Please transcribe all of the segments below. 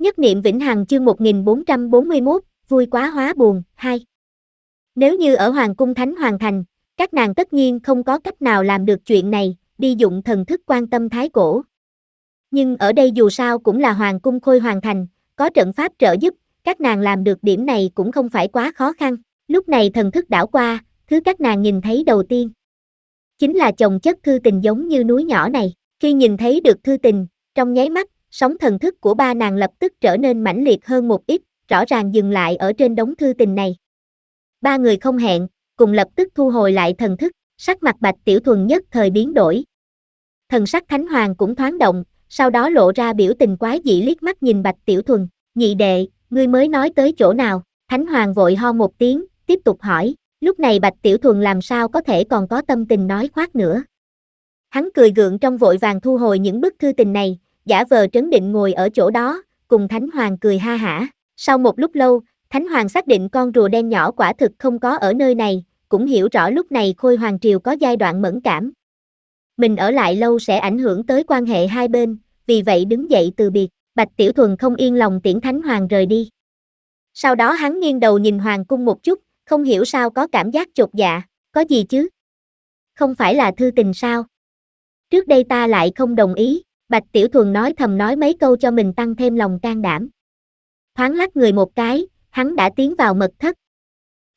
Nhất niệm vĩnh hằng chương 1441, vui quá hóa buồn, 2. Nếu như ở Hoàng cung Thánh Hoàng Thành, các nàng tất nhiên không có cách nào làm được chuyện này, đi dụng thần thức quan tâm thái cổ. Nhưng ở đây dù sao cũng là Hoàng cung Khôi Hoàng Thành, có trận pháp trợ giúp, các nàng làm được điểm này cũng không phải quá khó khăn. Lúc này thần thức đảo qua, thứ các nàng nhìn thấy đầu tiên chính là chồng chất thư tình giống như núi nhỏ này. Khi nhìn thấy được thư tình, trong nháy mắt, sóng thần thức của ba nàng lập tức trở nên mãnh liệt hơn một ít, rõ ràng dừng lại ở trên đống thư tình này. Ba người không hẹn, cùng lập tức thu hồi lại thần thức, sắc mặt bạch tiểu thuần nhất thời biến đổi. Thần sắc thánh hoàng cũng thoáng động, sau đó lộ ra biểu tình quái dị liếc mắt nhìn bạch tiểu thuần, nhị đệ, ngươi mới nói tới chỗ nào, thánh hoàng vội ho một tiếng, tiếp tục hỏi, lúc này bạch tiểu thuần làm sao có thể còn có tâm tình nói khoác nữa. Hắn cười gượng trong vội vàng thu hồi những bức thư tình này, giả vờ trấn định ngồi ở chỗ đó, cùng Thánh Hoàng cười ha hả. Sau một lúc lâu, Thánh Hoàng xác định con rùa đen nhỏ quả thực không có ở nơi này, cũng hiểu rõ lúc này Khôi Hoàng Triều có giai đoạn mẫn cảm. Mình ở lại lâu sẽ ảnh hưởng tới quan hệ hai bên, vì vậy đứng dậy từ biệt, Bạch Tiểu Thuần không yên lòng tiễn Thánh Hoàng rời đi. Sau đó hắn nghiêng đầu nhìn Hoàng cung một chút, không hiểu sao có cảm giác chột dạ, có gì chứ? Không phải là thư tình sao? Trước đây ta lại không đồng ý, Bạch Tiểu Thuần nói thầm nói mấy câu cho mình tăng thêm lòng can đảm. Thoáng lắc người một cái, hắn đã tiến vào mật thất.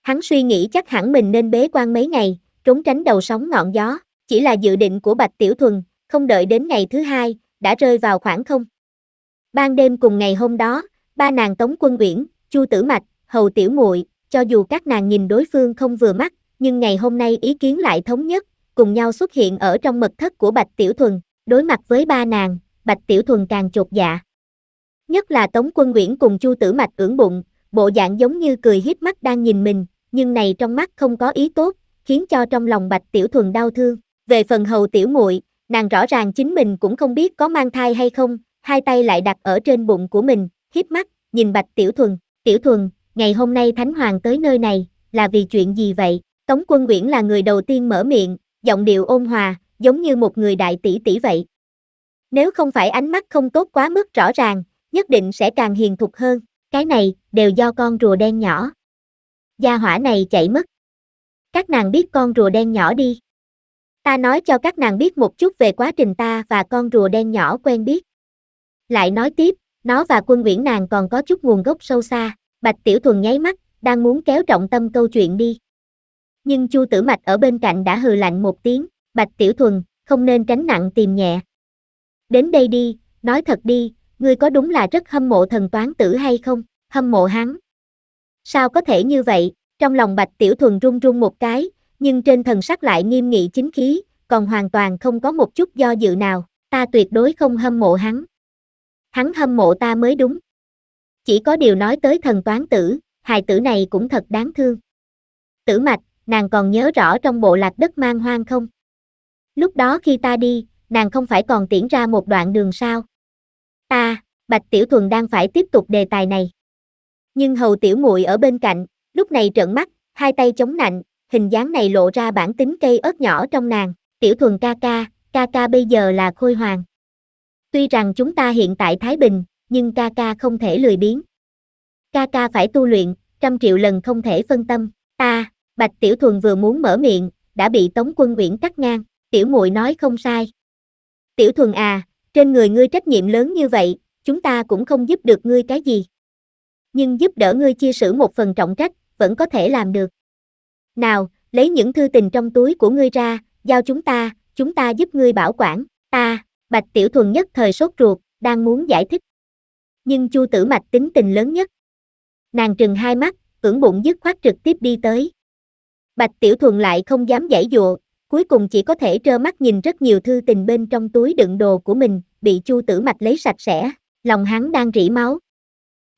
Hắn suy nghĩ chắc hẳn mình nên bế quan mấy ngày, trốn tránh đầu sóng ngọn gió, chỉ là dự định của Bạch Tiểu Thuần, không đợi đến ngày thứ hai, đã rơi vào khoảng không. Ban đêm cùng ngày hôm đó, ba nàng Tống Quân Uyển, Chu Tử Mạch, Hầu Tiểu Muội, cho dù các nàng nhìn đối phương không vừa mắt, nhưng ngày hôm nay ý kiến lại thống nhất, cùng nhau xuất hiện ở trong mật thất của Bạch Tiểu Thuần. Đối mặt với ba nàng, Bạch Tiểu Thuần càng chột dạ. Nhất là Tống Quân Nguyễn cùng Chu Tử Mạch ưỡn bụng, bộ dạng giống như cười hiếp mắt đang nhìn mình, nhưng này trong mắt không có ý tốt, khiến cho trong lòng Bạch Tiểu Thuần đau thương. Về phần hầu tiểu muội, nàng rõ ràng chính mình cũng không biết có mang thai hay không, hai tay lại đặt ở trên bụng của mình, hiếp mắt, nhìn Bạch Tiểu Thuần, "Tiểu Thuần, ngày hôm nay Thánh Hoàng tới nơi này, là vì chuyện gì vậy?" Tống Quân Nguyễn là người đầu tiên mở miệng, giọng điệu ôn hòa, giống như một người đại tỷ tỷ vậy. Nếu không phải ánh mắt không tốt quá mức rõ ràng, nhất định sẽ càng hiền thục hơn, cái này đều do con rùa đen nhỏ. Gia hỏa này chạy mất. Các nàng biết con rùa đen nhỏ đi. Ta nói cho các nàng biết một chút về quá trình ta và con rùa đen nhỏ quen biết. Lại nói tiếp, nó và quân Nguyễn nàng còn có chút nguồn gốc sâu xa, Bạch Tiểu Thuần nháy mắt, đang muốn kéo trọng tâm câu chuyện đi. Nhưng Chu Tử Mạch ở bên cạnh đã hừ lạnh một tiếng. Bạch Tiểu Thuần, không nên tránh nặng tìm nhẹ. Đến đây đi, nói thật đi, ngươi có đúng là rất hâm mộ thần toán tử hay không? Hâm mộ hắn. Sao có thể như vậy? Trong lòng Bạch Tiểu Thuần run run một cái, nhưng trên thần sắc lại nghiêm nghị chính khí, còn hoàn toàn không có một chút do dự nào, ta tuyệt đối không hâm mộ hắn. Hắn hâm mộ ta mới đúng. Chỉ có điều nói tới thần toán tử, hài tử này cũng thật đáng thương. Tử mạch, nàng còn nhớ rõ trong bộ lạc đất mang hoang không, Lúc đó khi ta đi, nàng không phải còn tiễn ra một đoạn đường sao? Ta, Bạch Tiểu Thuần đang phải tiếp tục đề tài này. Nhưng hầu tiểu muội ở bên cạnh, lúc này trợn mắt, hai tay chống nạnh, hình dáng này lộ ra bản tính cây ớt nhỏ trong nàng, Tiểu Thuần ca ca, ca ca bây giờ là khôi hoàng. Tuy rằng chúng ta hiện tại Thái Bình, nhưng ca ca không thể lười biếng. Ca ca phải tu luyện, trăm triệu lần không thể phân tâm. Ta, Bạch Tiểu Thuần vừa muốn mở miệng, đã bị Tống Quân Uyển cắt ngang tiểu muội nói không sai. Tiểu thuần à, trên người ngươi trách nhiệm lớn như vậy, chúng ta cũng không giúp được ngươi cái gì. Nhưng giúp đỡ ngươi chia sẻ một phần trọng trách, vẫn có thể làm được. Nào, lấy những thư tình trong túi của ngươi ra, giao chúng ta, chúng ta giúp ngươi bảo quản. Ta, Bạch Tiểu Thuần nhất thời sốt ruột, đang muốn giải thích. Nhưng Chu Tử Mạch tính tình lớn nhất. Nàng trừng hai mắt, ưỡn bụng dứt khoát trực tiếp đi tới. Bạch Tiểu Thuần lại không dám giải dụa, cuối cùng chỉ có thể trơ mắt nhìn rất nhiều thư tình bên trong túi đựng đồ của mình, bị Chu Tử Mạch lấy sạch sẽ, lòng hắn đang rỉ máu.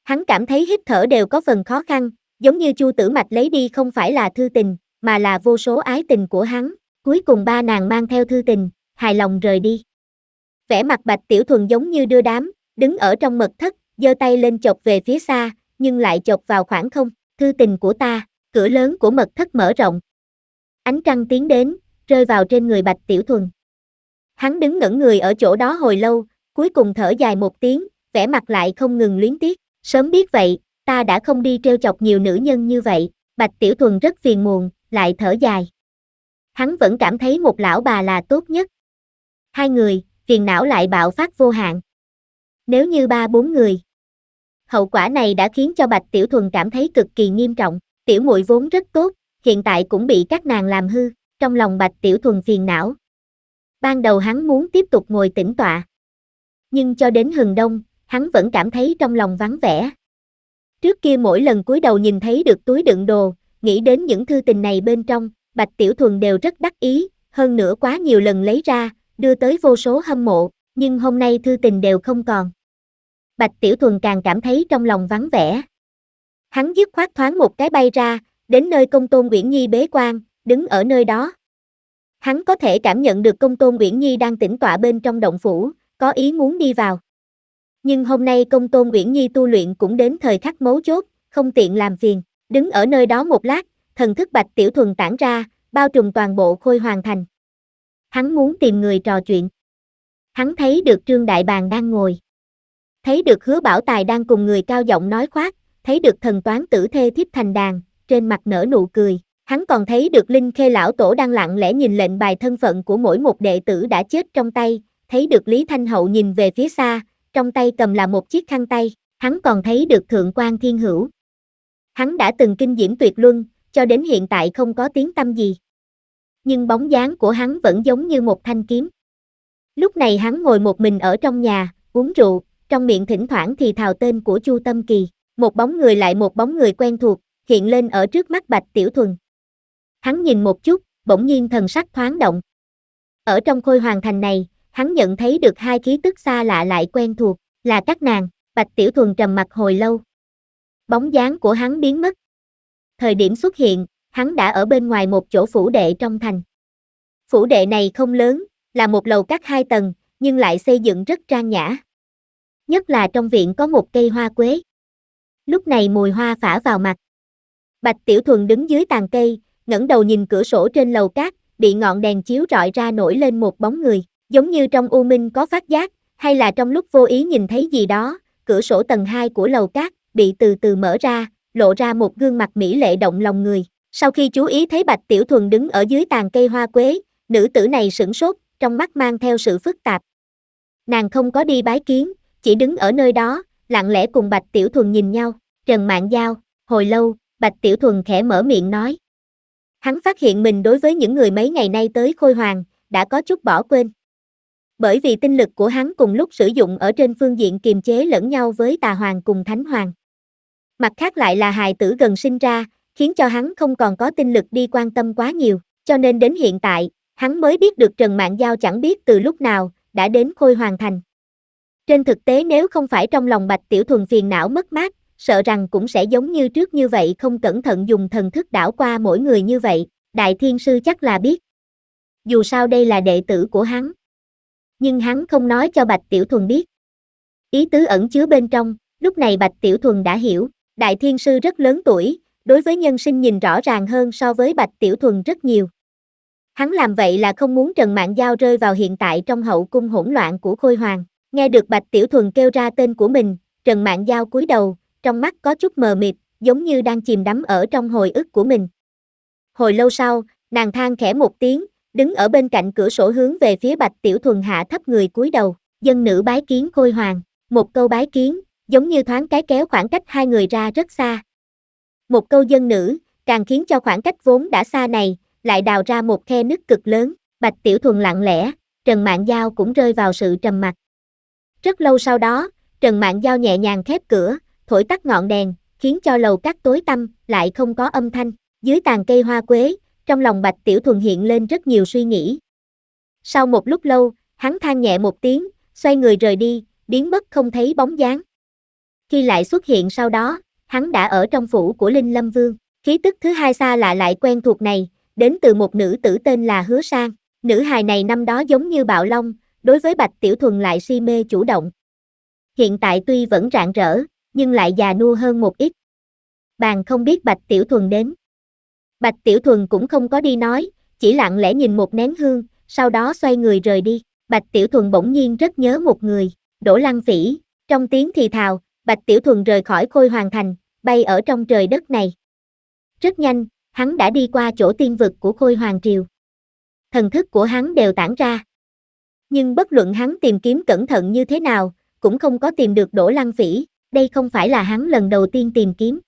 Hắn cảm thấy hít thở đều có phần khó khăn, giống như Chu Tử Mạch lấy đi không phải là thư tình, mà là vô số ái tình của hắn, cuối cùng ba nàng mang theo thư tình, hài lòng rời đi. Vẻ mặt Bạch Tiểu Thuần giống như đưa đám, đứng ở trong mật thất, giơ tay lên chọc về phía xa, nhưng lại chọc vào khoảng không, thư tình của ta, cửa lớn của mật thất mở rộng. Ánh trăng tiến đến, rơi vào trên người Bạch Tiểu Thuần. Hắn đứng ngẩn người ở chỗ đó hồi lâu, cuối cùng thở dài một tiếng, vẻ mặt lại không ngừng luyến tiếc, sớm biết vậy, ta đã không đi trêu chọc nhiều nữ nhân như vậy, Bạch Tiểu Thuần rất phiền muộn, lại thở dài. Hắn vẫn cảm thấy một lão bà là tốt nhất. Hai người, phiền não lại bạo phát vô hạn. Nếu như ba bốn người, hậu quả này đã khiến cho Bạch Tiểu Thuần cảm thấy cực kỳ nghiêm trọng, tiểu muội vốn rất tốt, hiện tại cũng bị các nàng làm hư trong lòng Bạch Tiểu Thuần phiền não. Ban đầu hắn muốn tiếp tục ngồi tĩnh tọa. Nhưng cho đến hừng đông, hắn vẫn cảm thấy trong lòng vắng vẻ. Trước kia mỗi lần cúi đầu nhìn thấy được túi đựng đồ, nghĩ đến những thư tình này bên trong, Bạch Tiểu Thuần đều rất đắc ý, hơn nữa quá nhiều lần lấy ra, đưa tới vô số hâm mộ, nhưng hôm nay thư tình đều không còn. Bạch Tiểu Thuần càng cảm thấy trong lòng vắng vẻ. Hắn dứt khoát thoáng một cái bay ra, đến nơi công tôn Uyển Nhi bế quan, đứng ở nơi đó. Hắn có thể cảm nhận được công tôn Uyển Nhi đang tĩnh tọa bên trong động phủ, có ý muốn đi vào. Nhưng hôm nay công tôn Uyển Nhi tu luyện cũng đến thời khắc mấu chốt, không tiện làm phiền, đứng ở nơi đó một lát, thần thức bạch tiểu thuần tản ra, bao trùm toàn bộ khôi hoàn thành. Hắn muốn tìm người trò chuyện. Hắn thấy được Trương Đại Bàng đang ngồi. Thấy được hứa bảo tài đang cùng người cao giọng nói khoác, thấy được thần toán tử thê thiếp thành đàn, trên mặt nở nụ cười, Hắn còn thấy được Linh Khê lão tổ đang lặng lẽ nhìn lệnh bài thân phận của mỗi một đệ tử đã chết trong tay, thấy được Lý Thanh Hậu nhìn về phía xa, trong tay cầm là một chiếc khăn tay, hắn còn thấy được Thượng quan Thiên Hữu. Hắn đã từng kinh diễm tuyệt luân, cho đến hiện tại không có tiếng tâm gì. Nhưng bóng dáng của hắn vẫn giống như một thanh kiếm. Lúc này hắn ngồi một mình ở trong nhà, uống rượu, trong miệng thỉnh thoảng thì thào tên của Chu Tâm Kỳ, một bóng người lại một bóng người quen thuộc, hiện lên ở trước mắt Bạch Tiểu Thuần hắn nhìn một chút, bỗng nhiên thần sắc thoáng động. Ở trong khôi hoàng thành này, hắn nhận thấy được hai khí tức xa lạ lại quen thuộc, là các nàng, Bạch Tiểu Thuần trầm mặt hồi lâu. Bóng dáng của hắn biến mất. Thời điểm xuất hiện, hắn đã ở bên ngoài một chỗ phủ đệ trong thành. Phủ đệ này không lớn, là một lầu các hai tầng, nhưng lại xây dựng rất trang nhã. Nhất là trong viện có một cây hoa quế. Lúc này mùi hoa phả vào mặt. Bạch Tiểu Thuần đứng dưới tàn cây, ngẩng đầu nhìn cửa sổ trên lầu cát, bị ngọn đèn chiếu rọi ra nổi lên một bóng người, giống như trong u minh có phát giác, hay là trong lúc vô ý nhìn thấy gì đó, cửa sổ tầng 2 của lầu cát bị từ từ mở ra, lộ ra một gương mặt mỹ lệ động lòng người. Sau khi chú ý thấy Bạch Tiểu Thuần đứng ở dưới tàn cây hoa quế, nữ tử này sửng sốt, trong mắt mang theo sự phức tạp. Nàng không có đi bái kiến, chỉ đứng ở nơi đó, lặng lẽ cùng Bạch Tiểu Thuần nhìn nhau, Trần mạng Giao, hồi lâu, Bạch Tiểu Thuần khẽ mở miệng nói, Hắn phát hiện mình đối với những người mấy ngày nay tới khôi hoàng, đã có chút bỏ quên. Bởi vì tinh lực của hắn cùng lúc sử dụng ở trên phương diện kiềm chế lẫn nhau với tà hoàng cùng thánh hoàng. Mặt khác lại là hài tử gần sinh ra, khiến cho hắn không còn có tinh lực đi quan tâm quá nhiều, cho nên đến hiện tại, hắn mới biết được Trần Mạng Giao chẳng biết từ lúc nào, đã đến khôi hoàng thành. Trên thực tế nếu không phải trong lòng Bạch Tiểu Thuần phiền não mất mát, sợ rằng cũng sẽ giống như trước như vậy không cẩn thận dùng thần thức đảo qua mỗi người như vậy, Đại Thiên Sư chắc là biết. Dù sao đây là đệ tử của hắn. Nhưng hắn không nói cho Bạch Tiểu Thuần biết. Ý tứ ẩn chứa bên trong, lúc này Bạch Tiểu Thuần đã hiểu, Đại Thiên Sư rất lớn tuổi, đối với nhân sinh nhìn rõ ràng hơn so với Bạch Tiểu Thuần rất nhiều. Hắn làm vậy là không muốn Trần Mạng Giao rơi vào hiện tại trong hậu cung hỗn loạn của Khôi Hoàng. Nghe được Bạch Tiểu Thuần kêu ra tên của mình, Trần Mạng Giao cúi đầu, trong mắt có chút mờ mịt, giống như đang chìm đắm ở trong hồi ức của mình. Hồi lâu sau, nàng than khẽ một tiếng, đứng ở bên cạnh cửa sổ hướng về phía Bạch Tiểu Thuần hạ thấp người cúi đầu, dân nữ bái kiến khôi hoàng, một câu bái kiến, giống như thoáng cái kéo khoảng cách hai người ra rất xa. Một câu dân nữ, càng khiến cho khoảng cách vốn đã xa này, lại đào ra một khe nứt cực lớn, Bạch Tiểu Thuần lặng lẽ, Trần mạng Giao cũng rơi vào sự trầm mặc. Rất lâu sau đó, Trần mạng Giao nhẹ nhàng khép cửa, thổi tắt ngọn đèn, khiến cho lầu cát tối tăm, lại không có âm thanh. Dưới tàn cây hoa quế, trong lòng Bạch Tiểu Thuần hiện lên rất nhiều suy nghĩ. Sau một lúc lâu, hắn than nhẹ một tiếng, xoay người rời đi, biến mất không thấy bóng dáng. Khi lại xuất hiện sau đó, hắn đã ở trong phủ của Linh Lâm Vương. Khí tức thứ hai xa lạ lại quen thuộc này, đến từ một nữ tử tên là Hứa Sang. Nữ hài này năm đó giống như bạo long, đối với Bạch Tiểu Thuần lại si mê chủ động. Hiện tại tuy vẫn rạng rỡ, nhưng lại già nua hơn một ít. Bàn không biết Bạch Tiểu Thuần đến. Bạch Tiểu Thuần cũng không có đi nói, chỉ lặng lẽ nhìn một nén hương, sau đó xoay người rời đi. Bạch Tiểu Thuần bỗng nhiên rất nhớ một người, Đỗ Lăng Phỉ. Trong tiếng thì thào, Bạch Tiểu Thuần rời khỏi khôi hoàng thành, bay ở trong trời đất này. Rất nhanh, hắn đã đi qua chỗ tiên vực của khôi hoàng triều. Thần thức của hắn đều tản ra. Nhưng bất luận hắn tìm kiếm cẩn thận như thế nào, cũng không có tìm được Đỗ Lăng Phỉ đây không phải là hắn lần đầu tiên tìm kiếm.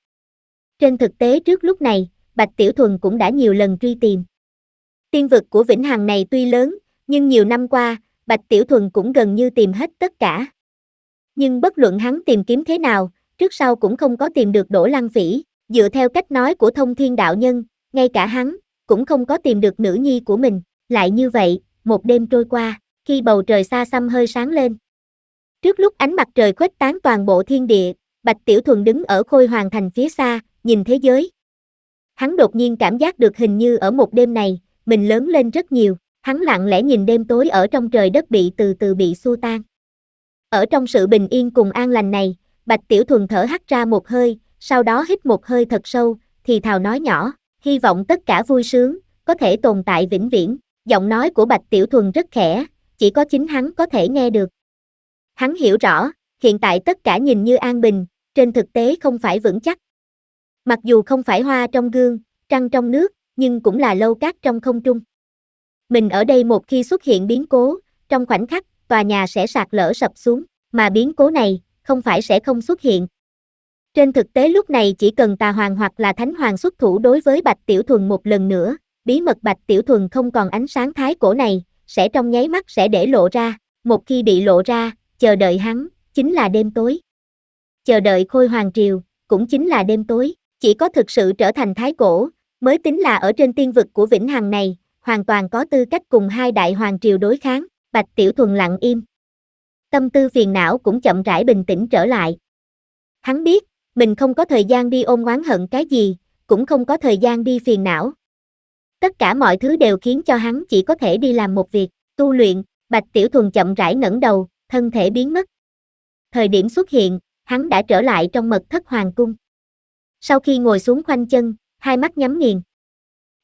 Trên thực tế trước lúc này, Bạch Tiểu Thuần cũng đã nhiều lần truy tìm. Tiên vực của Vĩnh Hằng này tuy lớn, nhưng nhiều năm qua, Bạch Tiểu Thuần cũng gần như tìm hết tất cả. Nhưng bất luận hắn tìm kiếm thế nào, trước sau cũng không có tìm được Đỗ Lăng Phỉ, dựa theo cách nói của thông thiên đạo nhân, ngay cả hắn, cũng không có tìm được nữ nhi của mình. Lại như vậy, một đêm trôi qua, khi bầu trời xa xăm hơi sáng lên, Trước lúc ánh mặt trời khuếch tán toàn bộ thiên địa, Bạch Tiểu Thuần đứng ở khôi hoàng thành phía xa, nhìn thế giới. Hắn đột nhiên cảm giác được hình như ở một đêm này, mình lớn lên rất nhiều, hắn lặng lẽ nhìn đêm tối ở trong trời đất bị từ từ bị xua tan. Ở trong sự bình yên cùng an lành này, Bạch Tiểu Thuần thở hắt ra một hơi, sau đó hít một hơi thật sâu, thì thào nói nhỏ, hy vọng tất cả vui sướng, có thể tồn tại vĩnh viễn. Giọng nói của Bạch Tiểu Thuần rất khẽ, chỉ có chính hắn có thể nghe được. Hắn hiểu rõ, hiện tại tất cả nhìn như an bình, trên thực tế không phải vững chắc. Mặc dù không phải hoa trong gương, trăng trong nước, nhưng cũng là lâu cát trong không trung. Mình ở đây một khi xuất hiện biến cố, trong khoảnh khắc, tòa nhà sẽ sạt lở sập xuống, mà biến cố này, không phải sẽ không xuất hiện. Trên thực tế lúc này chỉ cần tà hoàng hoặc là thánh hoàng xuất thủ đối với Bạch Tiểu Thuần một lần nữa, bí mật Bạch Tiểu Thuần không còn ánh sáng thái cổ này, sẽ trong nháy mắt sẽ để lộ ra, một khi bị lộ ra, chờ đợi hắn, chính là đêm tối. Chờ đợi khôi hoàng triều, cũng chính là đêm tối, chỉ có thực sự trở thành thái cổ, mới tính là ở trên tiên vực của Vĩnh Hằng này, hoàn toàn có tư cách cùng hai đại hoàng triều đối kháng, Bạch Tiểu Thuần lặng im. Tâm tư phiền não cũng chậm rãi bình tĩnh trở lại. Hắn biết, mình không có thời gian đi ôm oán hận cái gì, cũng không có thời gian đi phiền não. Tất cả mọi thứ đều khiến cho hắn chỉ có thể đi làm một việc, tu luyện, Bạch Tiểu Thuần chậm rãi ngẩng đầu, thân thể biến mất. Thời điểm xuất hiện, hắn đã trở lại trong mật thất hoàng cung. Sau khi ngồi xuống khoanh chân, hai mắt nhắm nghiền.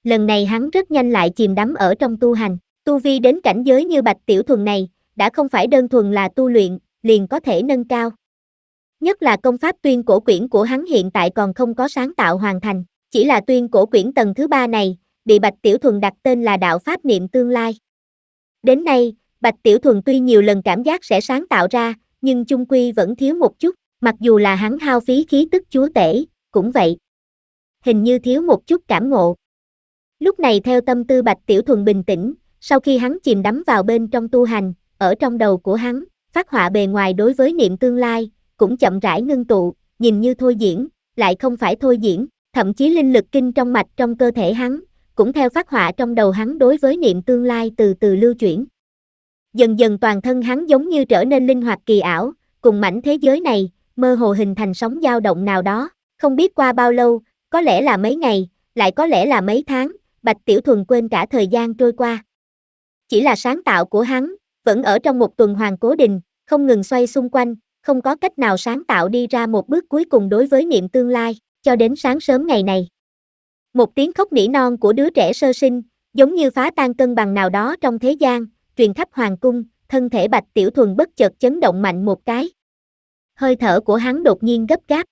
Lần này hắn rất nhanh lại chìm đắm ở trong tu hành, tu vi đến cảnh giới như bạch tiểu thuần này, đã không phải đơn thuần là tu luyện, liền có thể nâng cao. Nhất là công pháp tuyên cổ quyển của hắn hiện tại còn không có sáng tạo hoàn thành, chỉ là tuyên cổ quyển tầng thứ ba này, bị Bạch Tiểu Thuần đặt tên là Đạo Pháp Niệm Tương Lai. Đến nay, Bạch Tiểu Thuần tuy nhiều lần cảm giác sẽ sáng tạo ra, nhưng chung quy vẫn thiếu một chút, mặc dù là hắn hao phí khí tức chúa tể, cũng vậy. Hình như thiếu một chút cảm ngộ. Lúc này theo tâm tư Bạch Tiểu Thuần bình tĩnh, sau khi hắn chìm đắm vào bên trong tu hành, ở trong đầu của hắn, phát họa bề ngoài đối với niệm tương lai, cũng chậm rãi ngưng tụ, nhìn như thôi diễn, lại không phải thôi diễn, thậm chí linh lực kinh trong mạch trong cơ thể hắn, cũng theo phát họa trong đầu hắn đối với niệm tương lai từ từ lưu chuyển. Dần dần toàn thân hắn giống như trở nên linh hoạt kỳ ảo, cùng mảnh thế giới này, mơ hồ hình thành sóng dao động nào đó, không biết qua bao lâu, có lẽ là mấy ngày, lại có lẽ là mấy tháng, Bạch Tiểu Thuần quên cả thời gian trôi qua. Chỉ là sáng tạo của hắn, vẫn ở trong một tuần hoàn cố định, không ngừng xoay xung quanh, không có cách nào sáng tạo đi ra một bước cuối cùng đối với niệm tương lai, cho đến sáng sớm ngày này. Một tiếng khóc nỉ non của đứa trẻ sơ sinh, giống như phá tan cân bằng nào đó trong thế gian, truyền khắp hoàng cung, thân thể Bạch Tiểu Thuần bất chợt chấn động mạnh một cái. Hơi thở của hắn đột nhiên gấp gáp.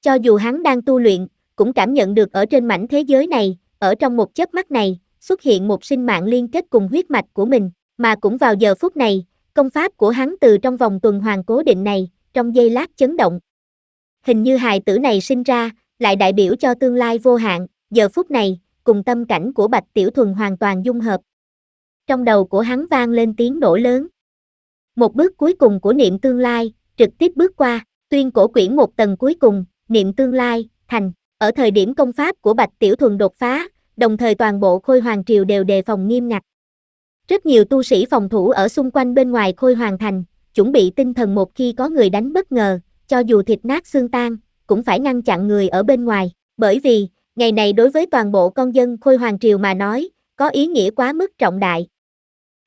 Cho dù hắn đang tu luyện, cũng cảm nhận được ở trên mảnh thế giới này, ở trong một chớp mắt này, xuất hiện một sinh mạng liên kết cùng huyết mạch của mình, mà cũng vào giờ phút này, công pháp của hắn từ trong vòng tuần hoàn cố định này, trong giây lát chấn động. Hình như hài tử này sinh ra, lại đại biểu cho tương lai vô hạn, giờ phút này, cùng tâm cảnh của Bạch Tiểu Thuần hoàn toàn dung hợp, trong đầu của hắn vang lên tiếng nổ lớn. Một bước cuối cùng của niệm tương lai, trực tiếp bước qua, tuyên cổ quyển một tầng cuối cùng, niệm tương lai, thành, ở thời điểm công pháp của Bạch Tiểu Thuần đột phá, đồng thời toàn bộ khôi hoàng triều đều đề phòng nghiêm ngặt. Rất nhiều tu sĩ phòng thủ ở xung quanh bên ngoài khôi hoàng thành, chuẩn bị tinh thần một khi có người đánh bất ngờ, cho dù thịt nát xương tan, cũng phải ngăn chặn người ở bên ngoài, bởi vì, ngày này đối với toàn bộ con dân khôi hoàng triều mà nói, có ý nghĩa quá mức trọng đại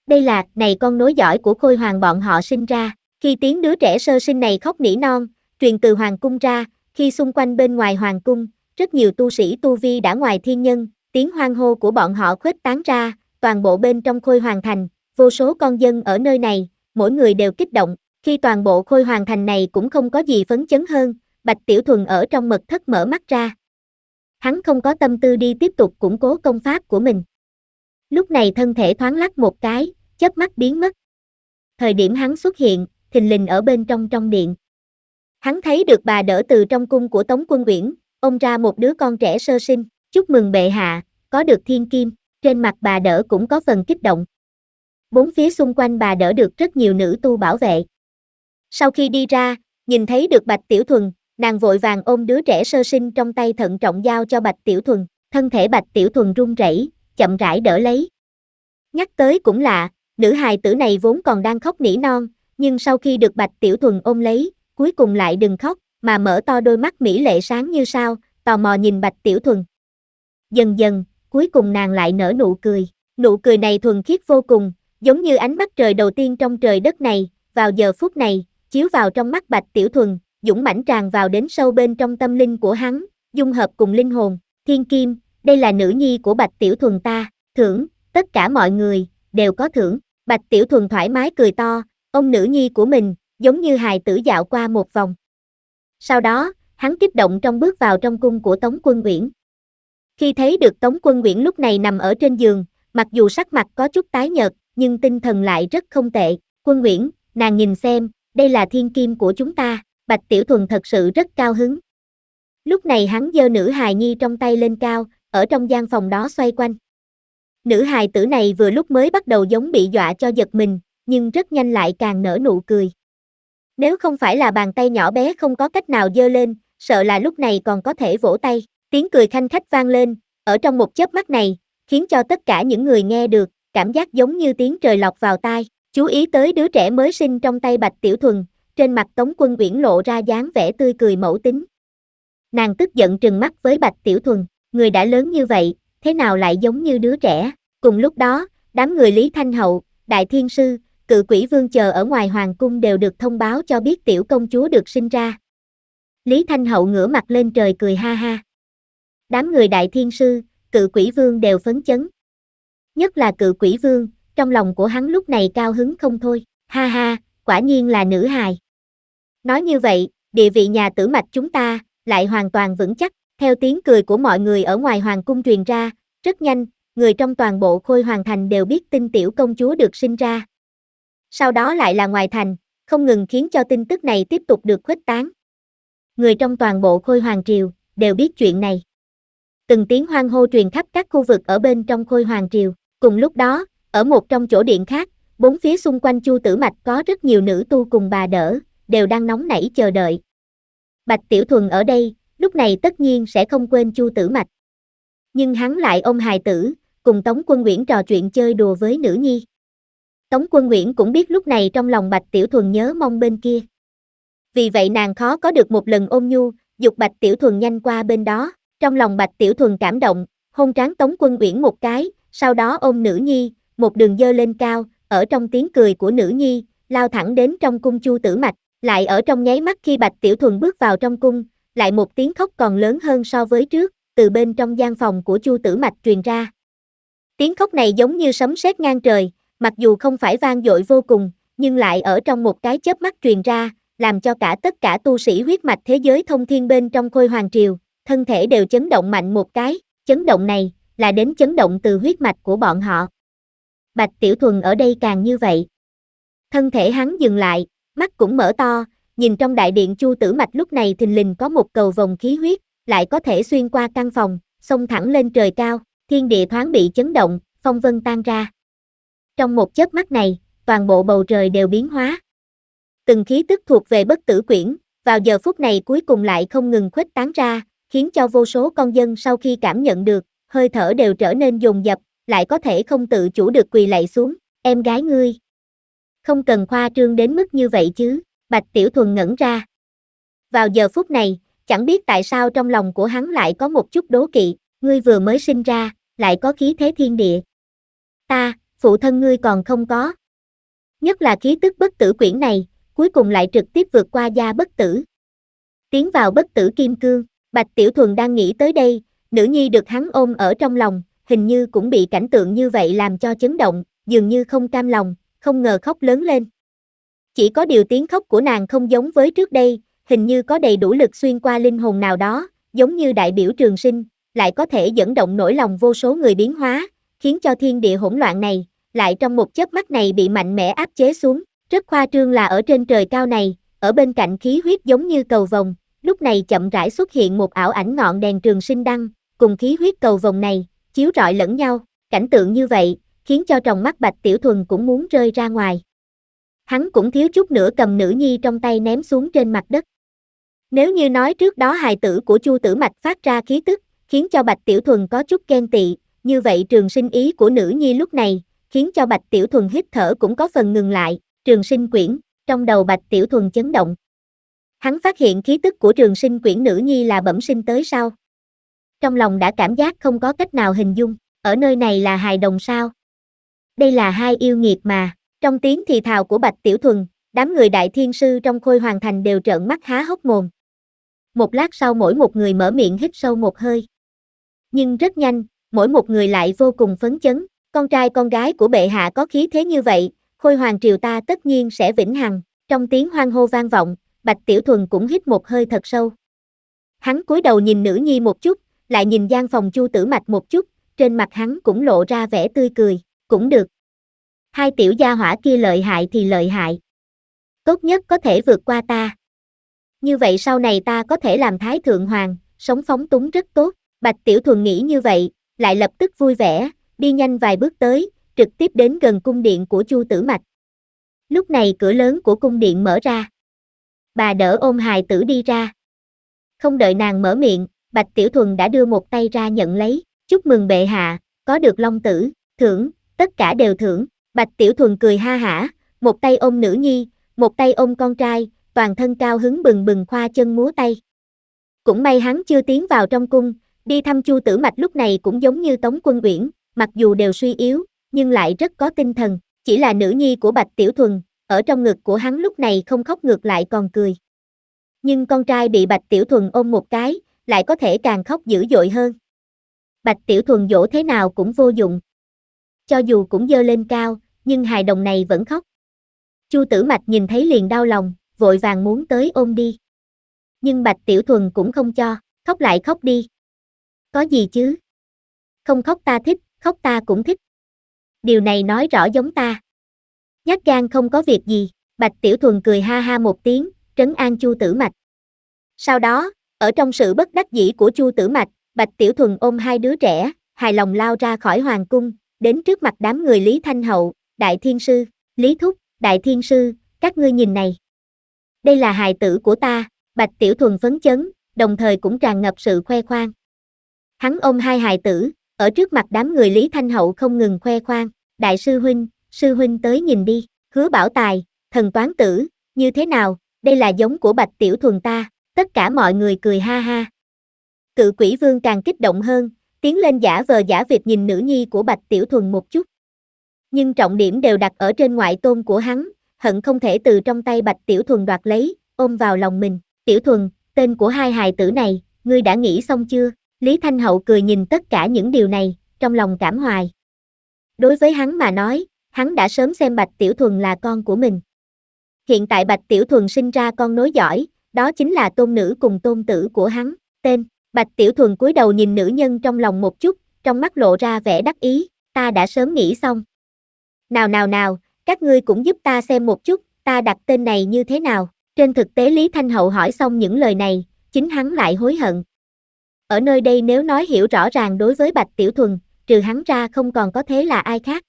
đây là này con nối giỏi của khôi hoàng bọn họ sinh ra. Khi tiếng đứa trẻ sơ sinh này khóc nỉ non, truyền từ hoàng cung ra, khi xung quanh bên ngoài hoàng cung, rất nhiều tu sĩ tu vi đã ngoài thiên nhân, tiếng hoang hô của bọn họ khuếch tán ra, toàn bộ bên trong khôi hoàng thành, vô số con dân ở nơi này, mỗi người đều kích động, khi toàn bộ khôi hoàng thành này cũng không có gì phấn chấn hơn, Bạch Tiểu Thuần ở trong mật thất mở mắt ra. Hắn không có tâm tư đi tiếp tục củng cố công pháp của mình. Lúc này thân thể thoáng lắc một cái, chớp mắt biến mất. Thời điểm hắn xuất hiện, thình lình ở bên trong trong điện. Hắn thấy được bà đỡ từ trong cung của Tống Quân Uyển, ông ra một đứa con trẻ sơ sinh, chúc mừng bệ hạ, có được thiên kim, trên mặt bà đỡ cũng có phần kích động. Bốn phía xung quanh bà đỡ được rất nhiều nữ tu bảo vệ. Sau khi đi ra, nhìn thấy được Bạch Tiểu Thuần, nàng vội vàng ôm đứa trẻ sơ sinh trong tay thận trọng giao cho Bạch Tiểu Thuần, thân thể Bạch Tiểu Thuần run rẩy, chậm rãi đỡ lấy. Nhắc tới cũng lạ, Nữ hài tử này vốn còn đang khóc nỉ non, nhưng sau khi được Bạch Tiểu Thuần ôm lấy, cuối cùng lại đừng khóc, mà mở to đôi mắt mỹ lệ sáng như sao, tò mò nhìn Bạch Tiểu Thuần. Dần dần, cuối cùng nàng lại nở nụ cười. Nụ cười này thuần khiết vô cùng, giống như ánh mắt trời đầu tiên trong trời đất này, vào giờ phút này, chiếu vào trong mắt Bạch Tiểu Thuần, dũng mãnh tràn vào đến sâu bên trong tâm linh của hắn, dung hợp cùng linh hồn, thiên kim, đây là nữ nhi của Bạch Tiểu Thuần ta, thưởng, tất cả mọi người, đều có thưởng. Bạch Tiểu Thuần thoải mái cười to, ông nữ nhi của mình, giống như hài tử dạo qua một vòng. Sau đó, hắn kích động trong bước vào trong cung của Tống Quân Uyển. Khi thấy được Tống Quân Uyển lúc này nằm ở trên giường, mặc dù sắc mặt có chút tái nhợt, nhưng tinh thần lại rất không tệ. Quân Uyển, nàng nhìn xem, đây là thiên kim của chúng ta, Bạch Tiểu Thuần thật sự rất cao hứng. Lúc này hắn giơ nữ hài nhi trong tay lên cao, ở trong gian phòng đó xoay quanh. Nữ hài tử này vừa lúc mới bắt đầu giống bị dọa cho giật mình, nhưng rất nhanh lại càng nở nụ cười. Nếu không phải là bàn tay nhỏ bé không có cách nào dơ lên, sợ là lúc này còn có thể vỗ tay. Tiếng cười khanh khách vang lên, ở trong một chớp mắt này, khiến cho tất cả những người nghe được, cảm giác giống như tiếng trời lọc vào tai. Chú ý tới đứa trẻ mới sinh trong tay Bạch Tiểu Thuần, trên mặt Tống Quân Uyển lộ ra dáng vẻ tươi cười mẫu tính. Nàng tức giận trừng mắt với Bạch Tiểu Thuần, người đã lớn như vậy, thế nào lại giống như đứa trẻ. Cùng lúc đó, đám người Lý Thanh Hậu, Đại Thiên Sư, cự quỷ vương chờ ở ngoài hoàng cung đều được thông báo cho biết tiểu công chúa được sinh ra. Lý Thanh Hậu ngửa mặt lên trời cười ha ha. Đám người Đại Thiên Sư, cự quỷ vương đều phấn chấn. Nhất là cự quỷ vương, trong lòng của hắn lúc này cao hứng không thôi, ha ha, quả nhiên là nữ hài. Nói như vậy, địa vị nhà tử mạch chúng ta, lại hoàn toàn vững chắc. Theo tiếng cười của mọi người ở ngoài hoàng cung truyền ra, rất nhanh, người trong toàn bộ khôi hoàng thành đều biết tin tiểu công chúa được sinh ra. Sau đó lại là ngoài thành, không ngừng khiến cho tin tức này tiếp tục được khuếch tán. Người trong toàn bộ khôi hoàng triều, đều biết chuyện này. Từng tiếng hoang hô truyền khắp các khu vực ở bên trong khôi hoàng triều. Cùng lúc đó, ở một trong chỗ điện khác, bốn phía xung quanh chu tử mạch có rất nhiều nữ tu cùng bà đỡ, đều đang nóng nảy chờ đợi. Bạch Tiểu Thuần ở đây, lúc này tất nhiên sẽ không quên Chu Tử Mạch. Nhưng hắn lại ôm hài tử, cùng Tống Quân Nguyễn trò chuyện chơi đùa với nữ nhi. Tống Quân Nguyễn cũng biết lúc này trong lòng Bạch Tiểu Thuần nhớ mong bên kia. Vì vậy nàng khó có được một lần ôm nhu, dục Bạch Tiểu Thuần nhanh qua bên đó, trong lòng Bạch Tiểu Thuần cảm động, hôn tráng Tống Quân Uyển một cái, sau đó ôm nữ nhi, một đường dơ lên cao, ở trong tiếng cười của nữ nhi, lao thẳng đến trong cung Chu Tử Mạch, lại ở trong nháy mắt khi Bạch Tiểu Thuần bước vào trong cung, lại một tiếng khóc còn lớn hơn so với trước, từ bên trong gian phòng của Chu Tử Mạch truyền ra. Tiếng khóc này giống như sấm sét ngang trời, mặc dù không phải vang dội vô cùng, nhưng lại ở trong một cái chớp mắt truyền ra, làm cho cả tất cả tu sĩ huyết mạch thế giới thông thiên bên trong khôi hoàng triều, thân thể đều chấn động mạnh một cái, chấn động này là đến chấn động từ huyết mạch của bọn họ. Bạch Tiểu Thuần ở đây càng như vậy. Thân thể hắn dừng lại, mắt cũng mở to, nhìn trong đại điện chu tử mạch lúc này thình lình có một cầu vòng khí huyết, lại có thể xuyên qua căn phòng, xông thẳng lên trời cao, thiên địa thoáng bị chấn động, phong vân tan ra. Trong một chớp mắt này, toàn bộ bầu trời đều biến hóa. Từng khí tức thuộc về bất tử quyển, vào giờ phút này cuối cùng lại không ngừng khuếch tán ra, khiến cho vô số con dân sau khi cảm nhận được, hơi thở đều trở nên dồn dập, lại có thể không tự chủ được quỳ lạy xuống, em gái ngươi. Không cần khoa trương đến mức như vậy chứ. Bạch Tiểu Thuần ngẩn ra. Vào giờ phút này, chẳng biết tại sao trong lòng của hắn lại có một chút đố kỵ, ngươi vừa mới sinh ra, lại có khí thế thiên địa. Ta, phụ thân ngươi còn không có. Nhất là khí tức bất tử quyển này, cuối cùng lại trực tiếp vượt qua gia bất tử. Tiến vào bất tử kim cương, Bạch Tiểu Thuần đang nghĩ tới đây, nữ nhi được hắn ôm ở trong lòng, hình như cũng bị cảnh tượng như vậy làm cho chấn động, dường như không cam lòng, không ngờ khóc lớn lên. Chỉ có điều tiếng khóc của nàng không giống với trước đây, hình như có đầy đủ lực xuyên qua linh hồn nào đó, giống như đại biểu trường sinh, lại có thể dẫn động nỗi lòng vô số người biến hóa, khiến cho thiên địa hỗn loạn này, lại trong một chớp mắt này bị mạnh mẽ áp chế xuống. Rất khoa trương là ở trên trời cao này, ở bên cạnh khí huyết giống như cầu vồng, lúc này chậm rãi xuất hiện một ảo ảnh ngọn đèn trường sinh đăng, cùng khí huyết cầu vồng này, chiếu rọi lẫn nhau, cảnh tượng như vậy, khiến cho trong mắt Bạch Tiểu Thuần cũng muốn rơi ra ngoài hắn cũng thiếu chút nữa cầm nữ nhi trong tay ném xuống trên mặt đất. Nếu như nói trước đó hài tử của Chu Tử Mạch phát ra khí tức, khiến cho Bạch Tiểu Thuần có chút ghen tị, như vậy trường sinh ý của nữ nhi lúc này, khiến cho Bạch Tiểu Thuần hít thở cũng có phần ngừng lại, trường sinh quyển, trong đầu Bạch Tiểu Thuần chấn động. Hắn phát hiện khí tức của trường sinh quyển nữ nhi là bẩm sinh tới sao. Trong lòng đã cảm giác không có cách nào hình dung, ở nơi này là hài đồng sao. Đây là hai yêu nghiệt mà. Trong tiếng thì thào của Bạch Tiểu Thuần, đám người đại thiên sư trong khôi hoàn thành đều trợn mắt há hốc mồm. Một lát sau mỗi một người mở miệng hít sâu một hơi. Nhưng rất nhanh, mỗi một người lại vô cùng phấn chấn, con trai con gái của bệ hạ có khí thế như vậy, khôi hoàng triều ta tất nhiên sẽ vĩnh hằng. Trong tiếng hoang hô vang vọng, Bạch Tiểu Thuần cũng hít một hơi thật sâu. Hắn cúi đầu nhìn nữ nhi một chút, lại nhìn gian phòng Chu Tử Mạch một chút, trên mặt hắn cũng lộ ra vẻ tươi cười, cũng được hai tiểu gia hỏa kia lợi hại thì lợi hại. Tốt nhất có thể vượt qua ta. Như vậy sau này ta có thể làm thái thượng hoàng, sống phóng túng rất tốt. Bạch Tiểu Thuần nghĩ như vậy, lại lập tức vui vẻ, đi nhanh vài bước tới, trực tiếp đến gần cung điện của Chu Tử Mạch. Lúc này cửa lớn của cung điện mở ra. Bà đỡ ôm hài tử đi ra. Không đợi nàng mở miệng, Bạch Tiểu Thuần đã đưa một tay ra nhận lấy, chúc mừng bệ hạ, có được long tử, thưởng, tất cả đều thưởng. Bạch Tiểu Thuần cười ha hả, một tay ôm nữ nhi, một tay ôm con trai, toàn thân cao hứng bừng bừng khoa chân múa tay. Cũng may hắn chưa tiến vào trong cung, đi thăm Chu Tử Mạch lúc này cũng giống như Tống Quân Uyển, mặc dù đều suy yếu, nhưng lại rất có tinh thần, chỉ là nữ nhi của Bạch Tiểu Thuần, ở trong ngực của hắn lúc này không khóc ngược lại còn cười. Nhưng con trai bị Bạch Tiểu Thuần ôm một cái, lại có thể càng khóc dữ dội hơn. Bạch Tiểu Thuần dỗ thế nào cũng vô dụng. Cho dù cũng dơ lên cao, nhưng hài đồng này vẫn khóc. Chu Tử Mạch nhìn thấy liền đau lòng, vội vàng muốn tới ôm đi. Nhưng Bạch Tiểu Thuần cũng không cho, khóc lại khóc đi. Có gì chứ? Không khóc ta thích, khóc ta cũng thích. Điều này nói rõ giống ta. Nhát gan không có việc gì, Bạch Tiểu Thuần cười ha ha một tiếng, trấn an Chu Tử Mạch. Sau đó, ở trong sự bất đắc dĩ của Chu Tử Mạch, Bạch Tiểu Thuần ôm hai đứa trẻ, hài lòng lao ra khỏi hoàng cung, đến trước mặt đám người Lý Thanh Hậu, Đại Thiên Sư, Lý Thúc, Đại Thiên Sư, các ngươi nhìn này. Đây là hài tử của ta, Bạch Tiểu Thuần phấn chấn, đồng thời cũng tràn ngập sự khoe khoang. Hắn ôm hai hài tử, ở trước mặt đám người Lý Thanh Hậu không ngừng khoe khoang, Đại Sư Huynh, Sư Huynh tới nhìn đi, hứa bảo tài, thần toán tử, như thế nào, đây là giống của Bạch Tiểu Thuần ta, tất cả mọi người cười ha ha. Cự quỷ vương càng kích động hơn, tiến lên giả vờ giả vịt nhìn nữ nhi của Bạch Tiểu Thuần một chút nhưng trọng điểm đều đặt ở trên ngoại tôn của hắn, hận không thể từ trong tay Bạch Tiểu Thuần đoạt lấy, ôm vào lòng mình. Tiểu Thuần, tên của hai hài tử này, ngươi đã nghĩ xong chưa? Lý Thanh Hậu cười nhìn tất cả những điều này, trong lòng cảm hoài. Đối với hắn mà nói, hắn đã sớm xem Bạch Tiểu Thuần là con của mình. Hiện tại Bạch Tiểu Thuần sinh ra con nối giỏi, đó chính là tôn nữ cùng tôn tử của hắn, tên. Bạch Tiểu Thuần cúi đầu nhìn nữ nhân trong lòng một chút, trong mắt lộ ra vẻ đắc ý, ta đã sớm nghĩ xong, nào nào nào, các ngươi cũng giúp ta xem một chút, ta đặt tên này như thế nào? Trên thực tế Lý Thanh Hậu hỏi xong những lời này, chính hắn lại hối hận. Ở nơi đây nếu nói hiểu rõ ràng đối với Bạch Tiểu Thuần, trừ hắn ra không còn có thế là ai khác.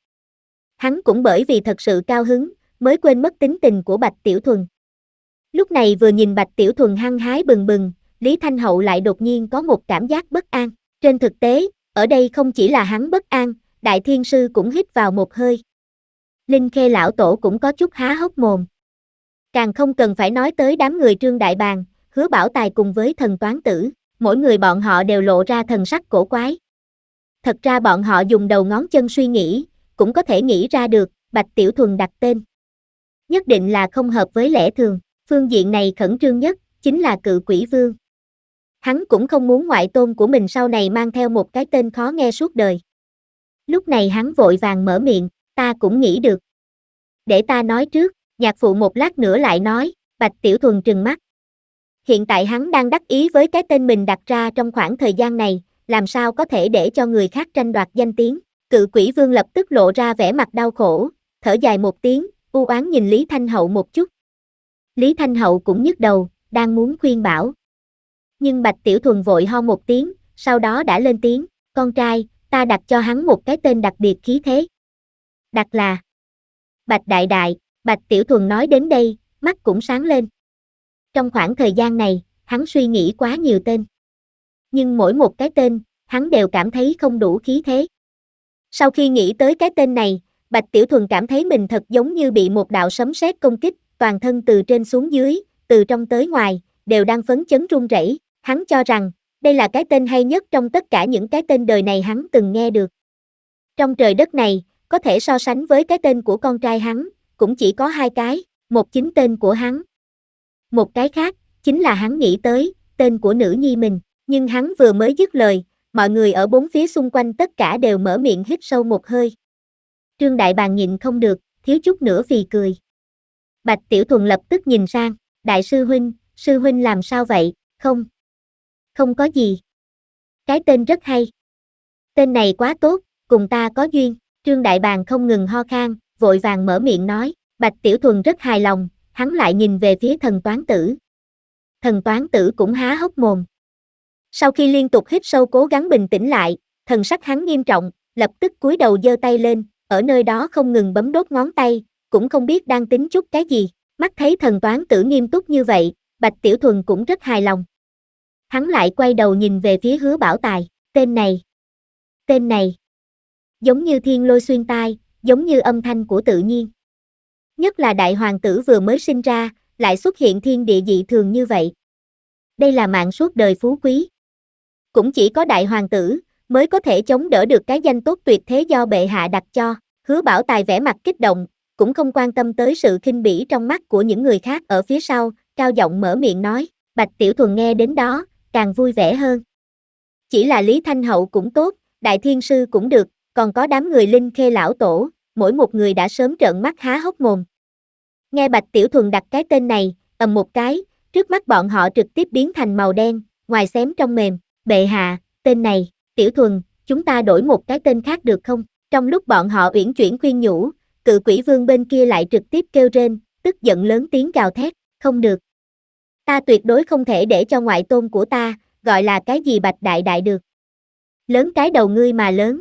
Hắn cũng bởi vì thật sự cao hứng, mới quên mất tính tình của Bạch Tiểu Thuần. Lúc này vừa nhìn Bạch Tiểu Thuần hăng hái bừng bừng, Lý Thanh Hậu lại đột nhiên có một cảm giác bất an. Trên thực tế, ở đây không chỉ là hắn bất an, Đại Thiên Sư cũng hít vào một hơi. Linh Khê lão tổ cũng có chút há hốc mồm. Càng không cần phải nói tới đám người trương đại bàng, hứa bảo tài cùng với thần toán tử, mỗi người bọn họ đều lộ ra thần sắc cổ quái. Thật ra bọn họ dùng đầu ngón chân suy nghĩ, cũng có thể nghĩ ra được, Bạch Tiểu Thuần đặt tên. Nhất định là không hợp với lẽ thường, phương diện này khẩn trương nhất, chính là cự quỷ vương. Hắn cũng không muốn ngoại tôn của mình sau này mang theo một cái tên khó nghe suốt đời. Lúc này hắn vội vàng mở miệng, ta cũng nghĩ được. Để ta nói trước, nhạc phụ một lát nữa lại nói, Bạch Tiểu Thuần trừng mắt. Hiện tại hắn đang đắc ý với cái tên mình đặt ra trong khoảng thời gian này, làm sao có thể để cho người khác tranh đoạt danh tiếng. Cự quỷ vương lập tức lộ ra vẻ mặt đau khổ, thở dài một tiếng, u oán nhìn Lý Thanh Hậu một chút. Lý Thanh Hậu cũng nhức đầu, đang muốn khuyên bảo. Nhưng Bạch Tiểu Thuần vội ho một tiếng, sau đó đã lên tiếng, con trai, ta đặt cho hắn một cái tên đặc biệt khí thế đặt là Bạch Đại Đại, Bạch Tiểu Thuần nói đến đây, mắt cũng sáng lên. Trong khoảng thời gian này, hắn suy nghĩ quá nhiều tên. Nhưng mỗi một cái tên, hắn đều cảm thấy không đủ khí thế. Sau khi nghĩ tới cái tên này, Bạch Tiểu Thuần cảm thấy mình thật giống như bị một đạo sấm sét công kích, toàn thân từ trên xuống dưới, từ trong tới ngoài, đều đang phấn chấn run rẩy. Hắn cho rằng, đây là cái tên hay nhất trong tất cả những cái tên đời này hắn từng nghe được. Trong trời đất này, có thể so sánh với cái tên của con trai hắn, cũng chỉ có hai cái, một chính tên của hắn. Một cái khác, chính là hắn nghĩ tới, tên của nữ nhi mình, nhưng hắn vừa mới dứt lời, mọi người ở bốn phía xung quanh tất cả đều mở miệng hít sâu một hơi. Trương Đại Bàng nhìn không được, thiếu chút nữa vì cười. Bạch Tiểu Thuần lập tức nhìn sang, Đại sư Huynh, sư Huynh làm sao vậy, không? Không có gì. Cái tên rất hay. Tên này quá tốt, cùng ta có duyên. Trương Đại Bàng không ngừng ho khan, vội vàng mở miệng nói, Bạch Tiểu Thuần rất hài lòng, hắn lại nhìn về phía thần toán tử. Thần toán tử cũng há hốc mồm. Sau khi liên tục hít sâu cố gắng bình tĩnh lại, thần sắc hắn nghiêm trọng, lập tức cúi đầu giơ tay lên, ở nơi đó không ngừng bấm đốt ngón tay, cũng không biết đang tính chút cái gì. Mắt thấy thần toán tử nghiêm túc như vậy, Bạch Tiểu Thuần cũng rất hài lòng. Hắn lại quay đầu nhìn về phía hứa bảo tài, tên này. Tên này giống như thiên lôi xuyên tai, giống như âm thanh của tự nhiên. Nhất là đại hoàng tử vừa mới sinh ra, lại xuất hiện thiên địa dị thường như vậy. Đây là mạng suốt đời phú quý. Cũng chỉ có đại hoàng tử mới có thể chống đỡ được cái danh tốt tuyệt thế do bệ hạ đặt cho. Hứa Bảo Tài vẻ mặt kích động, cũng không quan tâm tới sự khinh bỉ trong mắt của những người khác ở phía sau, cao giọng mở miệng nói, Bạch Tiểu Thuần nghe đến đó, càng vui vẻ hơn. Chỉ là Lý Thanh Hậu cũng tốt, Đại Thiên Sư cũng được, còn có đám người linh khê lão tổ, mỗi một người đã sớm trợn mắt há hốc mồm. Nghe Bạch Tiểu Thuần đặt cái tên này, ầm một cái, trước mắt bọn họ trực tiếp biến thành màu đen, ngoài xém trong mềm, bệ hạ, tên này, Tiểu Thuần, chúng ta đổi một cái tên khác được không? Trong lúc bọn họ uyển chuyển khuyên nhủ, cự quỷ vương bên kia lại trực tiếp kêu rên, tức giận lớn tiếng gào thét, không được. Ta tuyệt đối không thể để cho ngoại tôn của ta, gọi là cái gì bạch đại đại được. Lớn cái đầu ngươi mà lớn.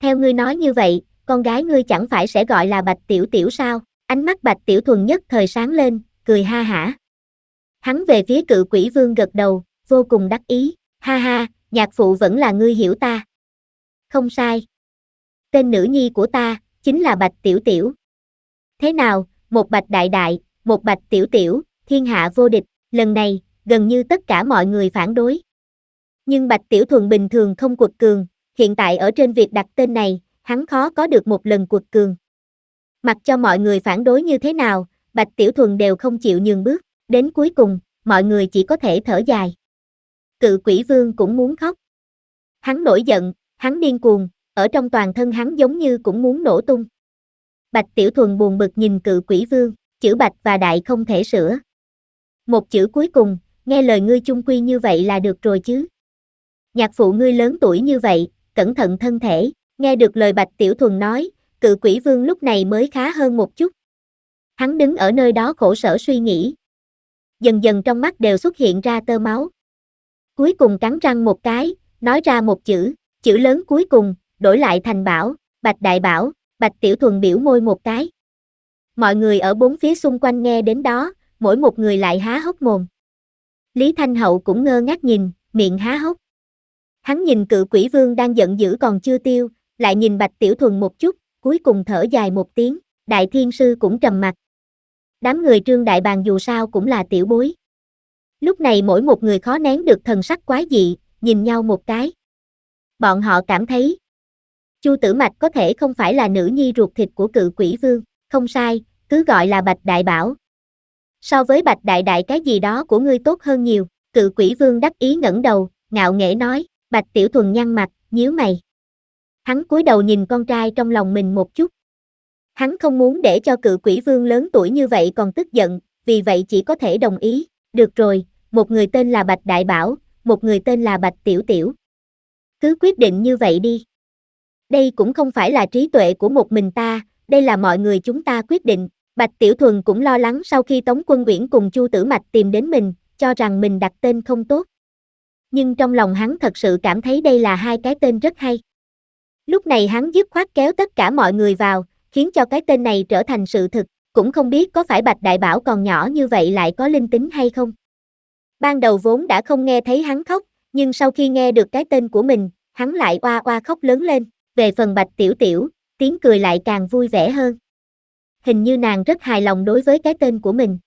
Theo ngươi nói như vậy, con gái ngươi chẳng phải sẽ gọi là Bạch Tiểu Tiểu sao? Ánh mắt Bạch Tiểu Thuần nhất thời sáng lên, cười ha hả. Hắn về phía cự quỷ vương gật đầu, vô cùng đắc ý, ha ha, nhạc phụ vẫn là ngươi hiểu ta. Không sai. Tên nữ nhi của ta, chính là Bạch Tiểu Tiểu. Thế nào, một Bạch Đại Đại, một Bạch Tiểu Tiểu, thiên hạ vô địch, lần này, gần như tất cả mọi người phản đối. Nhưng Bạch Tiểu Thuần bình thường không quật cường, hiện tại ở trên việc đặt tên này, hắn khó có được một lần quật cường. Mặc cho mọi người phản đối như thế nào, Bạch Tiểu Thuần đều không chịu nhường bước, đến cuối cùng, mọi người chỉ có thể thở dài. Cự quỷ vương cũng muốn khóc. Hắn nổi giận, hắn điên cuồng, ở trong toàn thân hắn giống như cũng muốn nổ tung. Bạch Tiểu Thuần buồn bực nhìn cự quỷ vương, chữ bạch và đại không thể sửa. Một chữ cuối cùng, nghe lời ngươi chung quy như vậy là được rồi chứ. Nhạc phụ ngươi lớn tuổi như vậy, cẩn thận thân thể, nghe được lời Bạch Tiểu Thuần nói, cự quỷ vương lúc này mới khá hơn một chút. Hắn đứng ở nơi đó khổ sở suy nghĩ. Dần dần trong mắt đều xuất hiện ra tơ máu. Cuối cùng cắn răng một cái, nói ra một chữ, chữ lớn cuối cùng, đổi lại thành bảo, Bạch Đại Bảo, Bạch Tiểu Thuần biểu môi một cái. Mọi người ở bốn phía xung quanh nghe đến đó, mỗi một người lại há hốc mồm. Lý Thanh Hậu cũng ngơ ngác nhìn, miệng há hốc. Hắn nhìn cự quỷ vương đang giận dữ còn chưa tiêu, lại nhìn bạch tiểu thuần một chút, cuối cùng thở dài một tiếng, đại thiên sư cũng trầm mặt. Đám người trương đại bàn dù sao cũng là tiểu bối. Lúc này mỗi một người khó nén được thần sắc quái dị, nhìn nhau một cái. Bọn họ cảm thấy, Chu Tử Mạch có thể không phải là nữ nhi ruột thịt của cự quỷ vương, không sai, cứ gọi là Bạch Đại Bảo. So với Bạch Đại Đại cái gì đó của ngươi tốt hơn nhiều, cự quỷ vương đắc ý ngẩng đầu, ngạo nghễ nói. Bạch Tiểu Thuần nhăn mặt, nhíu mày. Hắn cúi đầu nhìn con trai trong lòng mình một chút. Hắn không muốn để cho cự quỷ vương lớn tuổi như vậy còn tức giận, vì vậy chỉ có thể đồng ý. Được rồi, một người tên là Bạch Đại Bảo, một người tên là Bạch Tiểu Tiểu. Cứ quyết định như vậy đi. Đây cũng không phải là trí tuệ của một mình ta, đây là mọi người chúng ta quyết định. Bạch Tiểu Thuần cũng lo lắng sau khi Tống Quân Uyển cùng Chu Tử Mạch tìm đến mình, cho rằng mình đặt tên không tốt, nhưng trong lòng hắn thật sự cảm thấy đây là hai cái tên rất hay. Lúc này hắn dứt khoát kéo tất cả mọi người vào, khiến cho cái tên này trở thành sự thực, cũng không biết có phải Bạch Đại Bảo còn nhỏ như vậy lại có linh tính hay không. Ban đầu vốn đã không nghe thấy hắn khóc, nhưng sau khi nghe được cái tên của mình, hắn lại oa oa khóc lớn lên, về phần Bạch Tiểu Tiểu, tiếng cười lại càng vui vẻ hơn. Hình như nàng rất hài lòng đối với cái tên của mình.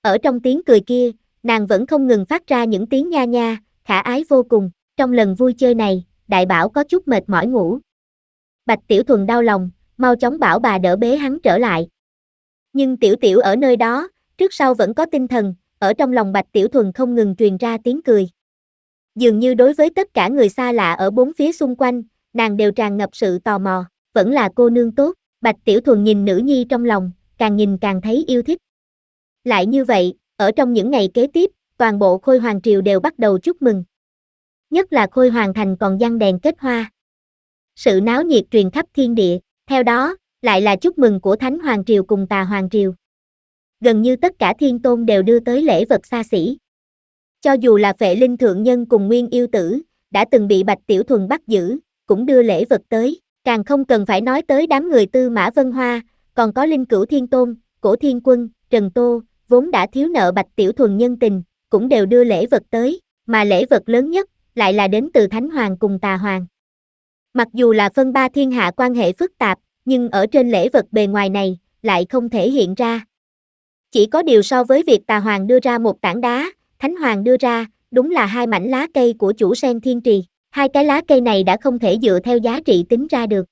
Ở trong tiếng cười kia, nàng vẫn không ngừng phát ra những tiếng nha nha, khả ái vô cùng, trong lần vui chơi này, đại bảo có chút mệt mỏi ngủ. Bạch Tiểu Thuần đau lòng, mau chóng bảo bà đỡ bế hắn trở lại. Nhưng Tiểu Tiểu ở nơi đó, trước sau vẫn có tinh thần, ở trong lòng Bạch Tiểu Thuần không ngừng truyền ra tiếng cười. Dường như đối với tất cả người xa lạ ở bốn phía xung quanh, nàng đều tràn ngập sự tò mò, vẫn là cô nương tốt, Bạch Tiểu Thuần nhìn nữ nhi trong lòng, càng nhìn càng thấy yêu thích. Lại như vậy, ở trong những ngày kế tiếp, toàn bộ Khôi Hoàng Triều đều bắt đầu chúc mừng. Nhất là Khôi Hoàng Thành còn giăng đèn kết hoa. Sự náo nhiệt truyền khắp thiên địa, theo đó, lại là chúc mừng của Thánh Hoàng Triều cùng Tà Hoàng Triều. Gần như tất cả thiên tôn đều đưa tới lễ vật xa xỉ. Cho dù là phệ linh thượng nhân cùng nguyên yêu tử, đã từng bị Bạch Tiểu Thuần bắt giữ, cũng đưa lễ vật tới, càng không cần phải nói tới đám người tư mã vân hoa, còn có linh cửu thiên tôn, cổ thiên quân, trần tô, vốn đã thiếu nợ Bạch Tiểu Thuần nhân tình, cũng đều đưa lễ vật tới, mà lễ vật lớn nhất lại là đến từ Thánh Hoàng cùng Tà Hoàng. Mặc dù là phân ba thiên hạ quan hệ phức tạp, nhưng ở trên lễ vật bề ngoài này lại không thể hiện ra. Chỉ có điều so với việc Tà Hoàng đưa ra một tảng đá, Thánh Hoàng đưa ra, đúng là hai mảnh lá cây của chủ sen thiên trì. Hai cái lá cây này đã không thể dựa theo giá trị tính ra được.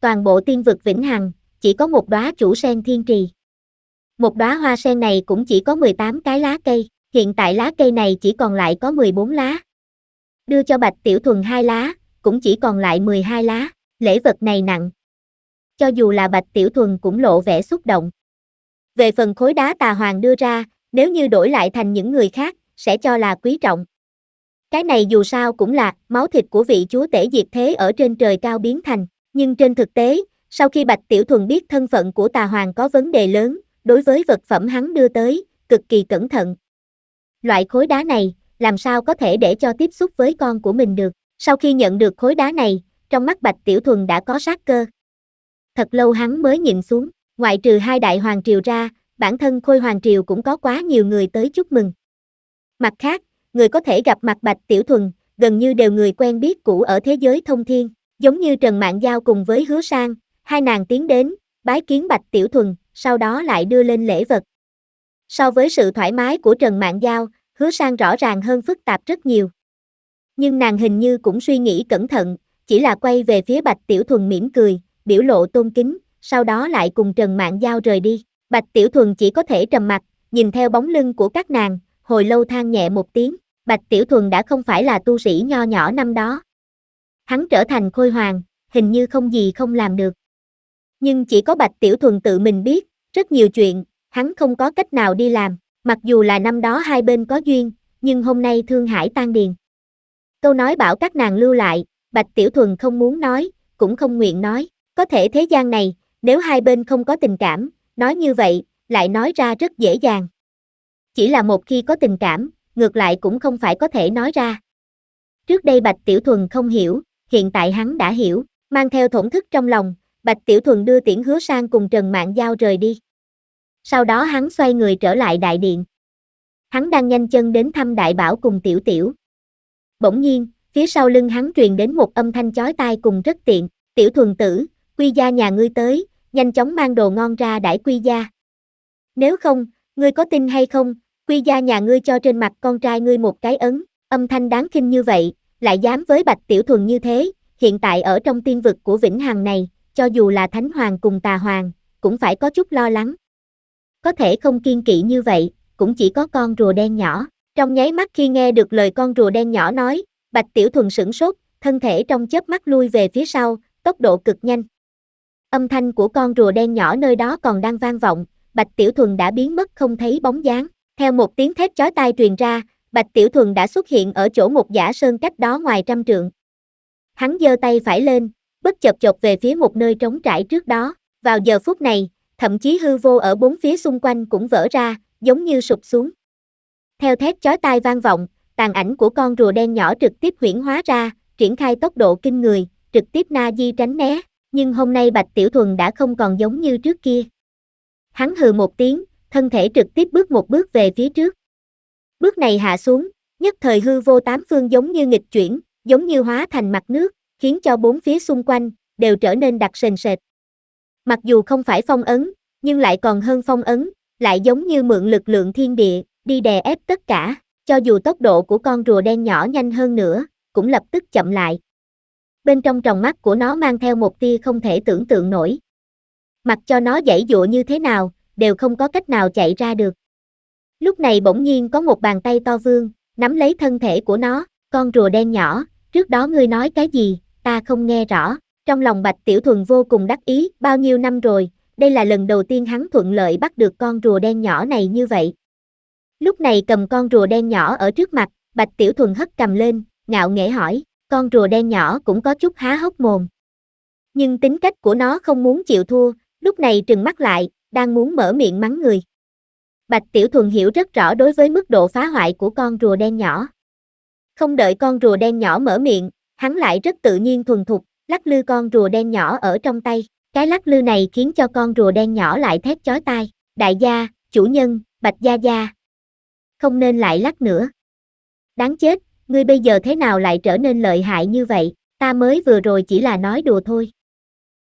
Toàn bộ tiên vực vĩnh hằng, chỉ có một đóa chủ sen thiên trì. Một đóa hoa sen này cũng chỉ có 18 cái lá cây. Hiện tại lá cây này chỉ còn lại có 14 lá. Đưa cho Bạch Tiểu Thuần hai lá, cũng chỉ còn lại 12 lá, lễ vật này nặng. Cho dù là Bạch Tiểu Thuần cũng lộ vẻ xúc động. Về phần khối đá tà hoàng đưa ra, nếu như đổi lại thành những người khác, sẽ cho là quý trọng. Cái này dù sao cũng là máu thịt của vị chúa tể diệt thế ở trên trời cao biến thành, nhưng trên thực tế, sau khi Bạch Tiểu Thuần biết thân phận của tà hoàng có vấn đề lớn, đối với vật phẩm hắn đưa tới, cực kỳ cẩn thận, Loại khối đá này, làm sao có thể để cho tiếp xúc với con của mình được. Sau khi nhận được khối đá này, trong mắt Bạch Tiểu Thuần đã có sát cơ. Thật lâu hắn mới nhìn xuống, ngoại trừ hai đại hoàng triều ra, bản thân Khôi Hoàng Triều cũng có quá nhiều người tới chúc mừng. Mặt khác, người có thể gặp mặt Bạch Tiểu Thuần, gần như đều người quen biết cũ ở thế giới thông thiên, giống như Trần Mạng Giao cùng với Hứa Sang, hai nàng tiến đến, bái kiến Bạch Tiểu Thuần, sau đó lại đưa lên lễ vật. So với sự thoải mái của Trần Mạn Giao, hứa sang rõ ràng hơn phức tạp rất nhiều. Nhưng nàng hình như cũng suy nghĩ cẩn thận, chỉ là quay về phía Bạch Tiểu Thuần mỉm cười, biểu lộ tôn kính, sau đó lại cùng Trần Mạn Giao rời đi. Bạch Tiểu Thuần chỉ có thể trầm mặt, nhìn theo bóng lưng của các nàng, hồi lâu than nhẹ một tiếng, Bạch Tiểu Thuần đã không phải là tu sĩ nho nhỏ năm đó. Hắn trở thành khôi hoàng, hình như không gì không làm được. Nhưng chỉ có Bạch Tiểu Thuần tự mình biết, rất nhiều chuyện, hắn không có cách nào đi làm, mặc dù là năm đó hai bên có duyên, nhưng hôm nay Thương Hải tan điền. Câu nói bảo các nàng lưu lại, Bạch Tiểu Thuần không muốn nói, cũng không nguyện nói, có thể thế gian này, nếu hai bên không có tình cảm, nói như vậy, lại nói ra rất dễ dàng. Chỉ là một khi có tình cảm, ngược lại cũng không phải có thể nói ra. Trước đây Bạch Tiểu Thuần không hiểu, hiện tại hắn đã hiểu, mang theo thổn thức trong lòng, Bạch Tiểu Thuần đưa Tiễn Hứa Sang cùng Trần Mạng Giao rời đi sau đó hắn xoay người trở lại đại điện. Hắn đang nhanh chân đến thăm đại bảo cùng tiểu tiểu. Bỗng nhiên, phía sau lưng hắn truyền đến một âm thanh chói tai cùng rất tiện, tiểu thuần tử, quy gia nhà ngươi tới, nhanh chóng mang đồ ngon ra đãi quy gia. Nếu không, ngươi có tin hay không, quy gia nhà ngươi cho trên mặt con trai ngươi một cái ấn, âm thanh đáng kinh như vậy, lại dám với bạch tiểu thuần như thế, hiện tại ở trong tiên vực của Vĩnh Hằng này, cho dù là Thánh Hoàng cùng Tà Hoàng, cũng phải có chút lo lắng có thể không kiên kỵ như vậy, cũng chỉ có con rùa đen nhỏ. Trong nháy mắt khi nghe được lời con rùa đen nhỏ nói, Bạch Tiểu Thuần sửng sốt, thân thể trong chớp mắt lui về phía sau, tốc độ cực nhanh. Âm thanh của con rùa đen nhỏ nơi đó còn đang vang vọng, Bạch Tiểu Thuần đã biến mất không thấy bóng dáng. Theo một tiếng thét chói tai truyền ra, Bạch Tiểu Thuần đã xuất hiện ở chỗ một giả sơn cách đó ngoài trăm trượng. Hắn giơ tay phải lên, bất chợt chộp về phía một nơi trống trải trước đó. Vào giờ phút này, thậm chí hư vô ở bốn phía xung quanh cũng vỡ ra, giống như sụp xuống. Theo thét chói tai vang vọng, tàn ảnh của con rùa đen nhỏ trực tiếp huyển hóa ra, triển khai tốc độ kinh người, trực tiếp na di tránh né, nhưng hôm nay Bạch Tiểu Thuần đã không còn giống như trước kia. Hắn hừ một tiếng, thân thể trực tiếp bước một bước về phía trước. Bước này hạ xuống, nhất thời hư vô tám phương giống như nghịch chuyển, giống như hóa thành mặt nước, khiến cho bốn phía xung quanh, đều trở nên đặc sền sệt. Mặc dù không phải phong ấn, nhưng lại còn hơn phong ấn, lại giống như mượn lực lượng thiên địa, đi đè ép tất cả, cho dù tốc độ của con rùa đen nhỏ nhanh hơn nữa, cũng lập tức chậm lại. Bên trong tròng mắt của nó mang theo một tia không thể tưởng tượng nổi. Mặc cho nó dãy dụa như thế nào, đều không có cách nào chạy ra được. Lúc này bỗng nhiên có một bàn tay to vương, nắm lấy thân thể của nó, con rùa đen nhỏ, trước đó ngươi nói cái gì, ta không nghe rõ. Trong lòng Bạch Tiểu Thuần vô cùng đắc ý, bao nhiêu năm rồi, đây là lần đầu tiên hắn thuận lợi bắt được con rùa đen nhỏ này như vậy. Lúc này cầm con rùa đen nhỏ ở trước mặt, Bạch Tiểu Thuần hất cầm lên, ngạo nghễ hỏi, con rùa đen nhỏ cũng có chút há hốc mồm. Nhưng tính cách của nó không muốn chịu thua, lúc này trừng mắt lại, đang muốn mở miệng mắng người. Bạch Tiểu Thuần hiểu rất rõ đối với mức độ phá hoại của con rùa đen nhỏ. Không đợi con rùa đen nhỏ mở miệng, hắn lại rất tự nhiên thuần thục, lắc lư con rùa đen nhỏ ở trong tay. Cái lắc lư này khiến cho con rùa đen nhỏ lại thét chói tai. Đại gia, chủ nhân, bạch gia gia. Không nên lại lắc nữa. Đáng chết, ngươi bây giờ thế nào lại trở nên lợi hại như vậy, ta mới vừa rồi chỉ là nói đùa thôi.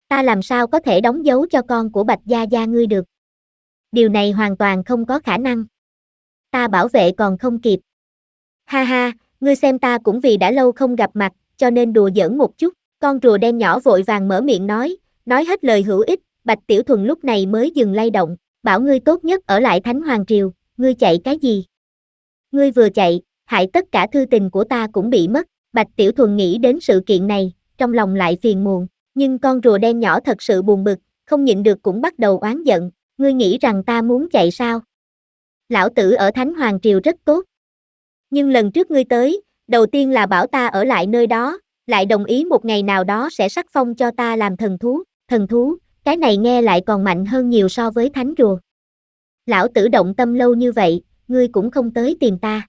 Ta làm sao có thể đóng dấu cho con của bạch gia gia ngươi được. Điều này hoàn toàn không có khả năng. Ta bảo vệ còn không kịp. Ha ha, ngươi xem ta cũng vì đã lâu không gặp mặt, cho nên đùa giỡn một chút. Con rùa đen nhỏ vội vàng mở miệng nói, nói hết lời hữu ích, Bạch Tiểu Thuần lúc này mới dừng lay động, bảo ngươi tốt nhất ở lại Thánh Hoàng Triều, ngươi chạy cái gì? Ngươi vừa chạy, hại tất cả thư tình của ta cũng bị mất, Bạch Tiểu Thuần nghĩ đến sự kiện này, trong lòng lại phiền muộn, nhưng con rùa đen nhỏ thật sự buồn bực, không nhịn được cũng bắt đầu oán giận, ngươi nghĩ rằng ta muốn chạy sao? Lão tử ở Thánh Hoàng Triều rất tốt. Nhưng lần trước ngươi tới, đầu tiên là bảo ta ở lại nơi đó, lại đồng ý một ngày nào đó sẽ sắc phong cho ta làm thần thú, thần thú, cái này nghe lại còn mạnh hơn nhiều so với thánh rùa. Lão tử động tâm lâu như vậy, ngươi cũng không tới tìm ta.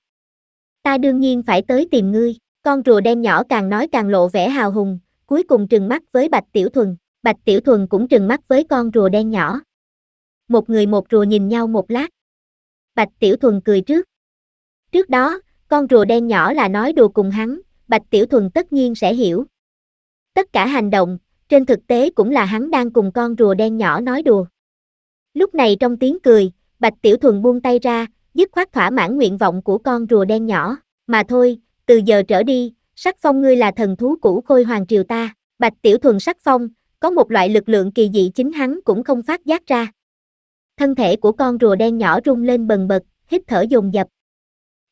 Ta đương nhiên phải tới tìm ngươi, con rùa đen nhỏ càng nói càng lộ vẻ hào hùng, cuối cùng trừng mắt với Bạch Tiểu Thuần, Bạch Tiểu Thuần cũng trừng mắt với con rùa đen nhỏ. Một người một rùa nhìn nhau một lát. Bạch Tiểu Thuần cười trước. Trước đó, con rùa đen nhỏ là nói đùa cùng hắn, Bạch Tiểu Thuần tất nhiên sẽ hiểu. Tất cả hành động, trên thực tế cũng là hắn đang cùng con rùa đen nhỏ nói đùa. Lúc này trong tiếng cười, Bạch Tiểu Thuần buông tay ra, dứt khoát thỏa mãn nguyện vọng của con rùa đen nhỏ, mà thôi, từ giờ trở đi, sắc phong ngươi là thần thú cũ khôi hoàng triều ta, Bạch Tiểu Thuần sắc phong, có một loại lực lượng kỳ dị chính hắn cũng không phát giác ra. Thân thể của con rùa đen nhỏ rung lên bần bật, hít thở dồn dập.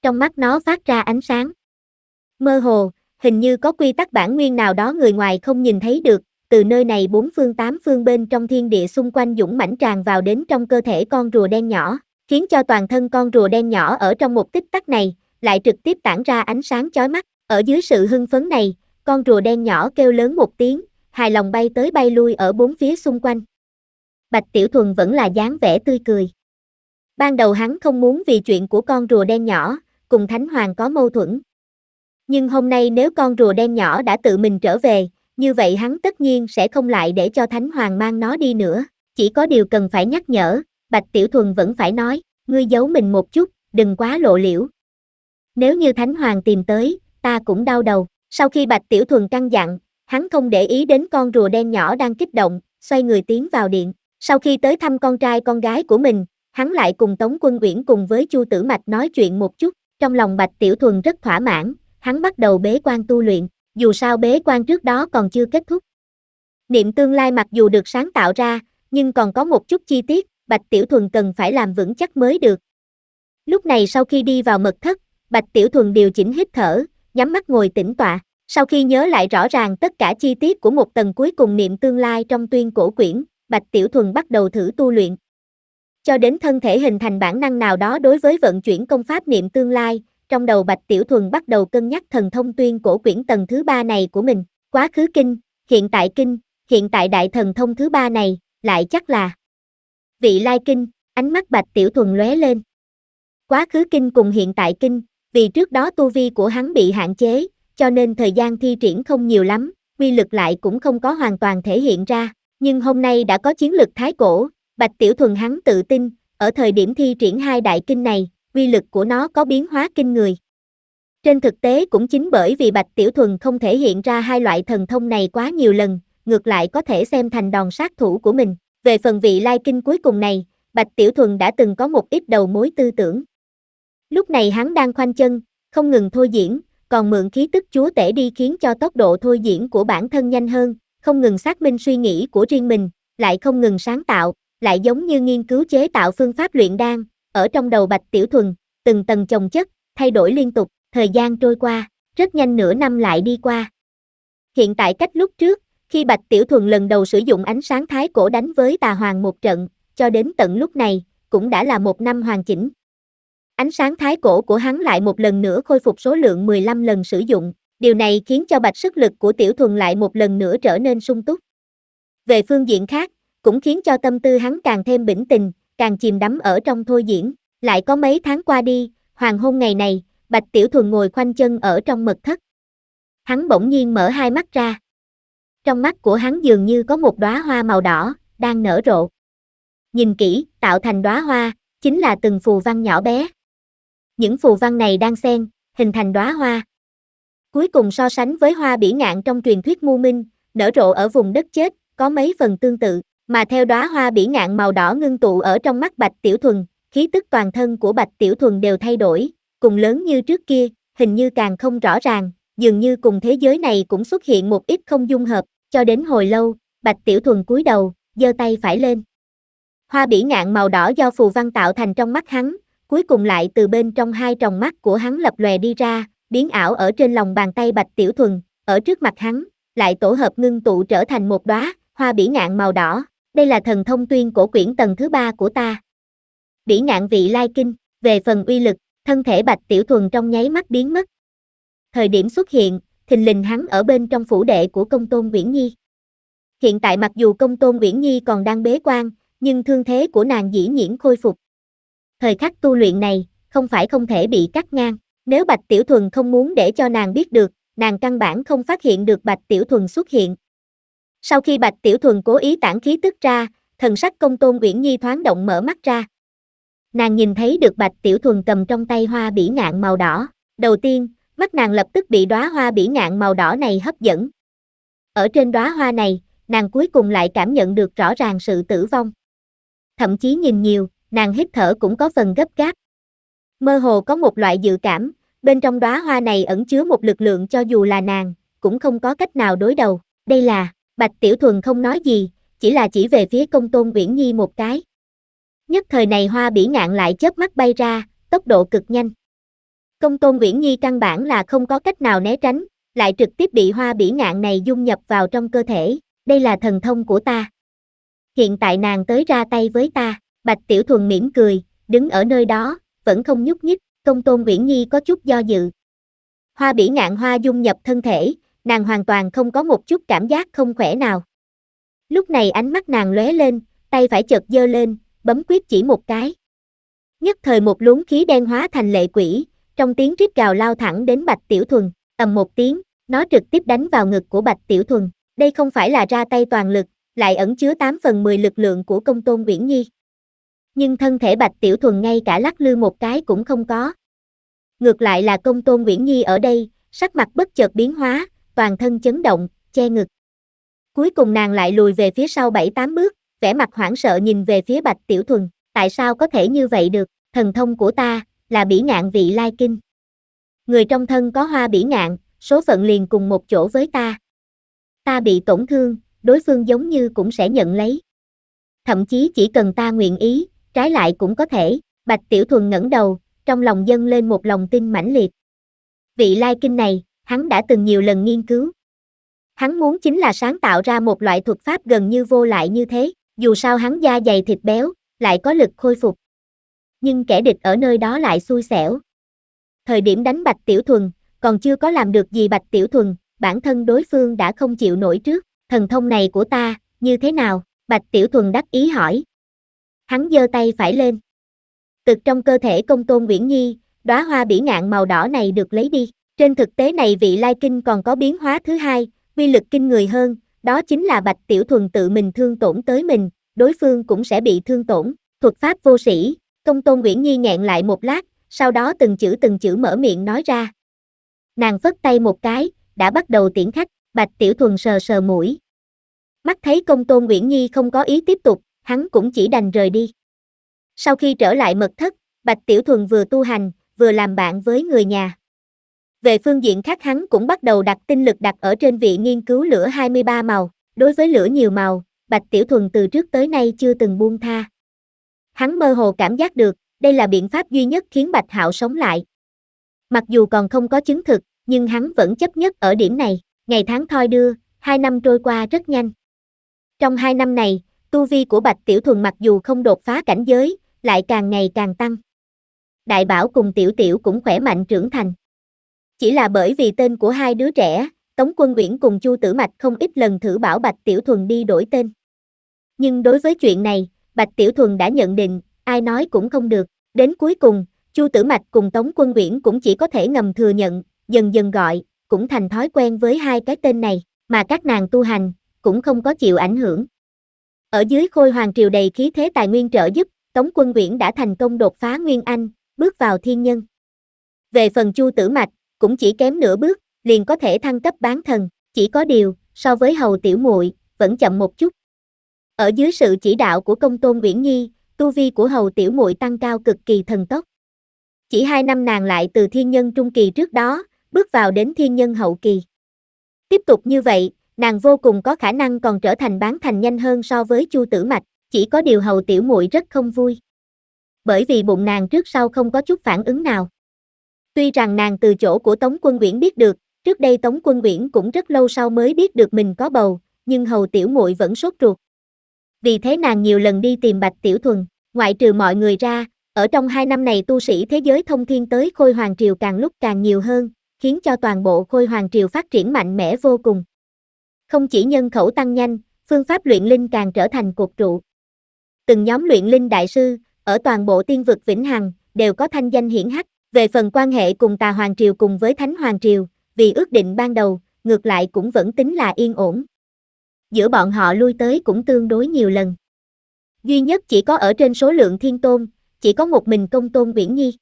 Trong mắt nó phát ra ánh sáng. Mơ hồ, hình như có quy tắc bản nguyên nào đó người ngoài không nhìn thấy được, từ nơi này bốn phương tám phương bên trong thiên địa xung quanh dũng mãnh tràn vào đến trong cơ thể con rùa đen nhỏ, khiến cho toàn thân con rùa đen nhỏ ở trong một tích tắc này, lại trực tiếp tản ra ánh sáng chói mắt. Ở dưới sự hưng phấn này, con rùa đen nhỏ kêu lớn một tiếng, hài lòng bay tới bay lui ở bốn phía xung quanh. Bạch Tiểu Thuần vẫn là dáng vẻ tươi cười. Ban đầu hắn không muốn vì chuyện của con rùa đen nhỏ, cùng Thánh Hoàng có mâu thuẫn, nhưng hôm nay nếu con rùa đen nhỏ đã tự mình trở về, như vậy hắn tất nhiên sẽ không lại để cho Thánh Hoàng mang nó đi nữa. Chỉ có điều cần phải nhắc nhở, Bạch Tiểu Thuần vẫn phải nói, ngươi giấu mình một chút, đừng quá lộ liễu. Nếu như Thánh Hoàng tìm tới, ta cũng đau đầu. Sau khi Bạch Tiểu Thuần căng dặn, hắn không để ý đến con rùa đen nhỏ đang kích động, xoay người tiến vào điện. Sau khi tới thăm con trai con gái của mình, hắn lại cùng Tống Quân Uyển cùng với Chu Tử Mạch nói chuyện một chút. Trong lòng Bạch Tiểu Thuần rất thỏa mãn, hắn bắt đầu bế quan tu luyện, dù sao bế quan trước đó còn chưa kết thúc. Niệm tương lai mặc dù được sáng tạo ra, nhưng còn có một chút chi tiết, Bạch Tiểu Thuần cần phải làm vững chắc mới được. Lúc này sau khi đi vào mật thất, Bạch Tiểu Thuần điều chỉnh hít thở, nhắm mắt ngồi tĩnh tọa. Sau khi nhớ lại rõ ràng tất cả chi tiết của một tầng cuối cùng niệm tương lai trong tuyên cổ quyển, Bạch Tiểu Thuần bắt đầu thử tu luyện. Cho đến thân thể hình thành bản năng nào đó đối với vận chuyển công pháp niệm tương lai, trong đầu Bạch Tiểu Thuần bắt đầu cân nhắc thần thông tuyên cổ quyển tầng thứ ba này của mình, quá khứ kinh, hiện tại kinh, hiện tại đại thần thông thứ ba này, lại chắc là vị lai kinh, ánh mắt Bạch Tiểu Thuần lóe lên. Quá khứ kinh cùng hiện tại kinh, vì trước đó tu vi của hắn bị hạn chế, cho nên thời gian thi triển không nhiều lắm, quy lực lại cũng không có hoàn toàn thể hiện ra, nhưng hôm nay đã có chiến lực thái cổ, Bạch Tiểu Thuần hắn tự tin, ở thời điểm thi triển hai đại kinh này, uy lực của nó có biến hóa kinh người. Trên thực tế cũng chính bởi vì Bạch Tiểu Thuần không thể hiện ra hai loại thần thông này quá nhiều lần, ngược lại có thể xem thành đòn sát thủ của mình. Về phần vị lai kinh cuối cùng này, Bạch Tiểu Thuần đã từng có một ít đầu mối tư tưởng. Lúc này hắn đang khoanh chân, không ngừng thôi diễn, còn mượn khí tức chúa tể đi khiến cho tốc độ thôi diễn của bản thân nhanh hơn, không ngừng xác minh suy nghĩ của riêng mình, lại không ngừng sáng tạo, lại giống như nghiên cứu chế tạo phương pháp luyện đan, ở trong đầu Bạch Tiểu Thuần, từng tầng chồng chất, thay đổi liên tục, thời gian trôi qua, rất nhanh nửa năm lại đi qua. Hiện tại cách lúc trước, khi Bạch Tiểu Thuần lần đầu sử dụng ánh sáng thái cổ đánh với tà hoàng một trận, cho đến tận lúc này, cũng đã là một năm hoàn chỉnh. Ánh sáng thái cổ của hắn lại một lần nữa khôi phục số lượng 15 lần sử dụng, điều này khiến cho bạch sức lực của Tiểu Thuần lại một lần nữa trở nên sung túc. Về phương diện khác, cũng khiến cho tâm tư hắn càng thêm bình tĩnh, càng chìm đắm ở trong thôi diễn. Lại có mấy tháng qua đi, hoàng hôn ngày này, Bạch Tiểu Thuần ngồi khoanh chân ở trong mật thất. Hắn bỗng nhiên mở hai mắt ra. Trong mắt của hắn dường như có một đóa hoa màu đỏ, đang nở rộ. Nhìn kỹ, tạo thành đóa hoa, chính là từng phù văn nhỏ bé. Những phù văn này đang xen, hình thành đóa hoa. Cuối cùng so sánh với hoa bỉ ngạn trong truyền thuyết mu minh, nở rộ ở vùng đất chết, có mấy phần tương tự mà theo đóa hoa bỉ ngạn màu đỏ ngưng tụ ở trong mắt Bạch Tiểu Thuần, khí tức toàn thân của Bạch Tiểu Thuần đều thay đổi, cùng lớn như trước kia, hình như càng không rõ ràng, dường như cùng thế giới này cũng xuất hiện một ít không dung hợp, cho đến hồi lâu, Bạch Tiểu Thuần cúi đầu, giơ tay phải lên. Hoa bỉ ngạn màu đỏ do phù văn tạo thành trong mắt hắn, cuối cùng lại từ bên trong hai tròng mắt của hắn lập lòe đi ra, biến ảo ở trên lòng bàn tay Bạch Tiểu Thuần, ở trước mặt hắn, lại tổ hợp ngưng tụ trở thành một đóa hoa bỉ ngạn màu đỏ, đây là thần thông tuyên cổ quyển tầng thứ ba của ta. Đỉ ngạn vị lai kinh, về phần uy lực, thân thể bạch tiểu thuần trong nháy mắt biến mất. Thời điểm xuất hiện, thình lình hắn ở bên trong phủ đệ của công tôn Nguyễn Nhi. Hiện tại mặc dù công tôn Nguyễn Nhi còn đang bế quan, nhưng thương thế của nàng dĩ nhiễn khôi phục. Thời khắc tu luyện này, không phải không thể bị cắt ngang. Nếu Bạch Tiểu Thuần không muốn để cho nàng biết được, nàng căn bản không phát hiện được Bạch Tiểu Thuần xuất hiện, sau khi Bạch Tiểu Thuần cố ý tản khí tức ra, thần sắc công tôn Uyển Nhi thoáng động mở mắt ra. Nàng nhìn thấy được Bạch Tiểu Thuần cầm trong tay hoa bỉ ngạn màu đỏ. Đầu tiên, mắt nàng lập tức bị đóa hoa bỉ ngạn màu đỏ này hấp dẫn. Ở trên đóa hoa này, nàng cuối cùng lại cảm nhận được rõ ràng sự tử vong. Thậm chí nhìn nhiều, nàng hít thở cũng có phần gấp gáp. Mơ hồ có một loại dự cảm, bên trong đóa hoa này ẩn chứa một lực lượng cho dù là nàng, cũng không có cách nào đối đầu. Đây là Bạch Tiểu Thuần không nói gì, chỉ là chỉ về phía công tôn Uyển Nhi một cái. Nhất thời này hoa bỉ ngạn lại chớp mắt bay ra, tốc độ cực nhanh. Công tôn Uyển Nhi căn bản là không có cách nào né tránh, lại trực tiếp bị hoa bỉ ngạn này dung nhập vào trong cơ thể, đây là thần thông của ta. Hiện tại nàng tới ra tay với ta, Bạch Tiểu Thuần mỉm cười, đứng ở nơi đó, vẫn không nhúc nhích, công tôn Uyển Nhi có chút do dự. Hoa bỉ ngạn hoa dung nhập thân thể, nàng hoàn toàn không có một chút cảm giác không khỏe nào. Lúc này ánh mắt nàng lóe lên, tay phải chợt giơ lên, bấm quyết chỉ một cái. Nhất thời một luống khí đen hóa thành lệ quỷ, trong tiếng rít gào lao thẳng đến Bạch Tiểu Thuần, ầm một tiếng, nó trực tiếp đánh vào ngực của Bạch Tiểu Thuần. Đây không phải là ra tay toàn lực, lại ẩn chứa 8 phần 10 lực lượng của công tôn Uyển Nhi. Nhưng thân thể Bạch Tiểu Thuần ngay cả lắc lư một cái cũng không có. Ngược lại là công tôn Uyển Nhi ở đây, sắc mặt bất chợt biến hóa, toàn thân chấn động, che ngực. Cuối cùng nàng lại lùi về phía sau bảy tám bước, vẻ mặt hoảng sợ nhìn về phía Bạch Tiểu Thuần, tại sao có thể như vậy được, thần thông của ta, là bỉ ngạn vị lai kinh. Người trong thân có hoa bỉ ngạn, số phận liền cùng một chỗ với ta. Ta bị tổn thương, đối phương giống như cũng sẽ nhận lấy. Thậm chí chỉ cần ta nguyện ý, trái lại cũng có thể, Bạch Tiểu Thuần ngẩng đầu, trong lòng dâng lên một lòng tin mãnh liệt. Vị lai kinh này, hắn đã từng nhiều lần nghiên cứu. Hắn muốn chính là sáng tạo ra một loại thuật pháp gần như vô lại như thế, dù sao hắn da dày thịt béo, lại có lực khôi phục. Nhưng kẻ địch ở nơi đó lại xui xẻo. Thời điểm đánh Bạch Tiểu Thuần, còn chưa có làm được gì Bạch Tiểu Thuần, bản thân đối phương đã không chịu nổi trước, thần thông này của ta, như thế nào? Bạch Tiểu Thuần đắc ý hỏi. Hắn giơ tay phải lên. Từ trong cơ thể công tôn Nguyễn Nhi, đóa hoa bỉ ngạn màu đỏ này được lấy đi. Trên thực tế này vị lai kinh còn có biến hóa thứ hai, quy lực kinh người hơn, đó chính là bạch tiểu thuần tự mình thương tổn tới mình, đối phương cũng sẽ bị thương tổn, thuật pháp vô sĩ, công tôn Nguyễn Nhi nghẹn lại một lát, sau đó từng chữ từng chữ mở miệng nói ra. Nàng phất tay một cái, đã bắt đầu tiễn khách, bạch tiểu thuần sờ sờ mũi. Mắt thấy công tôn Nguyễn Nhi không có ý tiếp tục, hắn cũng chỉ đành rời đi. Sau khi trở lại mật thất, bạch tiểu thuần vừa tu hành, vừa làm bạn với người nhà. Về phương diện khác hắn cũng bắt đầu đặt tinh lực đặt ở trên vị nghiên cứu lửa 23 màu. Đối với lửa nhiều màu, Bạch Tiểu Thuần từ trước tới nay chưa từng buông tha. Hắn mơ hồ cảm giác được, đây là biện pháp duy nhất khiến Bạch Hạo sống lại. Mặc dù còn không có chứng thực, nhưng hắn vẫn chấp nhất ở điểm này. Ngày tháng thoi đưa, hai năm trôi qua rất nhanh. Trong hai năm này, tu vi của Bạch Tiểu Thuần mặc dù không đột phá cảnh giới, lại càng ngày càng tăng. Đại Bảo cùng Tiểu Tiểu cũng khỏe mạnh trưởng thành. Chỉ là bởi vì tên của hai đứa trẻ, Tống Quân Uyển cùng Chu Tử Mạch không ít lần thử bảo Bạch Tiểu Thuần đi đổi tên. Nhưng đối với chuyện này, Bạch Tiểu Thuần đã nhận định, ai nói cũng không được. Đến cuối cùng, Chu Tử Mạch cùng Tống Quân Uyển cũng chỉ có thể ngầm thừa nhận, dần dần gọi, cũng thành thói quen với hai cái tên này, mà các nàng tu hành, cũng không có chịu ảnh hưởng. Ở dưới khôi hoàng triều đầy khí thế tài nguyên trợ giúp, Tống Quân Uyển đã thành công đột phá Nguyên Anh, bước vào thiên nhân. Về phần Chu Tử Mạch, cũng chỉ kém nửa bước, liền có thể thăng cấp bán thần, chỉ có điều, so với hầu tiểu muội vẫn chậm một chút. Ở dưới sự chỉ đạo của công tôn Uyển Nhi, tu vi của hầu tiểu muội tăng cao cực kỳ thần tốc. Chỉ hai năm nàng lại từ thiên nhân trung kỳ trước đó, bước vào đến thiên nhân hậu kỳ. Tiếp tục như vậy, nàng vô cùng có khả năng còn trở thành bán thành nhanh hơn so với chu tử mạch, chỉ có điều hầu tiểu muội rất không vui. Bởi vì bụng nàng trước sau không có chút phản ứng nào. Tuy rằng nàng từ chỗ của Tống Quân Uyển biết được, trước đây Tống Quân Uyển cũng rất lâu sau mới biết được mình có bầu, nhưng hầu tiểu muội vẫn sốt ruột. Vì thế nàng nhiều lần đi tìm Bạch Tiểu Thuần, ngoại trừ mọi người ra, ở trong hai năm này tu sĩ thế giới thông thiên tới Khôi Hoàng Triều càng lúc càng nhiều hơn, khiến cho toàn bộ Khôi Hoàng Triều phát triển mạnh mẽ vô cùng. Không chỉ nhân khẩu tăng nhanh, phương pháp luyện linh càng trở thành cuộc trụ. Từng nhóm luyện linh đại sư, ở toàn bộ tiên vực Vĩnh Hằng, đều có thanh danh hiển hách, về phần quan hệ cùng Tà Hoàng Triều cùng với Thánh Hoàng Triều, vì ước định ban đầu, ngược lại cũng vẫn tính là yên ổn. Giữa bọn họ lui tới cũng tương đối nhiều lần. Duy nhất chỉ có ở trên số lượng thiên tôn, chỉ có một mình công tôn Uyển Nhi.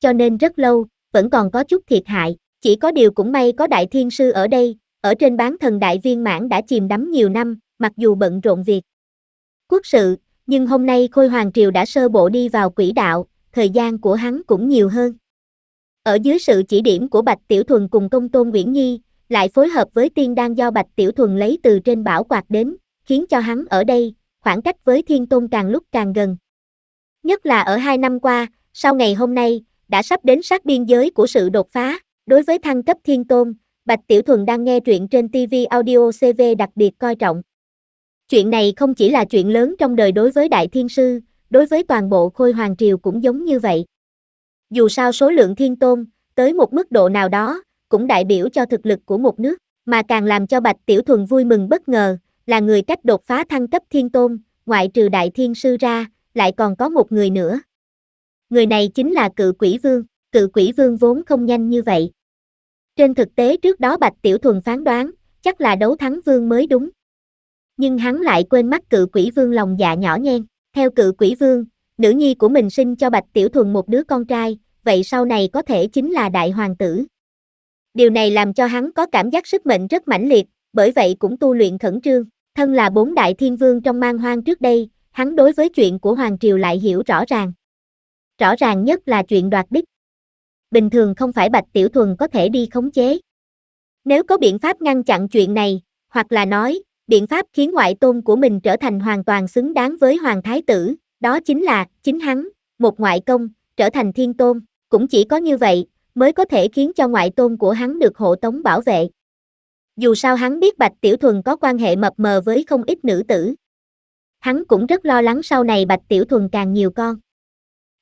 Cho nên rất lâu, vẫn còn có chút thiệt hại, chỉ có điều cũng may có đại thiên sư ở đây, ở trên bán thần đại viên mãn đã chìm đắm nhiều năm, mặc dù bận rộn việc quốc sự, nhưng hôm nay Khôi Hoàng Triều đã sơ bộ đi vào quỹ đạo, thời gian của hắn cũng nhiều hơn. Ở dưới sự chỉ điểm của Bạch Tiểu Thuần cùng công tôn Nguyễn Nhi, lại phối hợp với tiên đang do Bạch Tiểu Thuần lấy từ trên bảo quạt đến, khiến cho hắn ở đây, khoảng cách với thiên tôn càng lúc càng gần. Nhất là ở hai năm qua, sau ngày hôm nay, đã sắp đến sát biên giới của sự đột phá, đối với thăng cấp thiên tôn, Bạch Tiểu Thuần đang nghe truyện trên TV Audio CV đặc biệt coi trọng. Chuyện này không chỉ là chuyện lớn trong đời đối với Đại Thiên Sư, đối với toàn bộ khôi hoàng triều cũng giống như vậy. Dù sao số lượng thiên tôn, tới một mức độ nào đó, cũng đại biểu cho thực lực của một nước, mà càng làm cho Bạch Tiểu Thuần vui mừng bất ngờ, là người cách đột phá thăng cấp thiên tôn, ngoại trừ đại thiên sư ra, lại còn có một người nữa. Người này chính là cự quỷ vương, cự quỷ vương vốn không nhanh như vậy. Trên thực tế trước đó Bạch Tiểu Thuần phán đoán, chắc là đấu thắng vương mới đúng. Nhưng hắn lại quên mắt cự quỷ vương lòng dạ nhỏ nhen. Theo cự quỷ vương, nữ nhi của mình sinh cho Bạch Tiểu Thuần một đứa con trai, vậy sau này có thể chính là đại hoàng tử. Điều này làm cho hắn có cảm giác sức mệnh rất mãnh liệt, bởi vậy cũng tu luyện khẩn trương. Thân là bốn đại thiên vương trong mang hoang trước đây, hắn đối với chuyện của Hoàng Triều lại hiểu rõ ràng. Rõ ràng nhất là chuyện đoạt đích. Bình thường không phải Bạch Tiểu Thuần có thể đi khống chế. Nếu có biện pháp ngăn chặn chuyện này, hoặc là nói, biện pháp khiến ngoại tôn của mình trở thành hoàn toàn xứng đáng với hoàng thái tử, đó chính là, chính hắn, một ngoại công, trở thành thiên tôn, cũng chỉ có như vậy, mới có thể khiến cho ngoại tôn của hắn được hộ tống bảo vệ. Dù sao hắn biết Bạch Tiểu Thuần có quan hệ mập mờ với không ít nữ tử. Hắn cũng rất lo lắng sau này Bạch Tiểu Thuần càng nhiều con.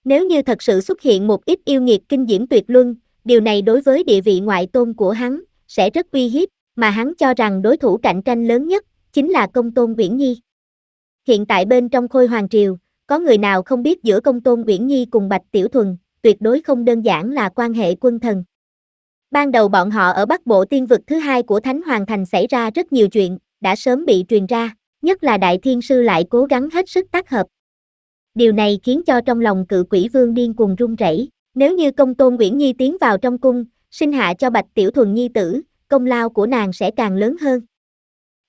Nếu như thật sự xuất hiện một ít yêu nghiệt kinh diễm tuyệt luân, điều này đối với địa vị ngoại tôn của hắn, sẽ rất uy hiếp, mà hắn cho rằng đối thủ cạnh tranh lớn nhất chính là công tôn Uyển Nhi. Hiện tại bên trong khôi hoàng triều, có người nào không biết giữa công tôn Uyển Nhi cùng Bạch Tiểu Thuần, tuyệt đối không đơn giản là quan hệ quân thần. Ban đầu bọn họ ở Bắc Bộ tiên vực thứ hai của Thánh Hoàng Thành xảy ra rất nhiều chuyện, đã sớm bị truyền ra, nhất là Đại Thiên Sư lại cố gắng hết sức tác hợp. Điều này khiến cho trong lòng cự quỷ vương điên cuồng run rẩy. Nếu như công tôn Nguyễn Nhi tiến vào trong cung, sinh hạ cho Bạch Tiểu Thuần Nhi tử, công lao của nàng sẽ càng lớn hơn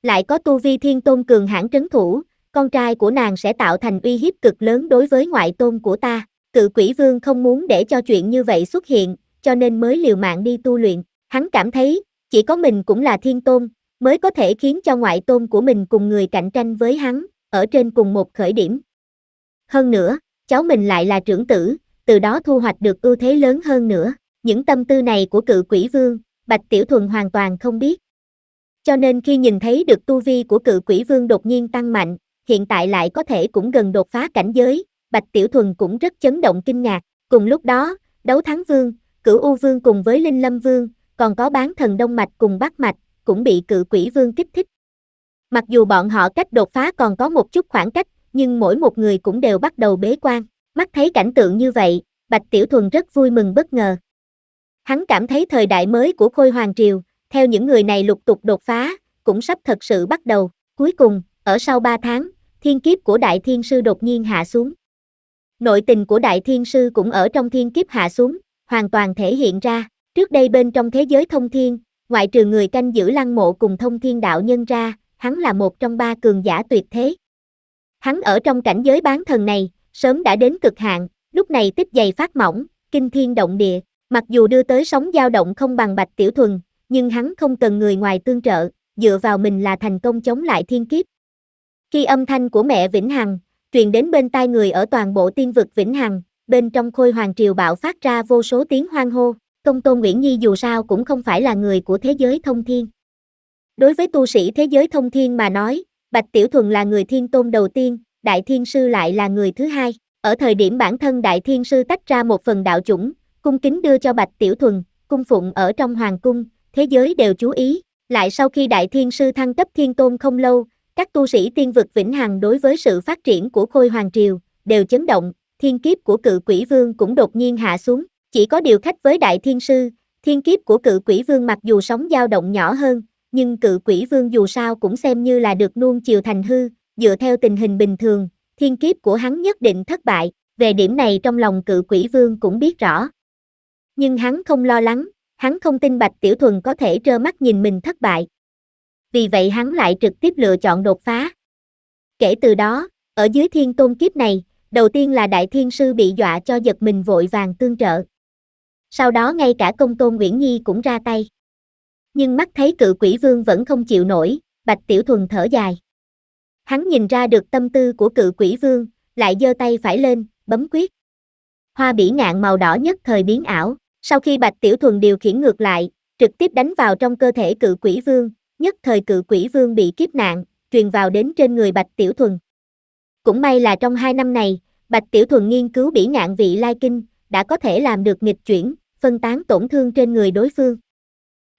lại có tu vi thiên tôn cường hãn trấn thủ, con trai của nàng sẽ tạo thành uy hiếp cực lớn đối với ngoại tôn của ta. Cự quỷ vương không muốn để cho chuyện như vậy xuất hiện, cho nên mới liều mạng đi tu luyện. Hắn cảm thấy, chỉ có mình cũng là thiên tôn, mới có thể khiến cho ngoại tôn của mình cùng người cạnh tranh với hắn, ở trên cùng một khởi điểm. Hơn nữa, cháu mình lại là trưởng tử, từ đó thu hoạch được ưu thế lớn hơn nữa. Những tâm tư này của cự quỷ vương, Bạch Tiểu Thuần hoàn toàn không biết cho nên khi nhìn thấy được tu vi của cự quỷ vương đột nhiên tăng mạnh, hiện tại lại có thể cũng gần đột phá cảnh giới, Bạch Tiểu Thuần cũng rất chấn động kinh ngạc. Cùng lúc đó, đấu thắng vương, cửu U vương cùng với Linh Lâm vương, còn có bán thần Đông Mạch cùng Bắc Mạch, cũng bị cự quỷ vương kích thích. Mặc dù bọn họ cách đột phá còn có một chút khoảng cách, nhưng mỗi một người cũng đều bắt đầu bế quan. Mắt thấy cảnh tượng như vậy, Bạch Tiểu Thuần rất vui mừng bất ngờ. Hắn cảm thấy thời đại mới của Khôi Hoàng Triều, theo những người này lục tục đột phá, cũng sắp thật sự bắt đầu. Cuối cùng, ở sau 3 tháng, thiên kiếp của Đại Thiên Sư đột nhiên hạ xuống. Nội tình của Đại Thiên Sư cũng ở trong thiên kiếp hạ xuống, hoàn toàn thể hiện ra. Trước đây bên trong thế giới thông thiên, ngoại trừ người canh giữ lăng mộ cùng thông thiên đạo nhân ra, hắn là một trong ba cường giả tuyệt thế. Hắn ở trong cảnh giới bán thần này, sớm đã đến cực hạn, lúc này tích dày phát mỏng, kinh thiên động địa, mặc dù đưa tới sóng dao động không bằng bạch tiểu thuần, nhưng hắn không cần người ngoài tương trợ, dựa vào mình là thành công chống lại thiên kiếp. Khi âm thanh của mẹ Vĩnh Hằng truyền đến bên tai người ở toàn bộ tiên vực Vĩnh Hằng, bên trong khôi hoàng triều bạo phát ra vô số tiếng hoang hô, công tôn Nguyễn Nhi dù sao cũng không phải là người của thế giới thông thiên. Đối với tu sĩ thế giới thông thiên mà nói, Bạch Tiểu Thuần là người thiên tôn đầu tiên, Đại Thiên Sư lại là người thứ hai. Ở thời điểm bản thân Đại Thiên Sư tách ra một phần đạo chủng, cung kính đưa cho Bạch Tiểu Thuần, cung phụng ở trong hoàng cung, thế giới đều chú ý. Lại sau khi Đại Thiên Sư thăng cấp Thiên Tôn không lâu, các tu sĩ tiên vực Vĩnh Hằng đối với sự phát triển của Khôi Hoàng Triều, đều chấn động, thiên kiếp của cự quỷ vương cũng đột nhiên hạ xuống. Chỉ có điều khách với Đại Thiên Sư, thiên kiếp của cự quỷ vương mặc dù sóng dao động nhỏ hơn, nhưng cự quỷ vương dù sao cũng xem như là được nuông chiều thành hư, dựa theo tình hình bình thường, thiên kiếp của hắn nhất định thất bại, về điểm này trong lòng cự quỷ vương cũng biết rõ. Nhưng hắn không lo lắng, hắn không tin Bạch Tiểu Thuần có thể trơ mắt nhìn mình thất bại. Vì vậy hắn lại trực tiếp lựa chọn đột phá. Kể từ đó, ở dưới thiên tôn kiếp này, đầu tiên là đại thiên sư bị dọa cho giật mình vội vàng tương trợ. Sau đó ngay cả công tôn Nguyễn Nhi cũng ra tay. Nhưng mắt thấy cự quỷ vương vẫn không chịu nổi, Bạch Tiểu Thuần thở dài. Hắn nhìn ra được tâm tư của cự quỷ vương, lại giơ tay phải lên, bấm quyết. Hoa bỉ ngạn màu đỏ nhất thời biến ảo. Sau khi Bạch Tiểu Thuần điều khiển ngược lại, trực tiếp đánh vào trong cơ thể cự quỷ vương, nhất thời cự quỷ vương bị kiếp nạn, truyền vào đến trên người Bạch Tiểu Thuần. Cũng may là trong hai năm này, Bạch Tiểu Thuần nghiên cứu bỉ ngạn vị lai kinh, đã có thể làm được nghịch chuyển, phân tán tổn thương trên người đối phương.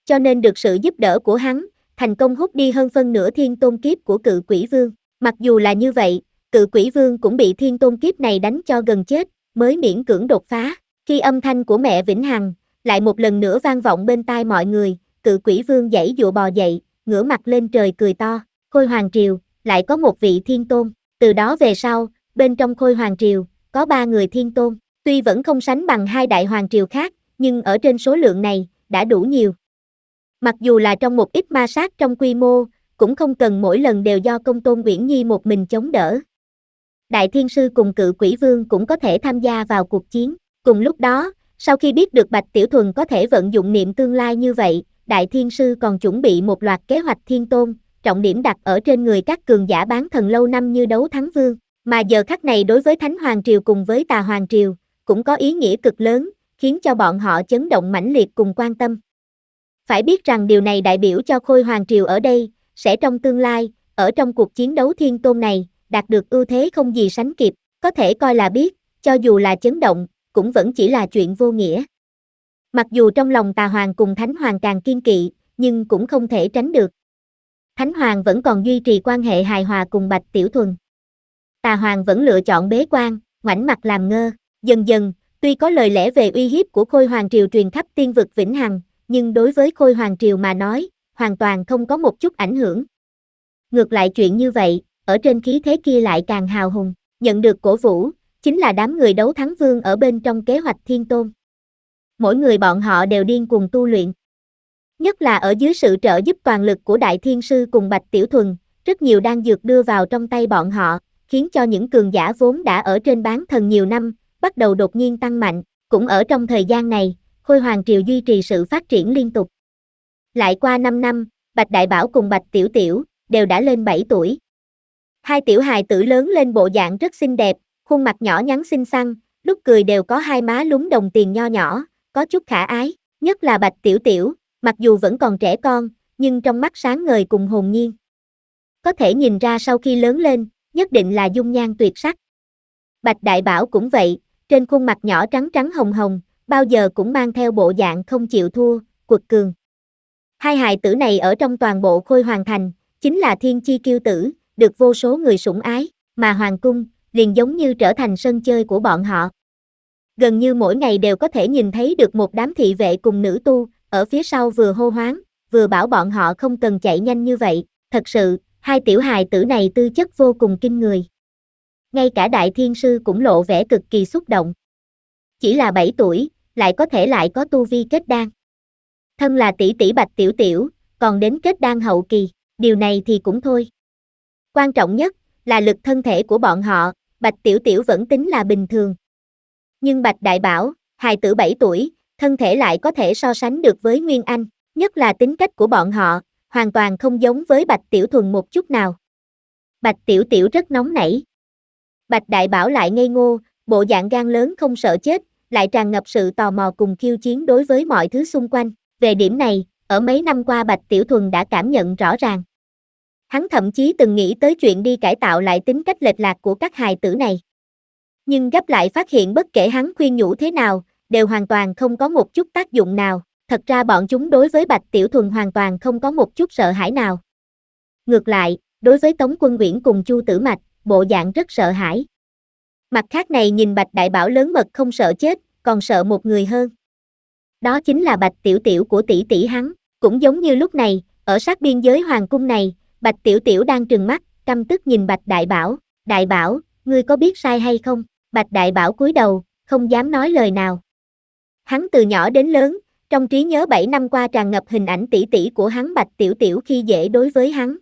Cho nên được sự giúp đỡ của hắn, thành công hút đi hơn phân nửa thiên tôn kiếp của cự quỷ vương. Mặc dù là như vậy, cự quỷ vương cũng bị thiên tôn kiếp này đánh cho gần chết, mới miễn cưỡng đột phá. Khi âm thanh của mẹ Vĩnh Hằng lại một lần nữa vang vọng bên tai mọi người, cự quỷ vương dãy dụa bò dậy, ngửa mặt lên trời cười to, khôi hoàng triều, lại có một vị thiên tôn, từ đó về sau, bên trong khôi hoàng triều, có ba người thiên tôn, tuy vẫn không sánh bằng hai đại hoàng triều khác, nhưng ở trên số lượng này, đã đủ nhiều. Mặc dù là trong một ít ma sát trong quy mô, cũng không cần mỗi lần đều do công tôn Uyển Nhi một mình chống đỡ. Đại Thiên Sư cùng cự quỷ vương cũng có thể tham gia vào cuộc chiến. Cùng lúc đó, sau khi biết được Bạch Tiểu Thuần có thể vận dụng niệm tương lai như vậy, Đại Thiên Sư còn chuẩn bị một loạt kế hoạch thiên tôn, trọng điểm đặt ở trên người các cường giả bán thần lâu năm như đấu thắng vương, mà giờ khắc này đối với Thánh Hoàng Triều cùng với Tà Hoàng Triều, cũng có ý nghĩa cực lớn, khiến cho bọn họ chấn động mãnh liệt cùng quan tâm. Phải biết rằng điều này đại biểu cho Khôi Hoàng Triều ở đây, sẽ trong tương lai, ở trong cuộc chiến đấu thiên tôn này, đạt được ưu thế không gì sánh kịp, có thể coi là biết, cho dù là chấn động, cũng vẫn chỉ là chuyện vô nghĩa. Mặc dù trong lòng tà hoàng cùng thánh hoàng càng kiên kỵ, nhưng cũng không thể tránh được. Thánh hoàng vẫn còn duy trì quan hệ hài hòa cùng Bạch Tiểu Thuần. Tà hoàng vẫn lựa chọn bế quan, ngoảnh mặt làm ngơ, dần dần, tuy có lời lẽ về uy hiếp của Khôi Hoàng Triều truyền khắp tiên vực Vĩnh Hằng, nhưng đối với Khôi Hoàng Triều mà nói, hoàn toàn không có một chút ảnh hưởng. Ngược lại chuyện như vậy, ở trên khí thế kia lại càng hào hùng, nhận được cổ vũ, chính là đám người đấu thắng vương ở bên trong kế hoạch thiên tôn. Mỗi người bọn họ đều điên cuồng tu luyện. Nhất là ở dưới sự trợ giúp toàn lực của Đại Thiên Sư cùng Bạch Tiểu Thuần, rất nhiều đan dược đưa vào trong tay bọn họ, khiến cho những cường giả vốn đã ở trên bán thần nhiều năm, bắt đầu đột nhiên tăng mạnh, cũng ở trong thời gian này, Khôi Hoàng Triều duy trì sự phát triển liên tục. Lại qua 5 năm, Bạch Đại Bảo cùng Bạch Tiểu Tiểu, đều đã lên 7 tuổi. Hai tiểu hài tử lớn lên bộ dạng rất xinh đẹp, khuôn mặt nhỏ nhắn xinh xắn, lúc cười đều có hai má lúng đồng tiền nho nhỏ, có chút khả ái, nhất là Bạch Tiểu Tiểu, mặc dù vẫn còn trẻ con, nhưng trong mắt sáng ngời cùng hồn nhiên. Có thể nhìn ra sau khi lớn lên, nhất định là dung nhan tuyệt sắc. Bạch Đại Bảo cũng vậy, trên khuôn mặt nhỏ trắng trắng hồng hồng, bao giờ cũng mang theo bộ dạng không chịu thua, quật cường. Hai hài tử này ở trong toàn bộ khôi hoàn thành, chính là thiên chi kiêu tử, được vô số người sủng ái, mà hoàng cung, liền giống như trở thành sân chơi của bọn họ. Gần như mỗi ngày đều có thể nhìn thấy được một đám thị vệ cùng nữ tu, ở phía sau vừa hô hoáng, vừa bảo bọn họ không cần chạy nhanh như vậy, thật sự, hai tiểu hài tử này tư chất vô cùng kinh người. Ngay cả đại thiên sư cũng lộ vẻ cực kỳ xúc động. Chỉ là 7 tuổi, lại có thể lại có tu vi kết đan. Thân là tỷ tỷ bạch tiểu tiểu, còn đến kết đan hậu kỳ, điều này thì cũng thôi. Quan trọng nhất là lực thân thể của bọn họ, Bạch Tiểu Tiểu vẫn tính là bình thường. Nhưng Bạch Đại Bảo, hài tử 7 tuổi, thân thể lại có thể so sánh được với Nguyên Anh, nhất là tính cách của bọn họ, hoàn toàn không giống với Bạch Tiểu Thuần một chút nào. Bạch Tiểu Tiểu rất nóng nảy. Bạch Đại Bảo lại ngây ngô, bộ dạng gan lớn không sợ chết, lại tràn ngập sự tò mò cùng khiêu chiến đối với mọi thứ xung quanh. Về điểm này, ở mấy năm qua Bạch Tiểu Thuần đã cảm nhận rõ ràng. Hắn thậm chí từng nghĩ tới chuyện đi cải tạo lại tính cách lệch lạc của các hài tử này. Nhưng gấp lại phát hiện bất kể hắn khuyên nhủ thế nào, đều hoàn toàn không có một chút tác dụng nào. Thật ra bọn chúng đối với Bạch Tiểu Thuần hoàn toàn không có một chút sợ hãi nào. Ngược lại, đối với Tống Quân Nguyễn cùng Chu Tử Mạch, bộ dạng rất sợ hãi. Mặt khác này nhìn Bạch Đại Bảo lớn mật không sợ chết, còn sợ một người hơn. Đó chính là Bạch Tiểu Tiểu của tỷ tỷ hắn, cũng giống như lúc này, ở sát biên giới hoàng cung này, Bạch Tiểu Tiểu đang trừng mắt, căm tức nhìn Bạch Đại Bảo, Đại Bảo, ngươi có biết sai hay không? Bạch Đại Bảo cúi đầu, không dám nói lời nào. Hắn từ nhỏ đến lớn, trong trí nhớ 7 năm qua tràn ngập hình ảnh tỷ tỷ của hắn Bạch Tiểu Tiểu khi dễ đối với hắn.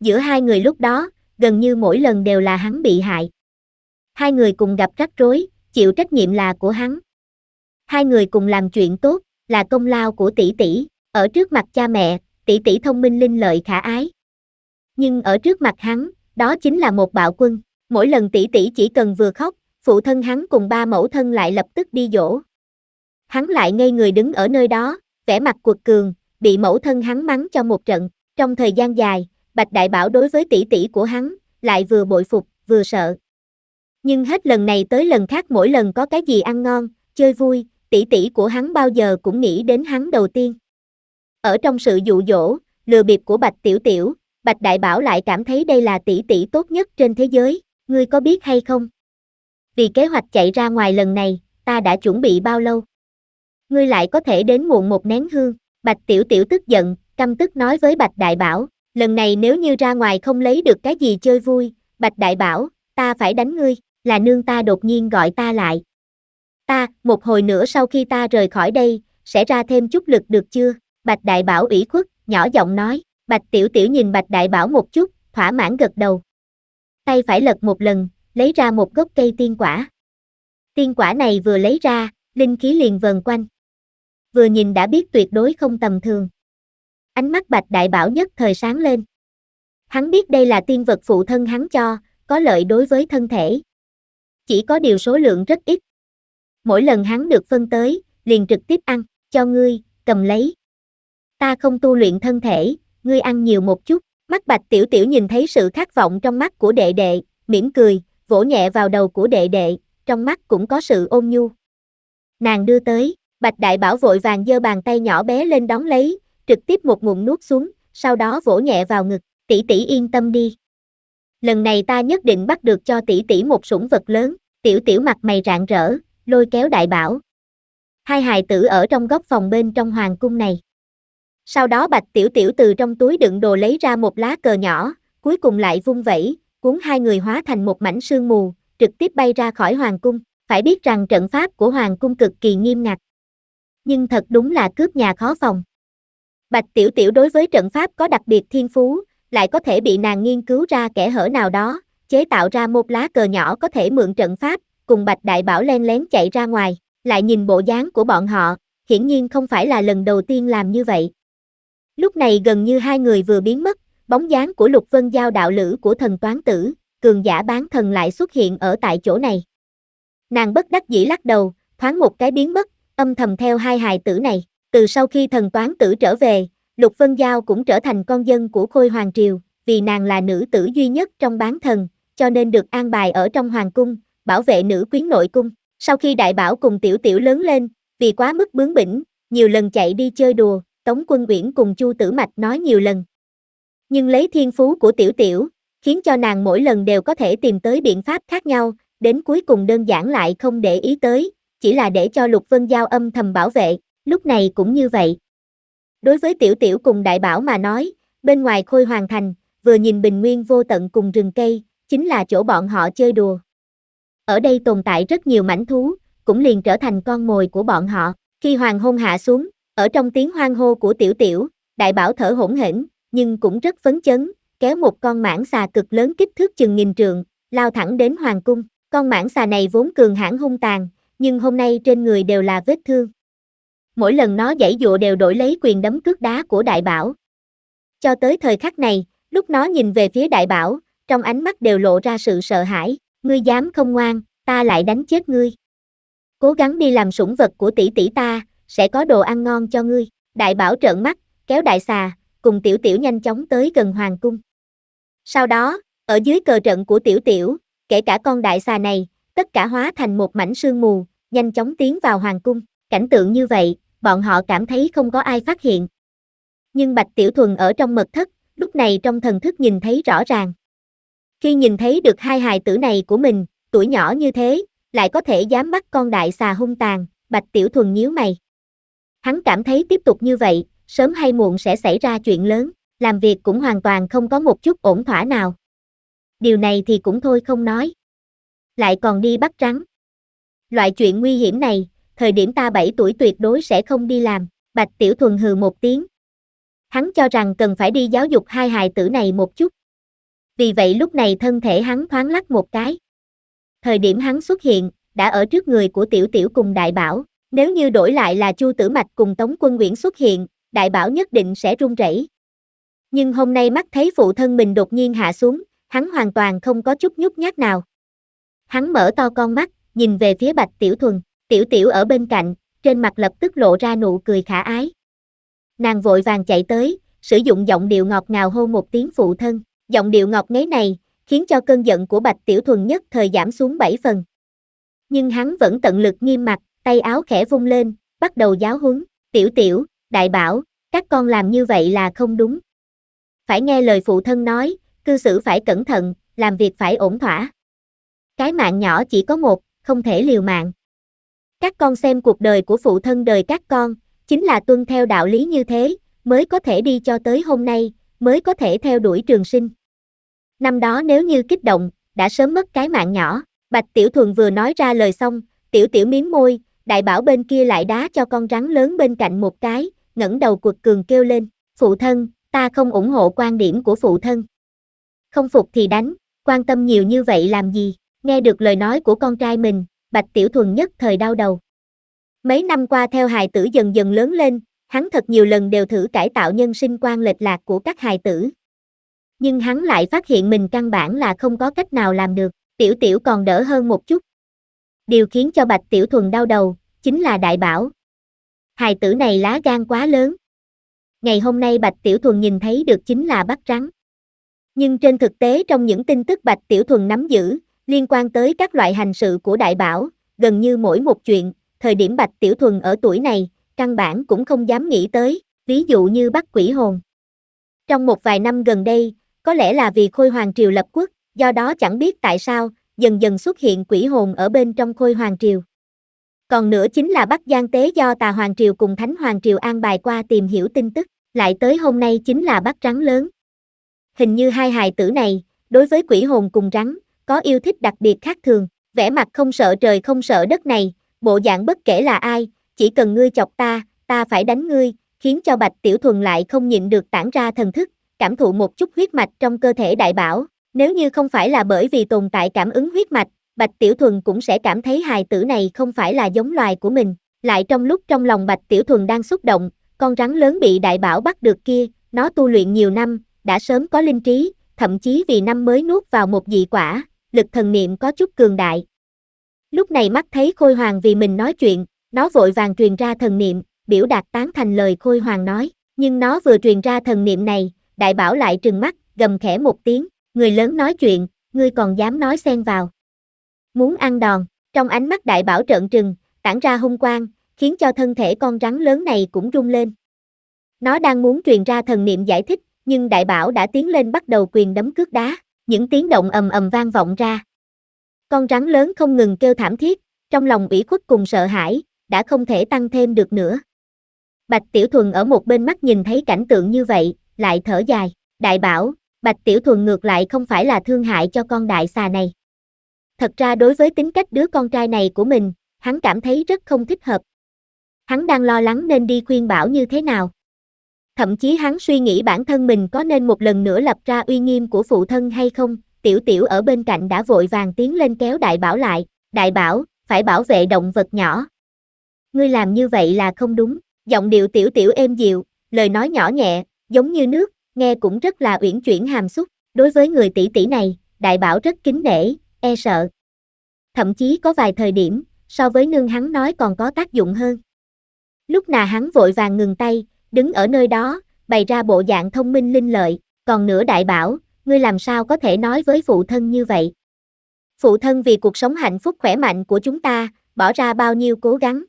Giữa hai người lúc đó, gần như mỗi lần đều là hắn bị hại. Hai người cùng gặp rắc rối, chịu trách nhiệm là của hắn. Hai người cùng làm chuyện tốt, là công lao của tỷ tỷ, ở trước mặt cha mẹ, tỷ tỷ thông minh linh lợi khả ái, nhưng ở trước mặt hắn, đó chính là một bạo quân. Mỗi lần tỷ tỷ chỉ cần vừa khóc, phụ thân hắn cùng ba mẫu thân lại lập tức đi dỗ. Hắn lại ngây người đứng ở nơi đó, vẻ mặt cuột cường, bị mẫu thân hắn mắng cho một trận. Trong thời gian dài, Bạch Đại Bảo đối với tỷ tỷ của hắn, lại vừa bội phục, vừa sợ. Nhưng hết lần này tới lần khác mỗi lần có cái gì ăn ngon, chơi vui, tỷ tỷ của hắn bao giờ cũng nghĩ đến hắn đầu tiên. Ở trong sự dụ dỗ, lừa bịp của Bạch Tiểu Tiểu, Bạch Đại Bảo lại cảm thấy đây là tỷ tỷ tốt nhất trên thế giới, ngươi có biết hay không? Vì kế hoạch chạy ra ngoài lần này, ta đã chuẩn bị bao lâu? Ngươi lại có thể đến muộn một nén hương, Bạch Tiểu Tiểu tức giận, căm tức nói với Bạch Đại Bảo, lần này nếu như ra ngoài không lấy được cái gì chơi vui, Bạch Đại Bảo, ta phải đánh ngươi, là nương ta đột nhiên gọi ta lại. Ta, một hồi nữa sau khi ta rời khỏi đây, sẽ ra thêm chút lực được chưa? Bạch Đại Bảo ủy khuất, nhỏ giọng nói. Bạch Tiểu Tiểu nhìn Bạch Đại Bảo một chút, thỏa mãn gật đầu. Tay phải lật một lần, lấy ra một gốc cây tiên quả. Tiên quả này vừa lấy ra, linh khí liền vần quanh. Vừa nhìn đã biết tuyệt đối không tầm thường. Ánh mắt Bạch Đại Bảo nhất thời sáng lên. Hắn biết đây là tiên vật phụ thân hắn cho, có lợi đối với thân thể. Chỉ có điều số lượng rất ít. Mỗi lần hắn được phân tới, liền trực tiếp ăn, cho ngươi, cầm lấy. Ta không tu luyện thân thể, ngươi ăn nhiều một chút. Mắt bạch tiểu tiểu nhìn thấy sự khát vọng trong mắt của đệ đệ, mỉm cười, vỗ nhẹ vào đầu của đệ đệ, trong mắt cũng có sự ôn nhu. Nàng đưa tới, bạch đại bảo vội vàng giơ bàn tay nhỏ bé lên đón lấy, trực tiếp một ngụm nuốt xuống, sau đó vỗ nhẹ vào ngực, tỷ tỷ yên tâm đi. Lần này ta nhất định bắt được cho tỷ tỷ một sủng vật lớn, tiểu tiểu mặt mày rạng rỡ, lôi kéo đại bảo. Hai hài tử ở trong góc phòng bên trong hoàng cung này, sau đó Bạch Tiểu Tiểu từ trong túi đựng đồ lấy ra một lá cờ nhỏ, cuối cùng lại vung vẩy, cuốn hai người hóa thành một mảnh sương mù, trực tiếp bay ra khỏi hoàng cung. Phải biết rằng trận pháp của hoàng cung cực kỳ nghiêm ngặt. Nhưng thật đúng là cướp nhà khó phòng. Bạch Tiểu Tiểu đối với trận pháp có đặc biệt thiên phú, lại có thể bị nàng nghiên cứu ra kẻ hở nào đó, chế tạo ra một lá cờ nhỏ có thể mượn trận pháp, cùng Bạch Đại Bảo len lén chạy ra ngoài, lại nhìn bộ dáng của bọn họ, hiển nhiên không phải là lần đầu tiên làm như vậy. Lúc này gần như hai người vừa biến mất, bóng dáng của Lục Vân Giao đạo lữ của thần toán tử, cường giả bán thần lại xuất hiện ở tại chỗ này. Nàng bất đắc dĩ lắc đầu, thoáng một cái biến mất, âm thầm theo hai hài tử này. Từ sau khi thần toán tử trở về, Lục Vân Giao cũng trở thành con dân của Khôi Hoàng Triều, vì nàng là nữ tử duy nhất trong bán thần, cho nên được an bài ở trong Hoàng Cung, bảo vệ nữ quyến nội cung. Sau khi đại bảo cùng tiểu tiểu lớn lên, vì quá mức bướng bỉnh, nhiều lần chạy đi chơi đùa, Tống Quân Uyển cùng Chu Tử Mạch nói nhiều lần. Nhưng lấy thiên phú của Tiểu Tiểu, khiến cho nàng mỗi lần đều có thể tìm tới biện pháp khác nhau, đến cuối cùng đơn giản lại không để ý tới, chỉ là để cho Lục Vân Giao âm thầm bảo vệ, lúc này cũng như vậy. Đối với Tiểu Tiểu cùng Đại Bảo mà nói, bên ngoài khôi hoàn thành, vừa nhìn bình nguyên vô tận cùng rừng cây, chính là chỗ bọn họ chơi đùa. Ở đây tồn tại rất nhiều mảnh thú, cũng liền trở thành con mồi của bọn họ. Khi hoàng hôn hạ xuống, ở trong tiếng hoang hô của tiểu tiểu, đại bảo thở hổn hển, nhưng cũng rất phấn chấn, kéo một con mãng xà cực lớn kích thước chừng nghìn trường lao thẳng đến hoàng cung. Con mãng xà này vốn cường hãn hung tàn, nhưng hôm nay trên người đều là vết thương. Mỗi lần nó giãy dụa đều đổi lấy quyền đấm cước đá của đại bảo. Cho tới thời khắc này, lúc nó nhìn về phía đại bảo, trong ánh mắt đều lộ ra sự sợ hãi, ngươi dám không ngoan, ta lại đánh chết ngươi. Cố gắng đi làm sủng vật của tỷ tỷ ta, sẽ có đồ ăn ngon cho ngươi. Đại bảo trợn mắt, kéo đại xà, cùng tiểu tiểu nhanh chóng tới gần hoàng cung. Sau đó, ở dưới cờ trận của tiểu tiểu, kể cả con đại xà này, tất cả hóa thành một mảnh sương mù, nhanh chóng tiến vào hoàng cung. Cảnh tượng như vậy, bọn họ cảm thấy không có ai phát hiện. Nhưng Bạch Tiểu Thuần ở trong mật thất, lúc này trong thần thức nhìn thấy rõ ràng. Khi nhìn thấy được hai hài tử này của mình, tuổi nhỏ như thế, lại có thể dám bắt con đại xà hung tàn, Bạch Tiểu Thuần nhíu mày. Hắn cảm thấy tiếp tục như vậy, sớm hay muộn sẽ xảy ra chuyện lớn, làm việc cũng hoàn toàn không có một chút ổn thỏa nào. Điều này thì cũng thôi không nói. Lại còn đi bắt rắn. Loại chuyện nguy hiểm này, thời điểm ta 7 tuổi tuyệt đối sẽ không đi làm, Bạch Tiểu Thuần hừ một tiếng. Hắn cho rằng cần phải đi giáo dục hai hài tử này một chút. Vì vậy lúc này thân thể hắn thoáng lắc một cái. Thời điểm hắn xuất hiện, đã ở trước người của Tiểu Tiểu cùng Đại Bảo. Nếu như đổi lại là Chu Tử Mạch cùng Tống Quân Nguyễn xuất hiện, đại bảo nhất định sẽ run rẩy. Nhưng hôm nay mắt thấy phụ thân mình đột nhiên hạ xuống, hắn hoàn toàn không có chút nhút nhát nào. Hắn mở to con mắt, nhìn về phía Bạch Tiểu Thuần, Tiểu Tiểu ở bên cạnh, trên mặt lập tức lộ ra nụ cười khả ái. Nàng vội vàng chạy tới, sử dụng giọng điệu ngọt ngào hô một tiếng phụ thân, giọng điệu ngọt ngấy này, khiến cho cơn giận của Bạch Tiểu Thuần nhất thời giảm xuống 7 phần. Nhưng hắn vẫn tận lực nghiêm mặt, tay áo khẽ vung lên, bắt đầu giáo huấn, tiểu tiểu, đại bảo, các con làm như vậy là không đúng. Phải nghe lời phụ thân nói, cư xử phải cẩn thận, làm việc phải ổn thỏa. Cái mạng nhỏ chỉ có một, không thể liều mạng. Các con xem cuộc đời của phụ thân đời các con, chính là tuân theo đạo lý như thế, mới có thể đi cho tới hôm nay, mới có thể theo đuổi trường sinh. Năm đó nếu như kích động, đã sớm mất cái mạng nhỏ, Bạch Tiểu Thuần vừa nói ra lời xong, Tiểu Tiểu miếm môi, đại bảo bên kia lại đá cho con rắn lớn bên cạnh một cái, ngẩng đầu quật cường kêu lên, phụ thân, ta không ủng hộ quan điểm của phụ thân. Không phục thì đánh, quan tâm nhiều như vậy làm gì, nghe được lời nói của con trai mình, Bạch Tiểu Thuần nhất thời đau đầu. Mấy năm qua theo hài tử dần dần lớn lên, hắn thật nhiều lần đều thử cải tạo nhân sinh quan lệch lạc của các hài tử. Nhưng hắn lại phát hiện mình căn bản là không có cách nào làm được, tiểu tiểu còn đỡ hơn một chút, Điều khiến cho Bạch Tiểu Thuần đau đầu, chính là đại bảo. Hài tử này lá gan quá lớn. Ngày hôm nay Bạch Tiểu Thuần nhìn thấy được chính là bắt rắn. Nhưng trên thực tế trong những tin tức Bạch Tiểu Thuần nắm giữ, liên quan tới các loại hành sự của đại bảo, gần như mỗi một chuyện, thời điểm Bạch Tiểu Thuần ở tuổi này, căn bản cũng không dám nghĩ tới, ví dụ như bắt quỷ hồn. Trong một vài năm gần đây, có lẽ là vì Khôi Hoàng Triều lập quốc, do đó chẳng biết tại sao, dần dần xuất hiện quỷ hồn ở bên trong khôi hoàng triều. Còn nữa chính là Bắc Giang tế do Tà Hoàng Triều cùng Thánh Hoàng Triều an bài qua tìm hiểu tin tức, lại tới hôm nay chính là bắt rắn lớn. Hình như hai hài tử này, đối với quỷ hồn cùng rắn, có yêu thích đặc biệt khác thường, vẻ mặt không sợ trời không sợ đất này, bộ dạng bất kể là ai, chỉ cần ngươi chọc ta, ta phải đánh ngươi, khiến cho Bạch Tiểu Thuần lại không nhịn được tản ra thần thức, cảm thụ một chút huyết mạch trong cơ thể đại bảo, nếu như không phải là bởi vì tồn tại cảm ứng huyết mạch, Bạch Tiểu Thuần cũng sẽ cảm thấy hài tử này không phải là giống loài của mình. Lại trong lúc trong lòng Bạch Tiểu Thuần đang xúc động, con rắn lớn bị đại bảo bắt được kia, nó tu luyện nhiều năm, đã sớm có linh trí, thậm chí vì năm mới nuốt vào một dị quả, lực thần niệm có chút cường đại. Lúc này mắt thấy Khôi Hoàng vì mình nói chuyện, nó vội vàng truyền ra thần niệm, biểu đạt tán thành lời Khôi Hoàng nói, nhưng nó vừa truyền ra thần niệm này, đại bảo lại trừng mắt, gầm khẽ một tiếng, người lớn nói chuyện, ngươi còn dám nói xen vào. Muốn ăn đòn, trong ánh mắt đại bảo trợn trừng, tản ra hung quang, khiến cho thân thể con rắn lớn này cũng rung lên. Nó đang muốn truyền ra thần niệm giải thích, nhưng đại bảo đã tiến lên bắt đầu quyền đấm cước đá, những tiếng động ầm ầm vang vọng ra. Con rắn lớn không ngừng kêu thảm thiết, trong lòng ủy khuất cùng sợ hãi, đã không thể tăng thêm được nữa. Bạch Tiểu Thuần ở một bên mắt nhìn thấy cảnh tượng như vậy, lại thở dài, đại bảo, Bạch Tiểu Thuần ngược lại không phải là thương hại cho con đại xà này. Thật ra đối với tính cách đứa con trai này của mình, hắn cảm thấy rất không thích hợp. Hắn đang lo lắng nên đi khuyên bảo như thế nào. Thậm chí hắn suy nghĩ bản thân mình có nên một lần nữa lập ra uy nghiêm của phụ thân hay không, tiểu tiểu ở bên cạnh đã vội vàng tiến lên kéo đại bảo lại, đại bảo, phải bảo vệ động vật nhỏ. Ngươi làm như vậy là không đúng, giọng điệu tiểu tiểu êm dịu, lời nói nhỏ nhẹ, giống như nước, nghe cũng rất là uyển chuyển hàm xúc, đối với người tỷ tỷ này, đại bảo rất kính nể, e sợ. Thậm chí có vài thời điểm, so với nương hắn nói còn có tác dụng hơn. Lúc nào hắn vội vàng ngừng tay, đứng ở nơi đó, bày ra bộ dạng thông minh linh lợi, còn nữa đại bảo, ngươi làm sao có thể nói với phụ thân như vậy? Phụ thân vì cuộc sống hạnh phúc khỏe mạnh của chúng ta, bỏ ra bao nhiêu cố gắng.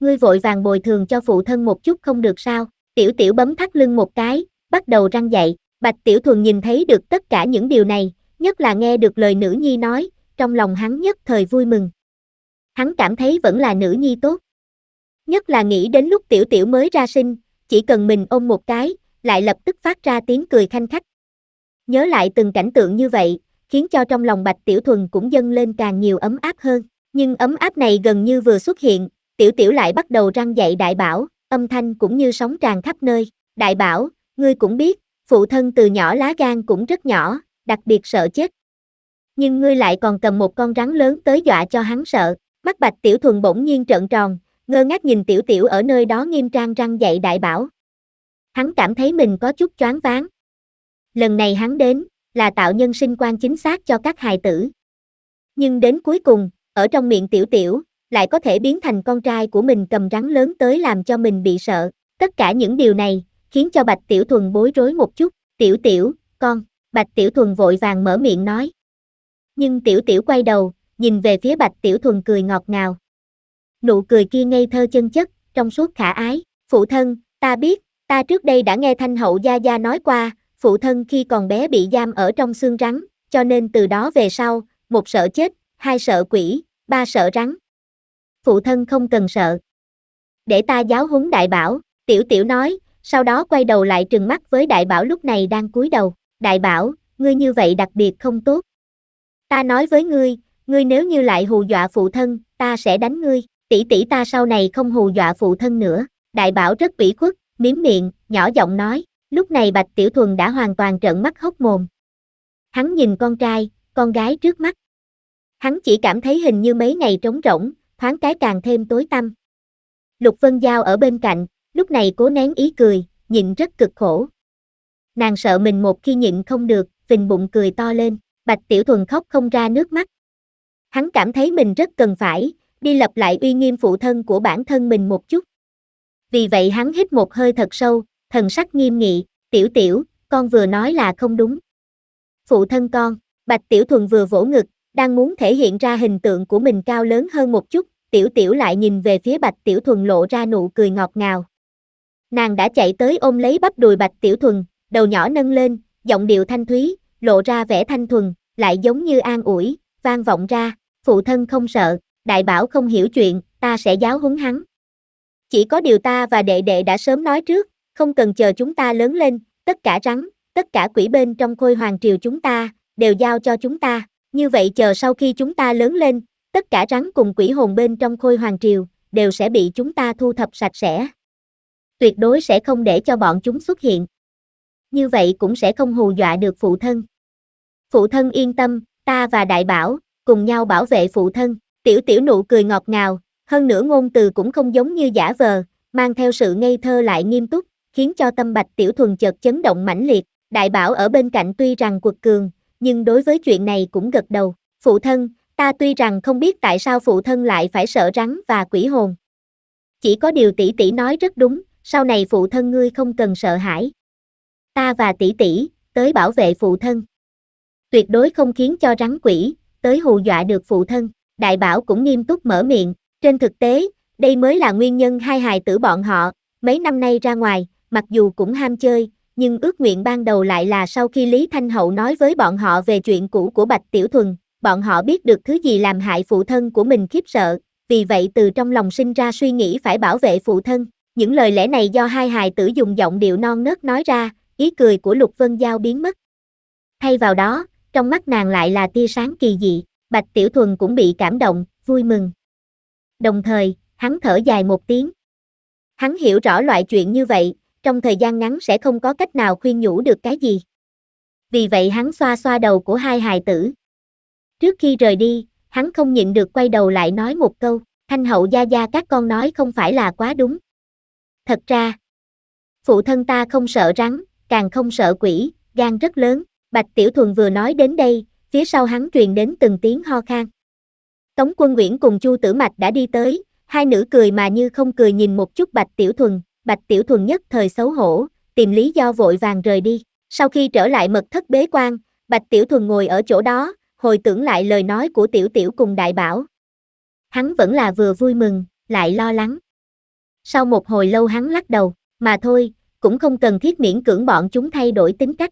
Ngươi vội vàng bồi thường cho phụ thân một chút không được sao, tiểu tiểu bấm thắt lưng một cái, bắt đầu răng dạy, Bạch Tiểu Thuần nhìn thấy được tất cả những điều này, nhất là nghe được lời nữ nhi nói, trong lòng hắn nhất thời vui mừng. Hắn cảm thấy vẫn là nữ nhi tốt. Nhất là nghĩ đến lúc Tiểu Tiểu mới ra sinh, chỉ cần mình ôm một cái, lại lập tức phát ra tiếng cười khanh khách. Nhớ lại từng cảnh tượng như vậy, khiến cho trong lòng Bạch Tiểu Thuần cũng dâng lên càng nhiều ấm áp hơn. Nhưng ấm áp này gần như vừa xuất hiện, Tiểu Tiểu lại bắt đầu răng dạy Đại Bảo, âm thanh cũng như sóng tràn khắp nơi. Đại Bảo, Ngươi cũng biết, phụ thân từ nhỏ lá gan cũng rất nhỏ, đặc biệt sợ chết. Nhưng ngươi lại còn cầm một con rắn lớn tới dọa cho hắn sợ. Mắt bạch tiểu thuần bỗng nhiên trợn tròn, ngơ ngác nhìn tiểu tiểu ở nơi đó nghiêm trang răng dạy đại bảo. Hắn cảm thấy mình có chút choáng váng. Lần này hắn đến, là tạo nhân sinh quan chính xác cho các hài tử. Nhưng đến cuối cùng, ở trong miệng tiểu tiểu, lại có thể biến thành con trai của mình cầm rắn lớn tới làm cho mình bị sợ. Tất cả những điều này, khiến cho Bạch Tiểu Thuần bối rối một chút, tiểu tiểu, con, Bạch Tiểu Thuần vội vàng mở miệng nói. Nhưng tiểu tiểu quay đầu, nhìn về phía Bạch Tiểu Thuần cười ngọt ngào. Nụ cười kia ngây thơ chân chất, trong suốt khả ái, phụ thân, ta biết, ta trước đây đã nghe Thanh Hậu Gia Gia nói qua, phụ thân khi còn bé bị giam ở trong xương rắn, cho nên từ đó về sau, một sợ chết, hai sợ quỷ, ba sợ rắn. Phụ thân không cần sợ. Để ta giáo huấn đại bảo, tiểu tiểu nói, sau đó quay đầu lại trừng mắt với đại bảo lúc này đang cúi đầu. Đại bảo, ngươi như vậy đặc biệt không tốt. Ta nói với ngươi, ngươi nếu như lại hù dọa phụ thân, ta sẽ đánh ngươi, tỷ tỷ ta sau này không hù dọa phụ thân nữa. Đại bảo rất ủy khuất, miếm miệng, nhỏ giọng nói, lúc này Bạch Tiểu Thuần đã hoàn toàn trợn mắt hốc mồm. Hắn nhìn con trai, con gái trước mắt. Hắn chỉ cảm thấy hình như mấy ngày trống rỗng, thoáng cái càng thêm tối tăm. Lục Vân Giao ở bên cạnh, lúc này cố nén ý cười, nhịn rất cực khổ. Nàng sợ mình một khi nhịn không được, phình bụng cười to lên, Bạch Tiểu Thuần khóc không ra nước mắt. Hắn cảm thấy mình rất cần phải, đi lập lại uy nghiêm phụ thân của bản thân mình một chút. Vì vậy hắn hít một hơi thật sâu, thần sắc nghiêm nghị, tiểu tiểu, con vừa nói là không đúng. Phụ thân con, Bạch Tiểu Thuần vừa vỗ ngực, đang muốn thể hiện ra hình tượng của mình cao lớn hơn một chút, tiểu tiểu lại nhìn về phía Bạch Tiểu Thuần lộ ra nụ cười ngọt ngào, Nàng đã chạy tới ôm lấy bắp đùi Bạch Tiểu Thuần, đầu nhỏ nâng lên, giọng điệu thanh thúy, lộ ra vẻ thanh thuần, lại giống như an ủi, vang vọng ra, phụ thân không sợ, đại bảo không hiểu chuyện, ta sẽ giáo huấn hắn. Chỉ có điều ta và đệ đệ đã sớm nói trước, không cần chờ chúng ta lớn lên, tất cả rắn, tất cả quỷ bên trong khôi hoàng triều chúng ta, đều giao cho chúng ta, như vậy chờ sau khi chúng ta lớn lên, tất cả rắn cùng quỷ hồn bên trong khôi hoàng triều, đều sẽ bị chúng ta thu thập sạch sẽ tuyệt đối sẽ không để cho bọn chúng xuất hiện. Như vậy cũng sẽ không hù dọa được phụ thân. Phụ thân yên tâm, ta và đại bảo, cùng nhau bảo vệ phụ thân, tiểu tiểu nụ cười ngọt ngào, hơn nữa ngôn từ cũng không giống như giả vờ, mang theo sự ngây thơ lại nghiêm túc, khiến cho tâm bạch tiểu thuần chợt chấn động mãnh liệt, đại bảo ở bên cạnh tuy rằng quật cường, nhưng đối với chuyện này cũng gật đầu, phụ thân, ta tuy rằng không biết tại sao phụ thân lại phải sợ rắn và quỷ hồn. Chỉ có điều tỷ tỷ nói rất đúng, sau này phụ thân ngươi không cần sợ hãi. Ta và tỷ tỷ tới bảo vệ phụ thân. Tuyệt đối không khiến cho rắn quỷ tới hù dọa được phụ thân. Đại Bảo cũng nghiêm túc mở miệng, trên thực tế, đây mới là nguyên nhân hai hài tử bọn họ, mấy năm nay ra ngoài, mặc dù cũng ham chơi, nhưng ước nguyện ban đầu lại là sau khi Lý Thanh Hậu nói với bọn họ về chuyện cũ của Bạch Tiểu Thuần, bọn họ biết được thứ gì làm hại phụ thân của mình khiếp sợ, vì vậy từ trong lòng sinh ra suy nghĩ phải bảo vệ phụ thân, những lời lẽ này do hai hài tử dùng giọng điệu non nớt nói ra, ý cười của Lục Vân Giao biến mất. Thay vào đó, trong mắt nàng lại là tia sáng kỳ dị, Bạch Tiểu Thuần cũng bị cảm động, vui mừng. Đồng thời, hắn thở dài một tiếng. Hắn hiểu rõ loại chuyện như vậy, trong thời gian ngắn sẽ không có cách nào khuyên nhủ được cái gì. Vì vậy hắn xoa xoa đầu của hai hài tử. Trước khi rời đi, hắn không nhịn được quay đầu lại nói một câu, thanh hậu gia gia các con nói không phải là quá đúng. Thật ra, phụ thân ta không sợ rắn, càng không sợ quỷ, gan rất lớn. Bạch Tiểu Thuần vừa nói đến đây, phía sau hắn truyền đến từng tiếng ho khan. Tống Quân Nguyễn cùng Chu Tử Mạch đã đi tới, hai nữ cười mà như không cười nhìn một chút Bạch Tiểu Thuần, Bạch Tiểu Thuần nhất thời xấu hổ, tìm lý do vội vàng rời đi. Sau khi trở lại mật thất bế quan, Bạch Tiểu Thuần ngồi ở chỗ đó, hồi tưởng lại lời nói của Tiểu Tiểu cùng Đại Bảo. Hắn vẫn là vừa vui mừng, lại lo lắng. Sau một hồi lâu hắn lắc đầu, mà thôi, cũng không cần thiết miễn cưỡng bọn chúng thay đổi tính cách.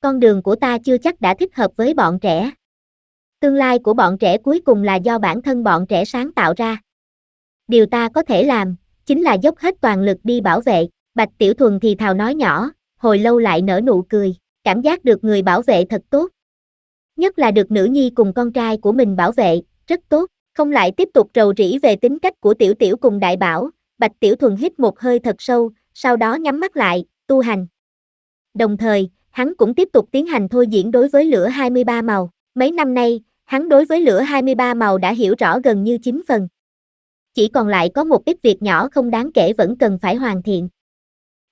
Con đường của ta chưa chắc đã thích hợp với bọn trẻ. Tương lai của bọn trẻ cuối cùng là do bản thân bọn trẻ sáng tạo ra. Điều ta có thể làm, chính là dốc hết toàn lực đi bảo vệ, Bạch Tiểu Thuần thì thào nói nhỏ, hồi lâu lại nở nụ cười, cảm giác được người bảo vệ thật tốt. Nhất là được nữ nhi cùng con trai của mình bảo vệ, rất tốt, không lại tiếp tục rầu rĩ về tính cách của Tiểu Tiểu cùng Đại Bảo, Bạch Tiểu Thuần hít một hơi thật sâu, sau đó nhắm mắt lại, tu hành. Đồng thời, hắn cũng tiếp tục tiến hành thôi diễn đối với lửa 23 màu. Mấy năm nay, hắn đối với lửa 23 màu đã hiểu rõ gần như 9 phần. Chỉ còn lại có một ít việc nhỏ không đáng kể vẫn cần phải hoàn thiện.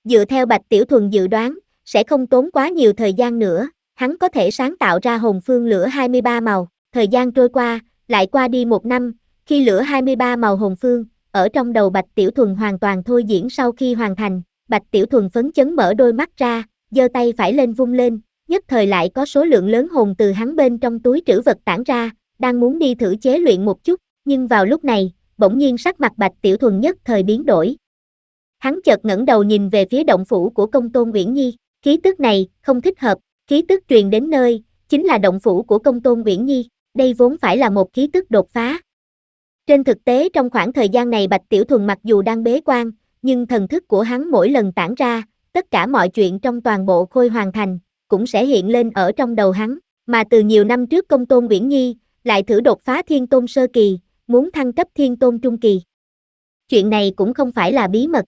Dựa theo Bạch Tiểu Thuần dự đoán, sẽ không tốn quá nhiều thời gian nữa, hắn có thể sáng tạo ra hồn phương lửa 23 màu. Thời gian trôi qua, lại qua đi một năm, khi lửa 23 màu hồn phương, ở trong đầu Bạch Tiểu Thuần hoàn toàn thôi diễn sau khi hoàn thành, Bạch Tiểu Thuần phấn chấn mở đôi mắt ra, giơ tay phải lên vung lên, nhất thời lại có số lượng lớn hồn từ hắn bên trong túi trữ vật tản ra, đang muốn đi thử chế luyện một chút, nhưng vào lúc này, bỗng nhiên sắc mặt Bạch Tiểu Thuần nhất thời biến đổi. Hắn chợt ngẩng đầu nhìn về phía động phủ của công tôn Uyển Nhi, khí tức này không thích hợp, khí tức truyền đến nơi, chính là động phủ của công tôn Uyển Nhi, đây vốn phải là một khí tức đột phá, trên thực tế trong khoảng thời gian này Bạch Tiểu Thuần mặc dù đang bế quan, nhưng thần thức của hắn mỗi lần tản ra, tất cả mọi chuyện trong toàn bộ khôi hoàn thành, cũng sẽ hiện lên ở trong đầu hắn, mà từ nhiều năm trước công tôn Nguyễn Nhi, lại thử đột phá thiên tôn sơ kỳ, muốn thăng cấp thiên tôn trung kỳ. Chuyện này cũng không phải là bí mật.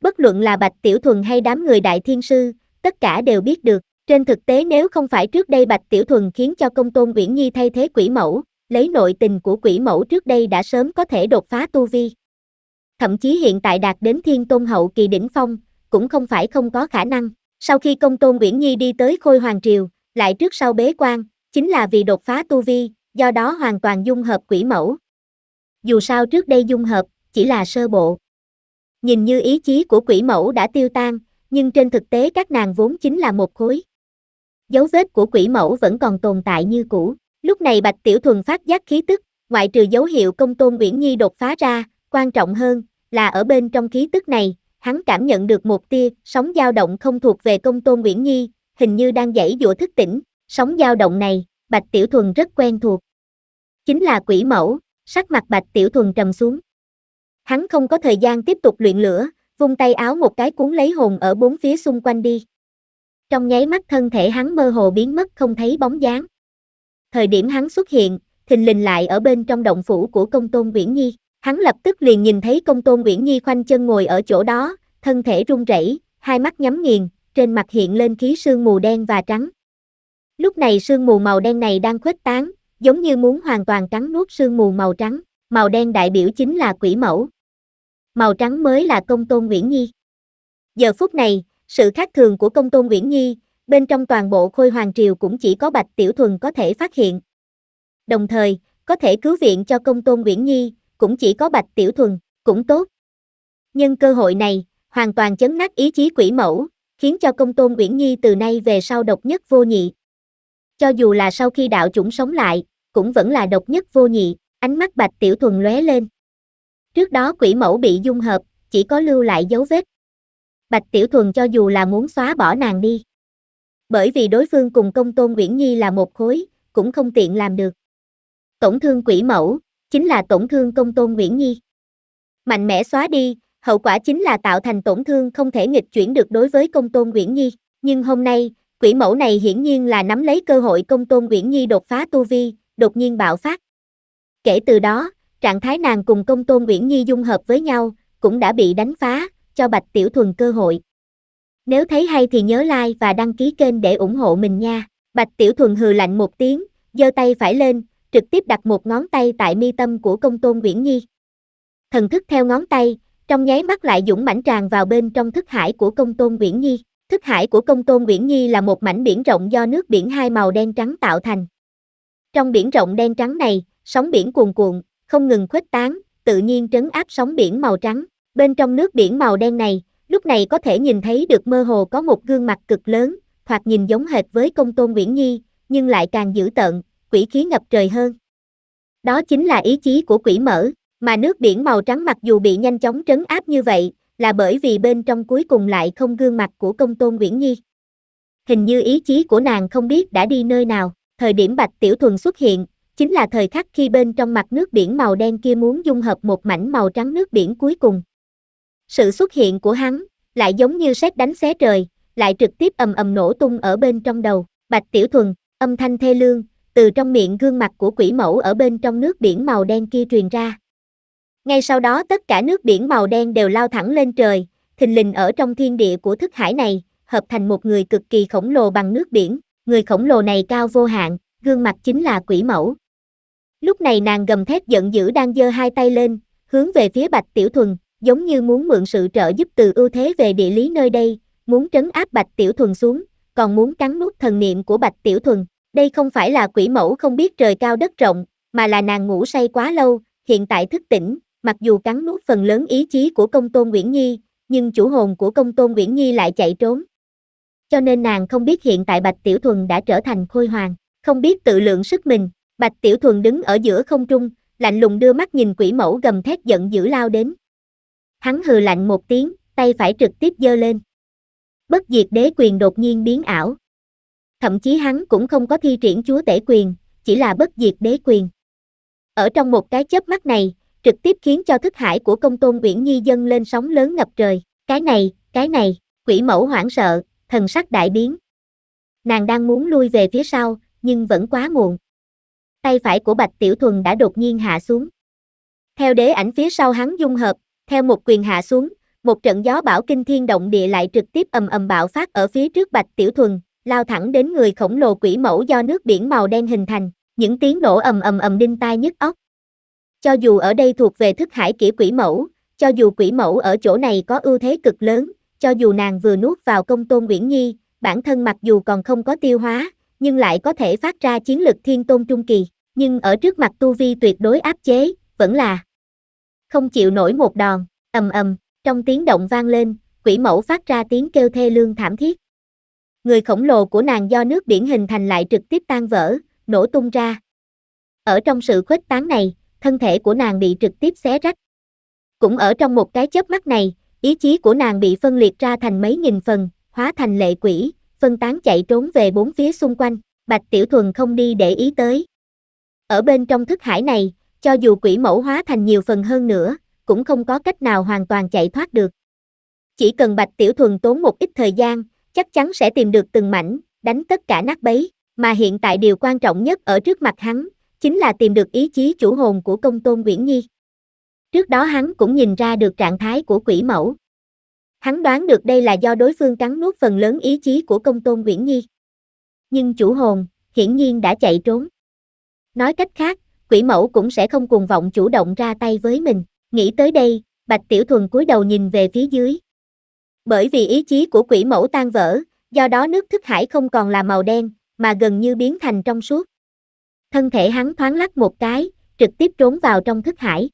Bất luận là Bạch Tiểu Thuần hay đám người đại thiên sư, tất cả đều biết được. Trên thực tế nếu không phải trước đây Bạch Tiểu Thuần khiến cho công tôn Uyển Nhi thay thế quỷ mẫu, lấy nội tình của quỷ mẫu trước đây đã sớm có thể đột phá tu vi. Thậm chí hiện tại đạt đến thiên tôn hậu kỳ đỉnh phong, cũng không phải không có khả năng. Sau khi công tôn Nguyễn Nhi đi tới Khôi Hoàng Triều, lại trước sau bế quan, chính là vì đột phá tu vi, do đó hoàn toàn dung hợp quỷ mẫu. Dù sao trước đây dung hợp, chỉ là sơ bộ. Nhìn như ý chí của quỷ mẫu đã tiêu tan, nhưng trên thực tế các nàng vốn chính là một khối. Dấu vết của quỷ mẫu vẫn còn tồn tại như cũ. Lúc này Bạch Tiểu Thuần phát giác khí tức, ngoại trừ dấu hiệu công tôn Uyển Nhi đột phá ra, quan trọng hơn là ở bên trong khí tức này, hắn cảm nhận được một tia sóng dao động không thuộc về công tôn Uyển Nhi, hình như đang dãy dụa thức tỉnh, sóng dao động này, Bạch Tiểu Thuần rất quen thuộc. Chính là quỷ mẫu, sắc mặt Bạch Tiểu Thuần trầm xuống. Hắn không có thời gian tiếp tục luyện lửa, vung tay áo một cái cuốn lấy hồn ở bốn phía xung quanh đi. Trong nháy mắt thân thể hắn mơ hồ biến mất không thấy bóng dáng thời điểm hắn xuất hiện, thình lình lại ở bên trong động phủ của công tôn Uyển Nhi. Hắn lập tức liền nhìn thấy công tôn Uyển Nhi khoanh chân ngồi ở chỗ đó, thân thể run rẩy, hai mắt nhắm nghiền, trên mặt hiện lên khí sương mù đen và trắng. Lúc này sương mù màu đen này đang khuếch tán, giống như muốn hoàn toàn trắng nuốt sương mù màu trắng, màu đen đại biểu chính là quỷ mẫu. Màu trắng mới là công tôn Nguyễn Nhi. Giờ phút này, sự khác thường của công tôn Nguyễn Nhi bên trong toàn bộ khôi hoàng triều cũng chỉ có Bạch Tiểu Thuần có thể phát hiện. Đồng thời, có thể cứu viện cho công tôn Nguyễn Nhi, cũng chỉ có Bạch Tiểu Thuần, cũng tốt. nhân cơ hội này, hoàn toàn chấn nát ý chí quỷ mẫu, khiến cho công tôn Nguyễn Nhi từ nay về sau độc nhất vô nhị. Cho dù là sau khi đạo chủng sống lại, cũng vẫn là độc nhất vô nhị, ánh mắt Bạch Tiểu Thuần lóe lên. Trước đó quỷ mẫu bị dung hợp, chỉ có lưu lại dấu vết. Bạch Tiểu Thuần cho dù là muốn xóa bỏ nàng đi, bởi vì đối phương cùng công tôn Nguyễn Nhi là một khối, cũng không tiện làm được. Tổn thương quỷ mẫu, chính là tổn thương công tôn Nguyễn Nhi. Mạnh mẽ xóa đi, hậu quả chính là tạo thành tổn thương không thể nghịch chuyển được đối với công tôn Nguyễn Nhi. Nhưng hôm nay, quỷ mẫu này hiển nhiên là nắm lấy cơ hội công tôn Nguyễn Nhi đột phá tu vi, đột nhiên bạo phát. Kể từ đó, trạng thái nàng cùng công tôn Nguyễn Nhi dung hợp với nhau, cũng đã bị đánh phá, cho Bạch Tiểu Thuần cơ hội. Nếu thấy hay thì nhớ like và đăng ký kênh để ủng hộ mình nha. Bạch Tiểu Thuần hừ lạnh một tiếng, giơ tay phải lên, trực tiếp đặt một ngón tay tại mi tâm của công tôn Uyển Nhi. Thần thức theo ngón tay, trong nháy mắt lại dũng mãnh tràn vào bên trong thức hải của công tôn Uyển Nhi. Thức hải của công tôn Uyển Nhi là một mảnh biển rộng do nước biển hai màu đen trắng tạo thành. Trong biển rộng đen trắng này, sóng biển cuồn cuộn, không ngừng khuếch tán, tự nhiên trấn áp sóng biển màu trắng. Bên trong nước biển màu đen này, lúc này có thể nhìn thấy được mơ hồ có một gương mặt cực lớn, thoạt nhìn giống hệt với công tôn Nguyễn Nhi, nhưng lại càng dữ tợn, quỷ khí ngập trời hơn. Đó chính là ý chí của quỷ mở, mà nước biển màu trắng mặc dù bị nhanh chóng trấn áp như vậy, là bởi vì bên trong cuối cùng lại không gương mặt của công tôn Nguyễn Nhi. Hình như ý chí của nàng không biết đã đi nơi nào, thời điểm Bạch Tiểu Thuần xuất hiện, chính là thời khắc khi bên trong mặt nước biển màu đen kia muốn dung hợp một mảnh màu trắng nước biển cuối cùng. Sự xuất hiện của hắn, lại giống như sét đánh xé trời, lại trực tiếp ầm ầm nổ tung ở bên trong đầu. Bạch Tiểu Thuần, âm thanh thê lương, từ trong miệng gương mặt của quỷ mẫu ở bên trong nước biển màu đen kia truyền ra. Ngay sau đó tất cả nước biển màu đen đều lao thẳng lên trời, thình lình ở trong thiên địa của thức hải này, hợp thành một người cực kỳ khổng lồ bằng nước biển, người khổng lồ này cao vô hạn, gương mặt chính là quỷ mẫu. Lúc này nàng gầm thét giận dữ đang giơ hai tay lên, hướng về phía Bạch Tiểu Thuần, giống như muốn mượn sự trợ giúp từ ưu thế về địa lý nơi đây, muốn trấn áp Bạch Tiểu Thuần xuống, còn muốn cắn nút thần niệm của Bạch Tiểu Thuần. Đây không phải là quỷ mẫu không biết trời cao đất rộng, mà là nàng ngủ say quá lâu, hiện tại thức tỉnh, mặc dù cắn nút phần lớn ý chí của công tôn Nguyễn Nhi, nhưng chủ hồn của công tôn Nguyễn Nhi lại chạy trốn. Cho nên nàng không biết hiện tại Bạch Tiểu Thuần đã trở thành khôi hoàng, không biết tự lượng sức mình, Bạch Tiểu Thuần đứng ở giữa không trung, lạnh lùng đưa mắt nhìn quỷ mẫu gầm thét giận dữ lao đến hắn hừ lạnh một tiếng, tay phải trực tiếp giơ lên. Bất diệt đế quyền đột nhiên biến ảo. Thậm chí hắn cũng không có thi triển chúa tể quyền, chỉ là bất diệt đế quyền. Ở trong một cái chớp mắt này, trực tiếp khiến cho thức hải của công tôn Uyển Nhi dâng lên sóng lớn ngập trời. Cái này, cái này, quỷ mẫu hoảng sợ, thần sắc đại biến. Nàng đang muốn lui về phía sau, nhưng vẫn quá muộn. Tay phải của Bạch Tiểu Thuần đã đột nhiên hạ xuống. Theo đế ảnh phía sau hắn dung hợp, theo một quyền hạ xuống, một trận gió bão kinh thiên động địa lại trực tiếp ầm ầm bạo phát ở phía trước Bạch Tiểu Thuần, lao thẳng đến người khổng lồ quỷ mẫu do nước biển màu đen hình thành, những tiếng nổ ầm ầm ầm đinh tai nhức óc. Cho dù ở đây thuộc về thức hải kỹ quỷ mẫu, cho dù quỷ mẫu ở chỗ này có ưu thế cực lớn, cho dù nàng vừa nuốt vào công tôn Nguyễn Nhi, bản thân mặc dù còn không có tiêu hóa, nhưng lại có thể phát ra chiến lực thiên tôn trung kỳ, nhưng ở trước mặt tu vi tuyệt đối áp chế, vẫn là không chịu nổi một đòn, ầm ầm, trong tiếng động vang lên, quỷ mẫu phát ra tiếng kêu thê lương thảm thiết. Người khổng lồ của nàng do nước biển hình thành lại trực tiếp tan vỡ, nổ tung ra. Ở trong sự khuếch tán này, thân thể của nàng bị trực tiếp xé rách. Cũng ở trong một cái chớp mắt này, ý chí của nàng bị phân liệt ra thành mấy nghìn phần, hóa thành lệ quỷ, phân tán chạy trốn về bốn phía xung quanh, Bạch Tiểu Thuần không đi để ý tới. Ở bên trong thức hải này, cho dù quỷ mẫu hóa thành nhiều phần hơn nữa, cũng không có cách nào hoàn toàn chạy thoát được. Chỉ cần Bạch Tiểu Thuần tốn một ít thời gian, chắc chắn sẽ tìm được từng mảnh, đánh tất cả nát bấy, mà hiện tại điều quan trọng nhất ở trước mặt hắn, chính là tìm được ý chí chủ hồn của công tôn Nguyễn Nhi. Trước đó hắn cũng nhìn ra được trạng thái của quỷ mẫu. Hắn đoán được đây là do đối phương cắn nuốt phần lớn ý chí của công tôn Nguyễn Nhi. Nhưng chủ hồn, hiển nhiên đã chạy trốn. Nói cách khác, quỷ mẫu cũng sẽ không cuồng vọng chủ động ra tay với mình. Nghĩ tới đây, Bạch Tiểu Thuần cúi đầu nhìn về phía dưới. Bởi vì ý chí của quỷ mẫu tan vỡ, do đó nước thức hải không còn là màu đen, mà gần như biến thành trong suốt. Thân thể hắn thoáng lắc một cái, trực tiếp trốn vào trong thức hải.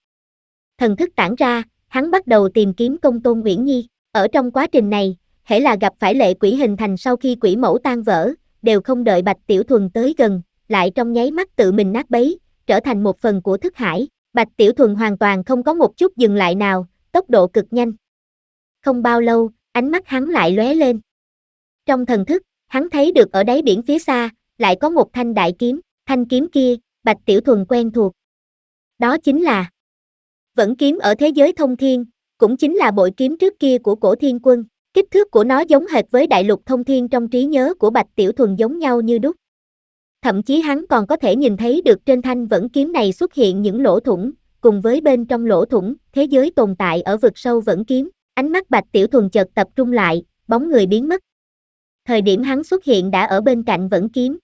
Thần thức tản ra, hắn bắt đầu tìm kiếm công tôn Nguyễn Nhi. Ở trong quá trình này, hễ là gặp phải lệ quỷ hình thành sau khi quỷ mẫu tan vỡ, đều không đợi Bạch Tiểu Thuần tới gần, lại trong nháy mắt tự mình nát bấy, trở thành một phần của thức hải, Bạch Tiểu Thuần hoàn toàn không có một chút dừng lại nào, tốc độ cực nhanh. Không bao lâu, ánh mắt hắn lại lóe lên. Trong thần thức, hắn thấy được ở đáy biển phía xa, lại có một thanh đại kiếm, thanh kiếm kia, Bạch Tiểu Thuần quen thuộc. Đó chính là Vẫn kiếm ở thế giới thông thiên, cũng chính là bội kiếm trước kia của cổ thiên quân. Kích thước của nó giống hệt với đại lục thông thiên trong trí nhớ của Bạch Tiểu Thuần giống nhau như đúc, Thậm chí hắn còn có thể nhìn thấy được trên thanh vẫn kiếm này xuất hiện những lỗ thủng, cùng với bên trong lỗ thủng, thế giới tồn tại ở vực sâu vẫn kiếm. Ánh mắt Bạch Tiểu Thuần chợt tập trung lại, bóng người biến mất. Thời điểm hắn xuất hiện đã ở bên cạnh vẫn kiếm.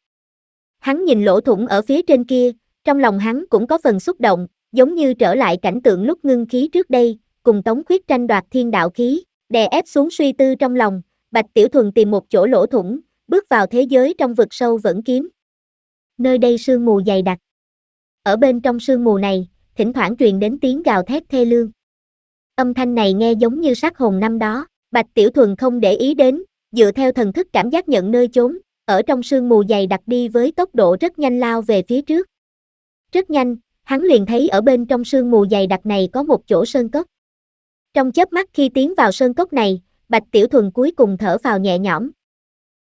Hắn nhìn lỗ thủng ở phía trên kia, trong lòng hắn cũng có phần xúc động, giống như trở lại cảnh tượng lúc ngưng khí trước đây, cùng Tống Khuyết tranh đoạt thiên đạo khí, đè ép xuống suy tư trong lòng, Bạch Tiểu Thuần tìm một chỗ lỗ thủng, bước vào thế giới trong vực sâu vẫn kiếm nơi đây sương mù dày đặc. Ở bên trong sương mù này, thỉnh thoảng truyền đến tiếng gào thét thê lương. Âm thanh này nghe giống như sát hồn năm đó, Bạch Tiểu Thuần không để ý đến, dựa theo thần thức cảm giác nhận nơi chốn, ở trong sương mù dày đặc đi với tốc độ rất nhanh lao về phía trước. Rất nhanh, hắn liền thấy ở bên trong sương mù dày đặc này có một chỗ sơn cốc. Trong chớp mắt khi tiến vào sơn cốc này, Bạch Tiểu Thuần cuối cùng thở vào nhẹ nhõm.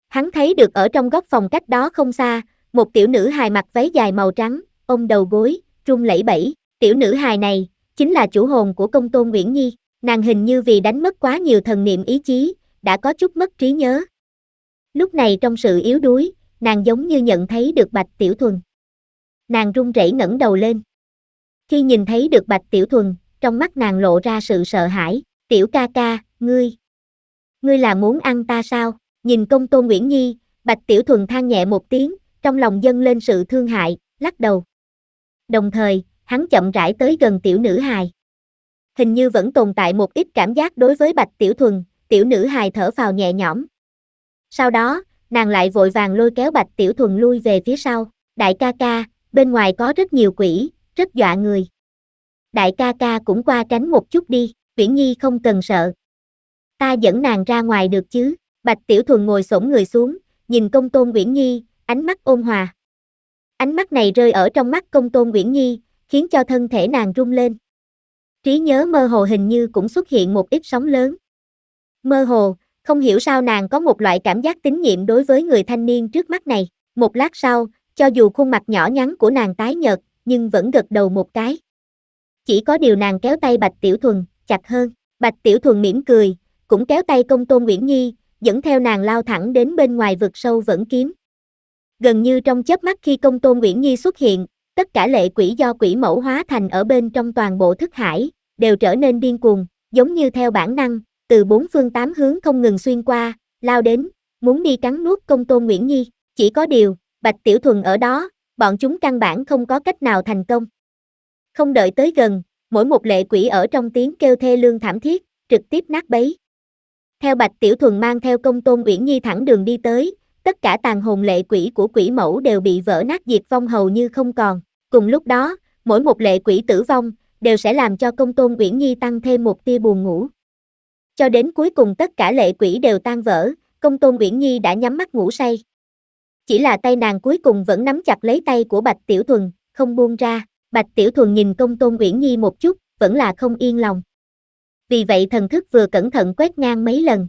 Hắn thấy được ở trong góc phòng cách đó không xa, một tiểu nữ hài mặc váy dài màu trắng, ôm đầu gối, rung lẩy bẩy, tiểu nữ hài này, chính là chủ hồn của công tôn Nguyễn Nhi, nàng hình như vì đánh mất quá nhiều thần niệm ý chí, đã có chút mất trí nhớ. Lúc này trong sự yếu đuối, nàng giống như nhận thấy được bạch tiểu thuần. Nàng run rẩy ngẩng đầu lên. Khi nhìn thấy được bạch tiểu thuần, trong mắt nàng lộ ra sự sợ hãi, tiểu ca ca, ngươi. Ngươi là muốn ăn ta sao? Nhìn công tôn Nguyễn Nhi, bạch tiểu thuần than nhẹ một tiếng, trong lòng dâng lên sự thương hại, lắc đầu. Đồng thời, hắn chậm rãi tới gần tiểu nữ hài. Hình như vẫn tồn tại một ít cảm giác đối với Bạch Tiểu Thuần, tiểu nữ hài thở vào nhẹ nhõm. Sau đó, nàng lại vội vàng lôi kéo Bạch Tiểu Thuần lui về phía sau. Đại ca ca, bên ngoài có rất nhiều quỷ, rất dọa người. Đại ca ca cũng qua tránh một chút đi, Viễn Nhi không cần sợ. Ta dẫn nàng ra ngoài được chứ. Bạch Tiểu Thuần ngồi xổm người xuống, nhìn công tôn Viễn Nhi, ánh mắt ôn hòa. Ánh mắt này rơi ở trong mắt công tôn Nguyễn Nhi, khiến cho thân thể nàng rung lên. Trí nhớ mơ hồ hình như cũng xuất hiện một ít sóng lớn. Mơ hồ, không hiểu sao nàng có một loại cảm giác tín nhiệm đối với người thanh niên trước mắt này. Một lát sau, cho dù khuôn mặt nhỏ nhắn của nàng tái nhợt, nhưng vẫn gật đầu một cái. Chỉ có điều nàng kéo tay Bạch Tiểu Thuần, chặt hơn. Bạch Tiểu Thuần mỉm cười, cũng kéo tay công tôn Nguyễn Nhi, dẫn theo nàng lao thẳng đến bên ngoài vực sâu vẫn kiếm gần như trong chớp mắt khi công tôn Nguyễn Nhi xuất hiện, tất cả lệ quỷ do quỷ mẫu hóa thành ở bên trong toàn bộ thức hải, đều trở nên điên cuồng, giống như theo bản năng, từ bốn phương tám hướng không ngừng xuyên qua, lao đến, muốn đi cắn nuốt công tôn Nguyễn Nhi, chỉ có điều, Bạch Tiểu Thuần ở đó, bọn chúng căn bản không có cách nào thành công. Không đợi tới gần, mỗi một lệ quỷ ở trong tiếng kêu thê lương thảm thiết, trực tiếp nát bấy. Theo Bạch Tiểu Thuần mang theo công tôn Uyển Nhi thẳng đường đi tới, tất cả tàn hồn lệ quỷ của quỷ mẫu đều bị vỡ nát diệt vong hầu như không còn. Cùng lúc đó, mỗi một lệ quỷ tử vong, đều sẽ làm cho công tôn Uyển Nhi tăng thêm một tia buồn ngủ. Cho đến cuối cùng tất cả lệ quỷ đều tan vỡ, công tôn Uyển Nhi đã nhắm mắt ngủ say. Chỉ là tay nàng cuối cùng vẫn nắm chặt lấy tay của Bạch Tiểu Thuần, không buông ra. Bạch Tiểu Thuần nhìn công tôn Uyển Nhi một chút, vẫn là không yên lòng. Vì vậy thần thức vừa cẩn thận quét ngang mấy lần.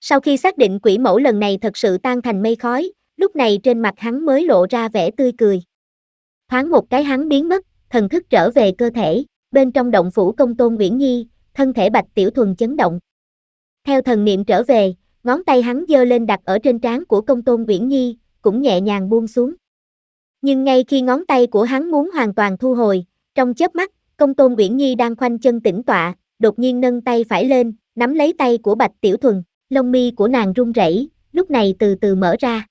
Sau khi xác định quỷ mẫu lần này thật sự tan thành mây khói, lúc này trên mặt hắn mới lộ ra vẻ tươi cười. Thoáng một cái hắn biến mất, thần thức trở về cơ thể, bên trong động phủ công tôn Nguyễn Nhi, thân thể bạch tiểu thuần chấn động. Theo thần niệm trở về, ngón tay hắn giơ lên đặt ở trên trán của công tôn Nguyễn Nhi, cũng nhẹ nhàng buông xuống. Nhưng ngay khi ngón tay của hắn muốn hoàn toàn thu hồi, trong chớp mắt, công tôn Nguyễn Nhi đang khoanh chân tĩnh tọa, đột nhiên nâng tay phải lên, nắm lấy tay của bạch tiểu thuần lông mi của nàng run rẩy, lúc này từ từ mở ra.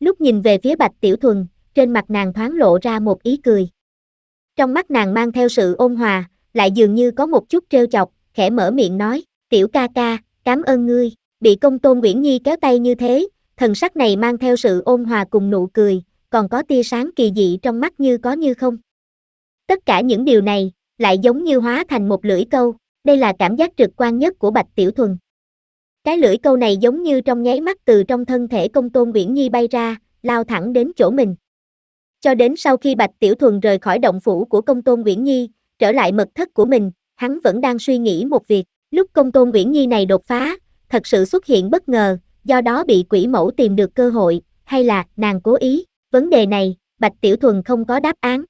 Lúc nhìn về phía Bạch Tiểu Thuần, trên mặt nàng thoáng lộ ra một ý cười. Trong mắt nàng mang theo sự ôn hòa, lại dường như có một chút trêu chọc, khẽ mở miệng nói, tiểu ca ca, cảm ơn ngươi, bị công tôn Nguyễn Nhi kéo tay như thế, thần sắc này mang theo sự ôn hòa cùng nụ cười, còn có tia sáng kỳ dị trong mắt như có như không. Tất cả những điều này, lại giống như hóa thành một lưỡi câu, đây là cảm giác trực quan nhất của Bạch Tiểu Thuần. Cái lưỡi câu này giống như trong nháy mắt từ trong thân thể công tôn Uyển Nhi bay ra, lao thẳng đến chỗ mình. Cho đến sau khi Bạch Tiểu Thuần rời khỏi động phủ của công tôn Uyển Nhi, trở lại mật thất của mình, hắn vẫn đang suy nghĩ một việc. Lúc công tôn Uyển Nhi này đột phá, thật sự xuất hiện bất ngờ, do đó bị quỷ mẫu tìm được cơ hội, hay là nàng cố ý. Vấn đề này, Bạch Tiểu Thuần không có đáp án.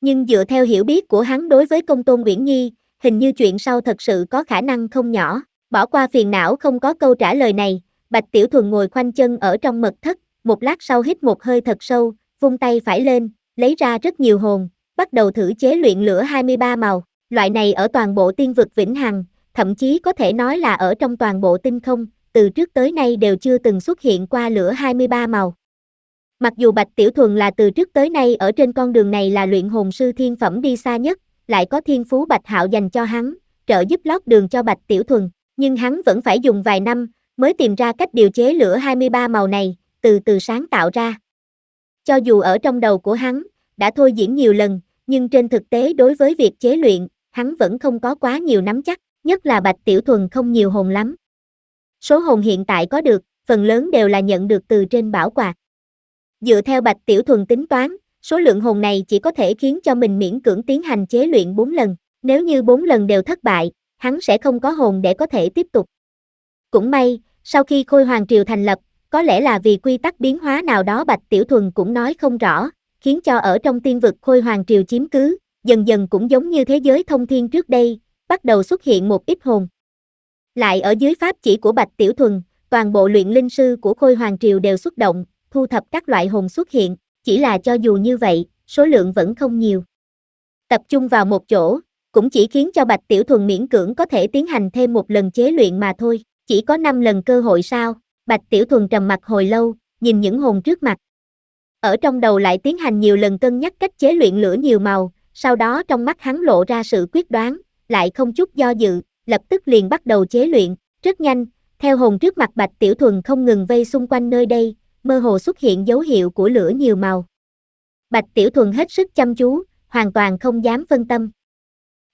Nhưng dựa theo hiểu biết của hắn đối với công tôn Uyển Nhi, hình như chuyện sau thật sự có khả năng không nhỏ. Bỏ qua phiền não không có câu trả lời này, Bạch Tiểu Thuần ngồi khoanh chân ở trong mật thất, một lát sau hít một hơi thật sâu, vung tay phải lên, lấy ra rất nhiều hồn, bắt đầu thử chế luyện lửa 23 màu. Loại này ở toàn bộ tiên vực Vĩnh Hằng, thậm chí có thể nói là ở trong toàn bộ tinh không, từ trước tới nay đều chưa từng xuất hiện qua lửa 23 màu. Mặc dù Bạch Tiểu Thuần là từ trước tới nay ở trên con đường này là luyện hồn sư thiên phẩm đi xa nhất, lại có thiên phú Bạch Hạo dành cho hắn, trợ giúp lót đường cho Bạch Tiểu Thuần, nhưng hắn vẫn phải dùng vài năm mới tìm ra cách điều chế lửa 23 màu này, từ từ sáng tạo ra. Cho dù ở trong đầu của hắn, đã thôi diễn nhiều lần, nhưng trên thực tế đối với việc chế luyện, hắn vẫn không có quá nhiều nắm chắc, nhất là Bạch Tiểu Thuần không nhiều hồn lắm. Số hồn hiện tại có được, phần lớn đều là nhận được từ trên bảo quạt. Dựa theo Bạch Tiểu Thuần tính toán, số lượng hồn này chỉ có thể khiến cho mình miễn cưỡng tiến hành chế luyện 4 lần, nếu như 4 lần đều thất bại, hắn sẽ không có hồn để có thể tiếp tục. Cũng may, sau khi Khôi Hoàng Triều thành lập, có lẽ là vì quy tắc biến hóa nào đó Bạch Tiểu Thuần cũng nói không rõ, khiến cho ở trong tiên vực Khôi Hoàng Triều chiếm cứ, dần dần cũng giống như thế giới thông thiên trước đây, bắt đầu xuất hiện một ít hồn. Lại ở dưới pháp chỉ của Bạch Tiểu Thuần, toàn bộ luyện linh sư của Khôi Hoàng Triều đều xuất động, thu thập các loại hồn xuất hiện, chỉ là cho dù như vậy, số lượng vẫn không nhiều. Tập trung vào một chỗ, cũng chỉ khiến cho Bạch Tiểu Thuần miễn cưỡng có thể tiến hành thêm một lần chế luyện mà thôi, chỉ có 5 lần cơ hội sao? Bạch Tiểu Thuần trầm mặt hồi lâu, nhìn những hồn trước mặt. Ở trong đầu lại tiến hành nhiều lần cân nhắc cách chế luyện lửa nhiều màu, sau đó trong mắt hắn lộ ra sự quyết đoán, lại không chút do dự, lập tức liền bắt đầu chế luyện, rất nhanh, theo hồn trước mặt Bạch Tiểu Thuần không ngừng vây xung quanh nơi đây, mơ hồ xuất hiện dấu hiệu của lửa nhiều màu. Bạch Tiểu Thuần hết sức chăm chú, hoàn toàn không dám phân tâm.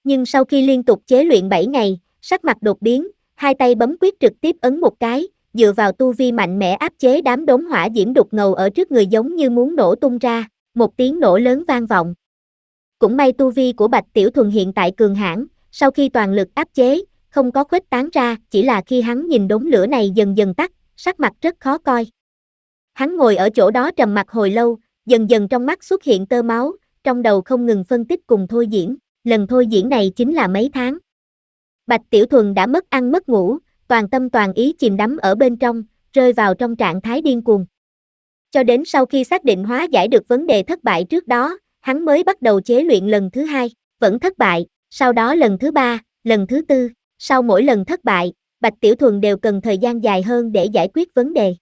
Nhưng sau khi liên tục chế luyện 7 ngày, sắc mặt đột biến, hai tay bấm quyết trực tiếp ấn một cái, dựa vào tu vi mạnh mẽ áp chế đám đống hỏa diễm đục ngầu ở trước người giống như muốn nổ tung ra, một tiếng nổ lớn vang vọng. Cũng may tu vi của Bạch Tiểu Thuần hiện tại cường hãn, sau khi toàn lực áp chế, không có khuếch tán ra, chỉ là khi hắn nhìn đống lửa này dần dần tắt, sắc mặt rất khó coi. Hắn ngồi ở chỗ đó trầm mặt hồi lâu, dần dần trong mắt xuất hiện tơ máu, trong đầu không ngừng phân tích cùng thôi diễn lần thôi diễn này chính là mấy tháng. Bạch Tiểu Thuần đã mất ăn mất ngủ, toàn tâm toàn ý chìm đắm ở bên trong, rơi vào trong trạng thái điên cuồng. Cho đến sau khi xác định hóa giải được vấn đề thất bại trước đó, hắn mới bắt đầu chế luyện lần thứ hai, vẫn thất bại, sau đó lần thứ ba, lần thứ tư, sau mỗi lần thất bại, Bạch Tiểu Thuần đều cần thời gian dài hơn để giải quyết vấn đề.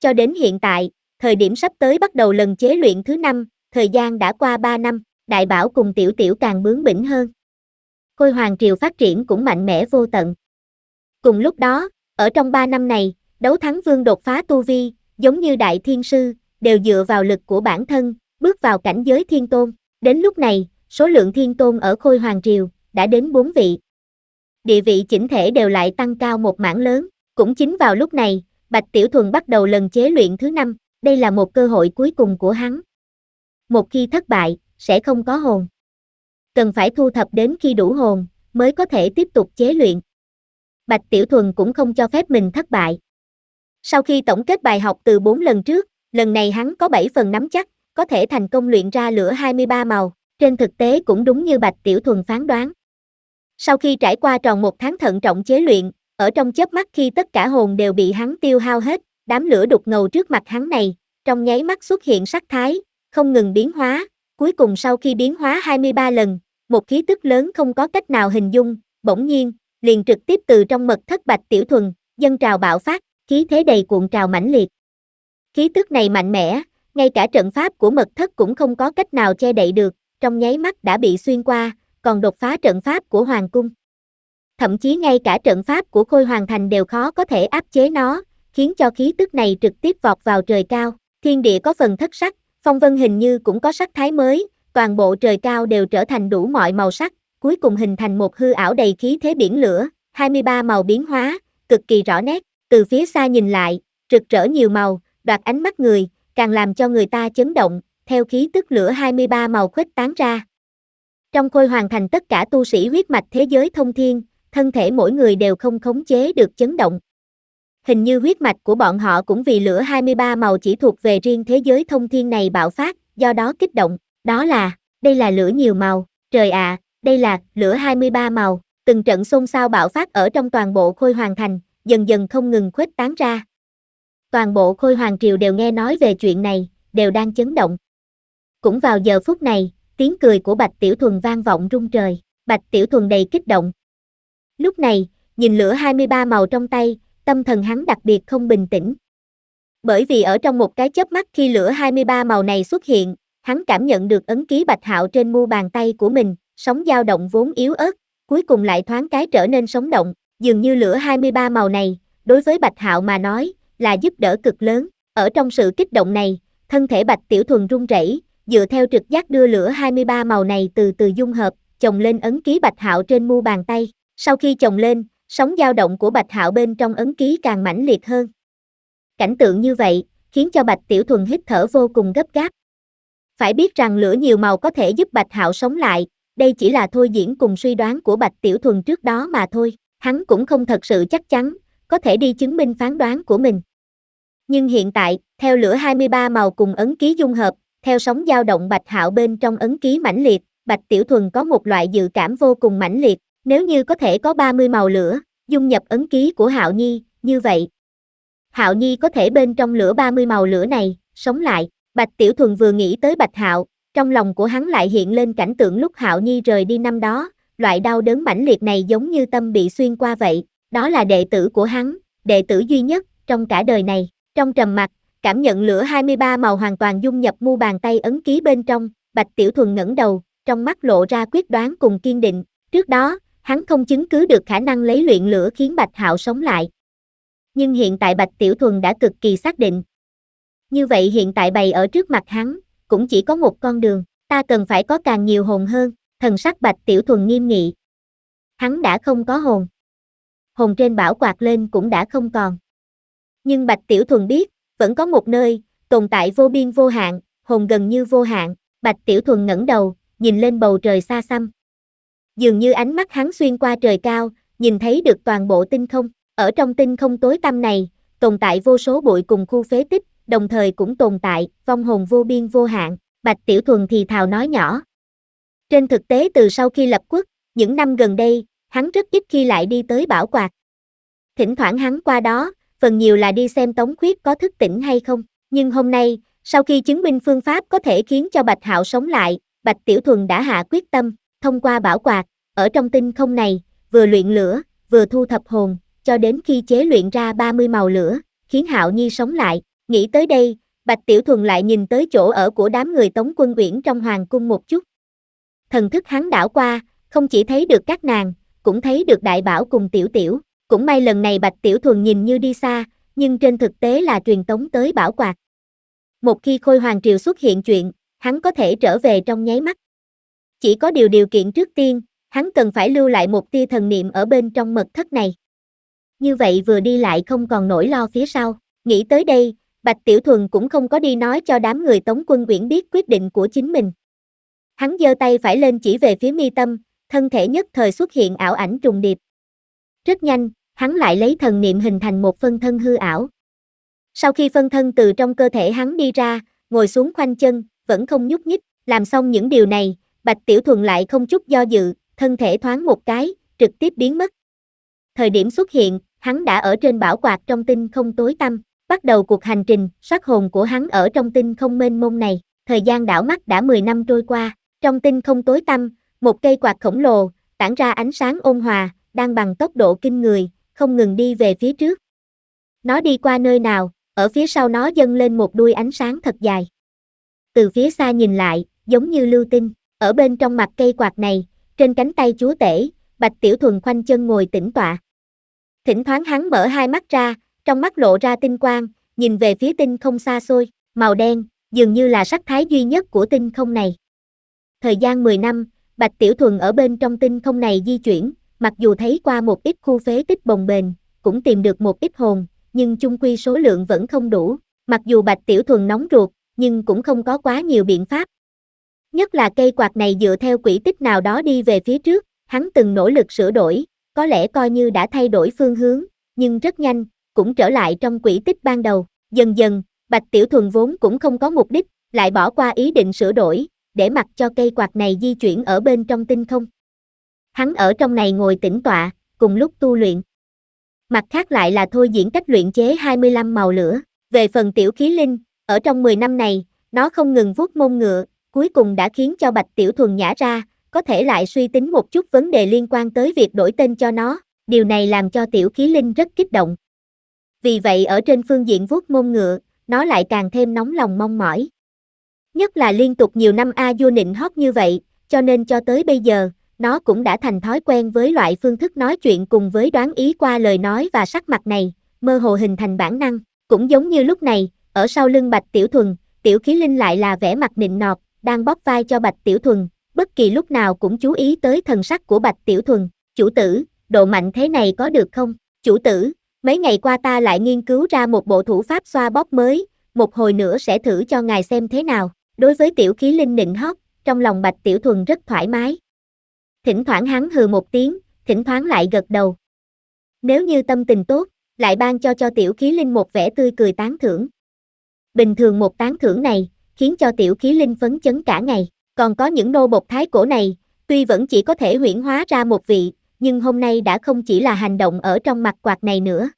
Cho đến hiện tại, thời điểm sắp tới bắt đầu lần chế luyện thứ năm, thời gian đã qua 3 năm đại bảo cùng tiểu tiểu càng bướng bỉnh hơn. Khôi hoàng triều phát triển cũng mạnh mẽ vô tận. Cùng lúc đó, ở trong 3 năm này, đấu thắng vương đột phá tu vi, giống như đại thiên sư, đều dựa vào lực của bản thân, bước vào cảnh giới thiên tôn. Đến lúc này, số lượng thiên tôn ở khôi hoàng triều, đã đến 4 vị. Địa vị chỉnh thể đều lại tăng cao một mảng lớn, cũng chính vào lúc này, Bạch Tiểu Thuần bắt đầu lần chế luyện thứ năm đây là một cơ hội cuối cùng của hắn. Một khi thất bại, sẽ không có hồn. Cần phải thu thập đến khi đủ hồn, mới có thể tiếp tục chế luyện. Bạch Tiểu Thuần cũng không cho phép mình thất bại. Sau khi tổng kết bài học từ 4 lần trước, lần này hắn có 7 phần nắm chắc, có thể thành công luyện ra lửa 23 màu, trên thực tế cũng đúng như Bạch Tiểu Thuần phán đoán. Sau khi trải qua tròn một tháng thận trọng chế luyện, ở trong chớp mắt khi tất cả hồn đều bị hắn tiêu hao hết, đám lửa đục ngầu trước mặt hắn này, trong nháy mắt xuất hiện sắc thái, không ngừng biến hóa, Cuối cùng sau khi biến hóa 23 lần, một khí tức lớn không có cách nào hình dung, bỗng nhiên, liền trực tiếp từ trong mật thất bạch tiểu thuần, dân trào bạo phát, khí thế đầy cuộn trào mãnh liệt. Khí tức này mạnh mẽ, ngay cả trận pháp của mật thất cũng không có cách nào che đậy được, trong nháy mắt đã bị xuyên qua, còn đột phá trận pháp của hoàng cung. Thậm chí ngay cả trận pháp của Khôi Hoàng Thành đều khó có thể áp chế nó, khiến cho khí tức này trực tiếp vọt vào trời cao, thiên địa có phần thất sắc, Phong vân hình như cũng có sắc thái mới, toàn bộ trời cao đều trở thành đủ mọi màu sắc, cuối cùng hình thành một hư ảo đầy khí thế biển lửa, 23 màu biến hóa, cực kỳ rõ nét, từ phía xa nhìn lại, rực rỡ nhiều màu, đoạt ánh mắt người, càng làm cho người ta chấn động, theo khí tức lửa 23 màu khuếch tán ra. Trong khôi hoàn thành tất cả tu sĩ huyết mạch thế giới thông thiên, thân thể mỗi người đều không khống chế được chấn động, hình như huyết mạch của bọn họ cũng vì lửa 23 màu chỉ thuộc về riêng thế giới thông thiên này bạo phát, do đó kích động, đó là, đây là lửa nhiều màu, trời ạ, à, đây là lửa 23 màu, từng trận xôn xao bạo phát ở trong toàn bộ khôi hoàng thành, dần dần không ngừng khuếch tán ra. Toàn bộ khôi hoàng triều đều nghe nói về chuyện này, đều đang chấn động. Cũng vào giờ phút này, tiếng cười của Bạch Tiểu Thuần vang vọng rung trời, Bạch Tiểu Thuần đầy kích động. Lúc này, nhìn lửa 23 màu trong tay, tâm thần hắn đặc biệt không bình tĩnh. Bởi vì ở trong một cái chớp mắt khi lửa 23 màu này xuất hiện, hắn cảm nhận được ấn ký bạch hạo trên mu bàn tay của mình, sóng dao động vốn yếu ớt, cuối cùng lại thoáng cái trở nên sống động, dường như lửa 23 màu này, đối với bạch hạo mà nói, là giúp đỡ cực lớn. Ở trong sự kích động này, thân thể bạch tiểu thuần run rẩy, dựa theo trực giác đưa lửa 23 màu này từ từ dung hợp, chồng lên ấn ký bạch hạo trên mu bàn tay. Sau khi chồng lên, sóng dao động của Bạch Hạo bên trong ấn ký càng mãnh liệt hơn. Cảnh tượng như vậy, khiến cho Bạch Tiểu Thuần hít thở vô cùng gấp gáp. Phải biết rằng lửa nhiều màu có thể giúp Bạch Hạo sống lại, đây chỉ là thôi diễn cùng suy đoán của Bạch Tiểu Thuần trước đó mà thôi, hắn cũng không thật sự chắc chắn, có thể đi chứng minh phán đoán của mình. Nhưng hiện tại, theo lửa 23 màu cùng ấn ký dung hợp, theo sóng dao động Bạch Hạo bên trong ấn ký mãnh liệt, Bạch Tiểu Thuần có một loại dự cảm vô cùng mãnh liệt, nếu như có thể có 30 màu lửa, dung nhập ấn ký của Hạo Nhi, như vậy. Hạo Nhi có thể bên trong lửa 30 màu lửa này, sống lại. Bạch Tiểu Thuần vừa nghĩ tới Bạch Hạo, trong lòng của hắn lại hiện lên cảnh tượng lúc Hạo Nhi rời đi năm đó, loại đau đớn mãnh liệt này giống như tâm bị xuyên qua vậy, đó là đệ tử của hắn, đệ tử duy nhất trong cả đời này. Trong trầm mặc, cảm nhận lửa 23 màu hoàn toàn dung nhập mu bàn tay ấn ký bên trong, Bạch Tiểu Thuần ngẩng đầu, trong mắt lộ ra quyết đoán cùng kiên định. Trước đó, hắn không chứng cứ được khả năng lấy luyện lửa khiến Bạch Hạo sống lại. Nhưng hiện tại Bạch Tiểu Thuần đã cực kỳ xác định. Như vậy hiện tại bày ở trước mặt hắn, cũng chỉ có một con đường, ta cần phải có càng nhiều hồn hơn, thần sắc Bạch Tiểu Thuần nghiêm nghị. Hắn đã không có hồn. Hồn trên bảo quạt lên cũng đã không còn. Nhưng Bạch Tiểu Thuần biết, vẫn có một nơi, tồn tại vô biên vô hạn, hồn gần như vô hạn, Bạch Tiểu Thuần ngẩng đầu, nhìn lên bầu trời xa xăm dường như ánh mắt hắn xuyên qua trời cao, nhìn thấy được toàn bộ tinh không. Ở trong tinh không tối tăm này, tồn tại vô số bụi cùng khu phế tích, đồng thời cũng tồn tại vong hồn vô biên vô hạn, Bạch Tiểu Thuần thì thào nói nhỏ. Trên thực tế từ sau khi lập quốc, những năm gần đây, hắn rất ít khi lại đi tới bảo quạt. Thỉnh thoảng hắn qua đó, phần nhiều là đi xem Tống Khuyết có thức tỉnh hay không. Nhưng hôm nay, sau khi chứng minh phương pháp có thể khiến cho Bạch Hạo sống lại, Bạch Tiểu Thuần đã hạ quyết tâm, Thông qua bảo quạt, ở trong tinh không này, vừa luyện lửa, vừa thu thập hồn, cho đến khi chế luyện ra 30 màu lửa, khiến Hạo Nhi sống lại. Nghĩ tới đây, Bạch Tiểu Thuần lại nhìn tới chỗ ở của đám người Tống Quân Uyển trong hoàng cung một chút. Thần thức hắn đảo qua, không chỉ thấy được các nàng, cũng thấy được đại bảo cùng Tiểu Tiểu. Cũng may lần này Bạch Tiểu Thuần nhìn như đi xa, nhưng trên thực tế là truyền tống tới bảo quạt. Một khi Khôi Hoàng Triều xuất hiện chuyện, hắn có thể trở về trong nháy mắt. Chỉ có điều điều kiện trước tiên, hắn cần phải lưu lại một tia thần niệm ở bên trong mật thất này. Như vậy vừa đi lại không còn nỗi lo phía sau. Nghĩ tới đây, Bạch Tiểu Thuần cũng không có đi nói cho đám người Tống Quân quyển biết quyết định của chính mình. Hắn giơ tay phải lên chỉ về phía mi tâm, thân thể nhất thời xuất hiện ảo ảnh trùng điệp. Rất nhanh, hắn lại lấy thần niệm hình thành một phân thân hư ảo. Sau khi phân thân từ trong cơ thể hắn đi ra, ngồi xuống khoanh chân, vẫn không nhúc nhích, làm xong những điều này, Bạch Tiểu Thuần lại không chút do dự, thân thể thoáng một cái, trực tiếp biến mất. Thời điểm xuất hiện, hắn đã ở trên bảo quạt trong tinh không tối tăm, bắt đầu cuộc hành trình, sát hồn của hắn ở trong tinh không mênh mông này, thời gian đảo mắt đã 10 năm trôi qua, trong tinh không tối tăm, một cây quạt khổng lồ, tản ra ánh sáng ôn hòa, đang bằng tốc độ kinh người, không ngừng đi về phía trước. Nó đi qua nơi nào, ở phía sau nó dâng lên một đuôi ánh sáng thật dài. Từ phía xa nhìn lại, giống như lưu tinh. Ở bên trong mặt cây quạt này, trên cánh tay chúa tể, Bạch Tiểu Thuần khoanh chân ngồi tĩnh tọa. Thỉnh thoáng hắn mở hai mắt ra, trong mắt lộ ra tinh quang, nhìn về phía tinh không xa xôi, màu đen, dường như là sắc thái duy nhất của tinh không này. Thời gian 10 năm, Bạch Tiểu Thuần ở bên trong tinh không này di chuyển, mặc dù thấy qua một ít khu phế tích bồng bềnh, cũng tìm được một ít hồn, nhưng chung quy số lượng vẫn không đủ. Mặc dù Bạch Tiểu Thuần nóng ruột, nhưng cũng không có quá nhiều biện pháp, Nhất là cây quạt này dựa theo quỹ tích nào đó đi về phía trước, hắn từng nỗ lực sửa đổi, có lẽ coi như đã thay đổi phương hướng, nhưng rất nhanh, cũng trở lại trong quỹ tích ban đầu. Dần dần, Bạch Tiểu Thuần vốn cũng không có mục đích, lại bỏ qua ý định sửa đổi, để mặc cho cây quạt này di chuyển ở bên trong tinh không. Hắn ở trong này ngồi tĩnh tọa, cùng lúc tu luyện. Mặt khác lại là thôi diễn cách luyện chế 25 màu lửa. Về phần tiểu khí linh, ở trong 10 năm này, nó không ngừng vuốt mông ngựa, cuối cùng đã khiến cho Bạch Tiểu Thuần nhả ra, có thể lại suy tính một chút vấn đề liên quan tới việc đổi tên cho nó, điều này làm cho Tiểu Khí Linh rất kích động. Vì vậy ở trên phương diện vuốt mông ngựa, nó lại càng thêm nóng lòng mong mỏi. Nhất là liên tục nhiều năm A Du nịnh hót như vậy, cho nên cho tới bây giờ, nó cũng đã thành thói quen với loại phương thức nói chuyện cùng với đoán ý qua lời nói và sắc mặt này, mơ hồ hình thành bản năng, cũng giống như lúc này, ở sau lưng Bạch Tiểu Thuần, Tiểu Khí Linh lại là vẻ mặt nịnh nọt, đang bóp vai cho Bạch Tiểu Thuần, bất kỳ lúc nào cũng chú ý tới thần sắc của Bạch Tiểu Thuần. Chủ tử, độ mạnh thế này có được không? Chủ tử, mấy ngày qua ta lại nghiên cứu ra một bộ thủ pháp xoa bóp mới, một hồi nữa sẽ thử cho ngài xem thế nào. Đối với tiểu khí linh nịnh hót, trong lòng Bạch Tiểu Thuần rất thoải mái. Thỉnh thoảng hắn hừ một tiếng, thỉnh thoảng lại gật đầu. Nếu như tâm tình tốt, lại ban cho cho tiểu khí linh một vẻ tươi cười tán thưởng. Bình thường một tán thưởng này, khiến cho tiểu khí linh phấn chấn cả ngày. Còn có những nô bộc thái cổ này, tuy vẫn chỉ có thể huyển hóa ra một vị, nhưng hôm nay đã không chỉ là hành động ở trong mặt quạt này nữa.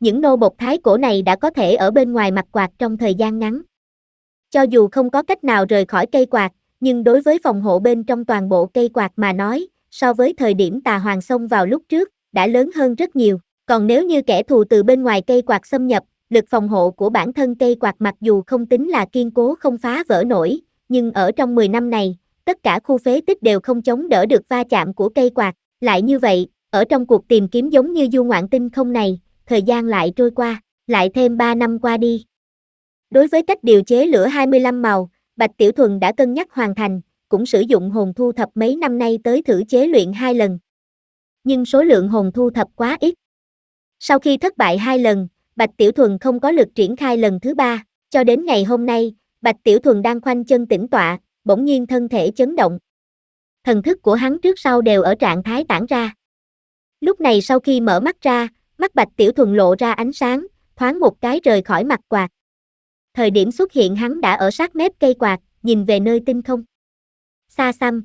Những nô bộc thái cổ này đã có thể ở bên ngoài mặt quạt trong thời gian ngắn. Cho dù không có cách nào rời khỏi cây quạt, nhưng đối với phòng hộ bên trong toàn bộ cây quạt mà nói, so với thời điểm tà hoàng xông vào lúc trước, đã lớn hơn rất nhiều. Còn nếu như kẻ thù từ bên ngoài cây quạt xâm nhập, lực phòng hộ của bản thân cây quạt mặc dù không tính là kiên cố không phá vỡ nổi, nhưng ở trong 10 năm này, tất cả khu phế tích đều không chống đỡ được va chạm của cây quạt. Lại như vậy, ở trong cuộc tìm kiếm giống như du ngoạn tinh không này, thời gian lại trôi qua, lại thêm 3 năm qua đi. Đối với cách điều chế lửa 25 màu, Bạch Tiểu Thuần đã cân nhắc hoàn thành, cũng sử dụng hồn thu thập mấy năm nay tới thử chế luyện hai lần. Nhưng số lượng hồn thu thập quá ít. Sau khi thất bại hai lần, Bạch Tiểu Thuần không có lực triển khai lần thứ ba, cho đến ngày hôm nay, Bạch Tiểu Thuần đang khoanh chân tĩnh tọa, bỗng nhiên thân thể chấn động. Thần thức của hắn trước sau đều ở trạng thái tản ra. Lúc này sau khi mở mắt ra, mắt Bạch Tiểu Thuần lộ ra ánh sáng, thoáng một cái rời khỏi mặt quạt. Thời điểm xuất hiện hắn đã ở sát mép cây quạt, nhìn về nơi tinh không. Xa xăm.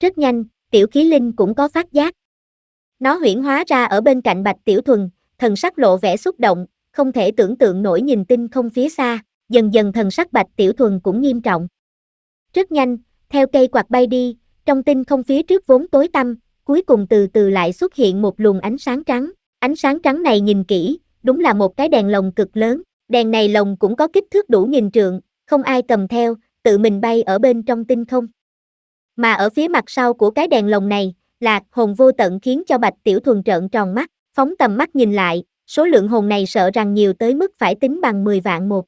Rất nhanh, Tiểu Khí Linh cũng có phát giác. Nó huyển hóa ra ở bên cạnh Bạch Tiểu Thuần, thần sắc lộ vẻ xúc động, không thể tưởng tượng nổi nhìn tinh không phía xa, dần dần thần sắc bạch tiểu thuần cũng nghiêm trọng. Rất nhanh, theo cây quạt bay đi, trong tinh không phía trước vốn tối tăm, cuối cùng từ từ lại xuất hiện một luồng ánh sáng trắng. Ánh sáng trắng này nhìn kỹ, đúng là một cái đèn lồng cực lớn, đèn này lồng cũng có kích thước đủ nghìn trượng, không ai cầm theo, tự mình bay ở bên trong tinh không. Mà ở phía mặt sau của cái đèn lồng này, là hồn vô tận khiến cho Bạch Tiểu Thuần trợn tròn mắt. Phóng tầm mắt nhìn lại, số lượng hồn này sợ rằng nhiều tới mức phải tính bằng 10 vạn một.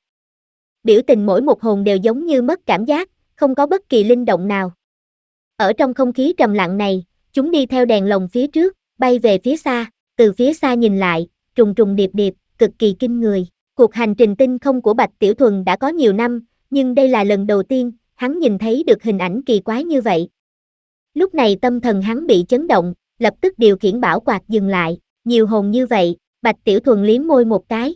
Biểu tình mỗi một hồn đều giống như mất cảm giác, không có bất kỳ linh động nào. Ở trong không khí trầm lặng này, chúng đi theo đèn lồng phía trước, bay về phía xa, từ phía xa nhìn lại, trùng trùng điệp điệp, cực kỳ kinh người. Cuộc hành trình tinh không của Bạch Tiểu Thuần đã có nhiều năm, nhưng đây là lần đầu tiên, hắn nhìn thấy được hình ảnh kỳ quái như vậy. Lúc này tâm thần hắn bị chấn động, lập tức điều khiển bảo quạt dừng lại, nhiều hồn như vậy, Bạch Tiểu Thuần liếm môi một cái.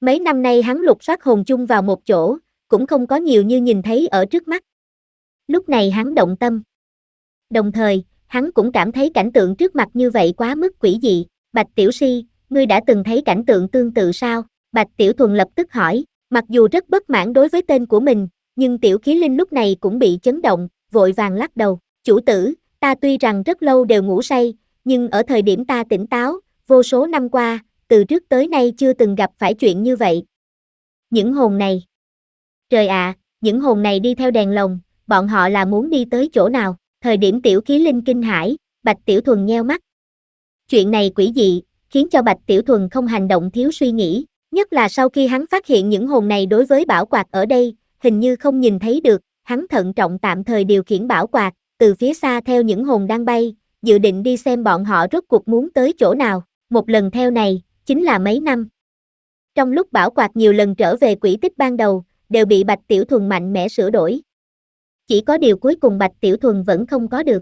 Mấy năm nay hắn lục soát hồn chung vào một chỗ, cũng không có nhiều như nhìn thấy ở trước mắt. Lúc này hắn động tâm. Đồng thời, hắn cũng cảm thấy cảnh tượng trước mặt như vậy quá mức quỷ dị. Bạch Tiểu Si, ngươi đã từng thấy cảnh tượng tương tự sao? Bạch Tiểu Thuần lập tức hỏi, mặc dù rất bất mãn đối với tên của mình, nhưng Tiểu Khí Linh lúc này cũng bị chấn động, vội vàng lắc đầu. Chủ tử, ta tuy rằng rất lâu đều ngủ say, nhưng ở thời điểm ta tỉnh táo, vô số năm qua, từ trước tới nay chưa từng gặp phải chuyện như vậy. Những hồn này. Trời ạ, à, những hồn này đi theo đèn lồng, bọn họ là muốn đi tới chỗ nào? Thời điểm tiểu khí linh kinh hải, Bạch Tiểu Thuần nheo mắt. Chuyện này quỷ dị, khiến cho Bạch Tiểu Thuần không hành động thiếu suy nghĩ, nhất là sau khi hắn phát hiện những hồn này đối với bảo quạt ở đây, hình như không nhìn thấy được, hắn thận trọng tạm thời điều khiển bảo quạt, từ phía xa theo những hồn đang bay, dự định đi xem bọn họ rốt cuộc muốn tới chỗ nào, một lần theo này, chính là mấy năm. Trong lúc bảo quạt nhiều lần trở về quỹ tích ban đầu, đều bị Bạch Tiểu Thuần mạnh mẽ sửa đổi. Chỉ có điều cuối cùng Bạch Tiểu Thuần vẫn không có được.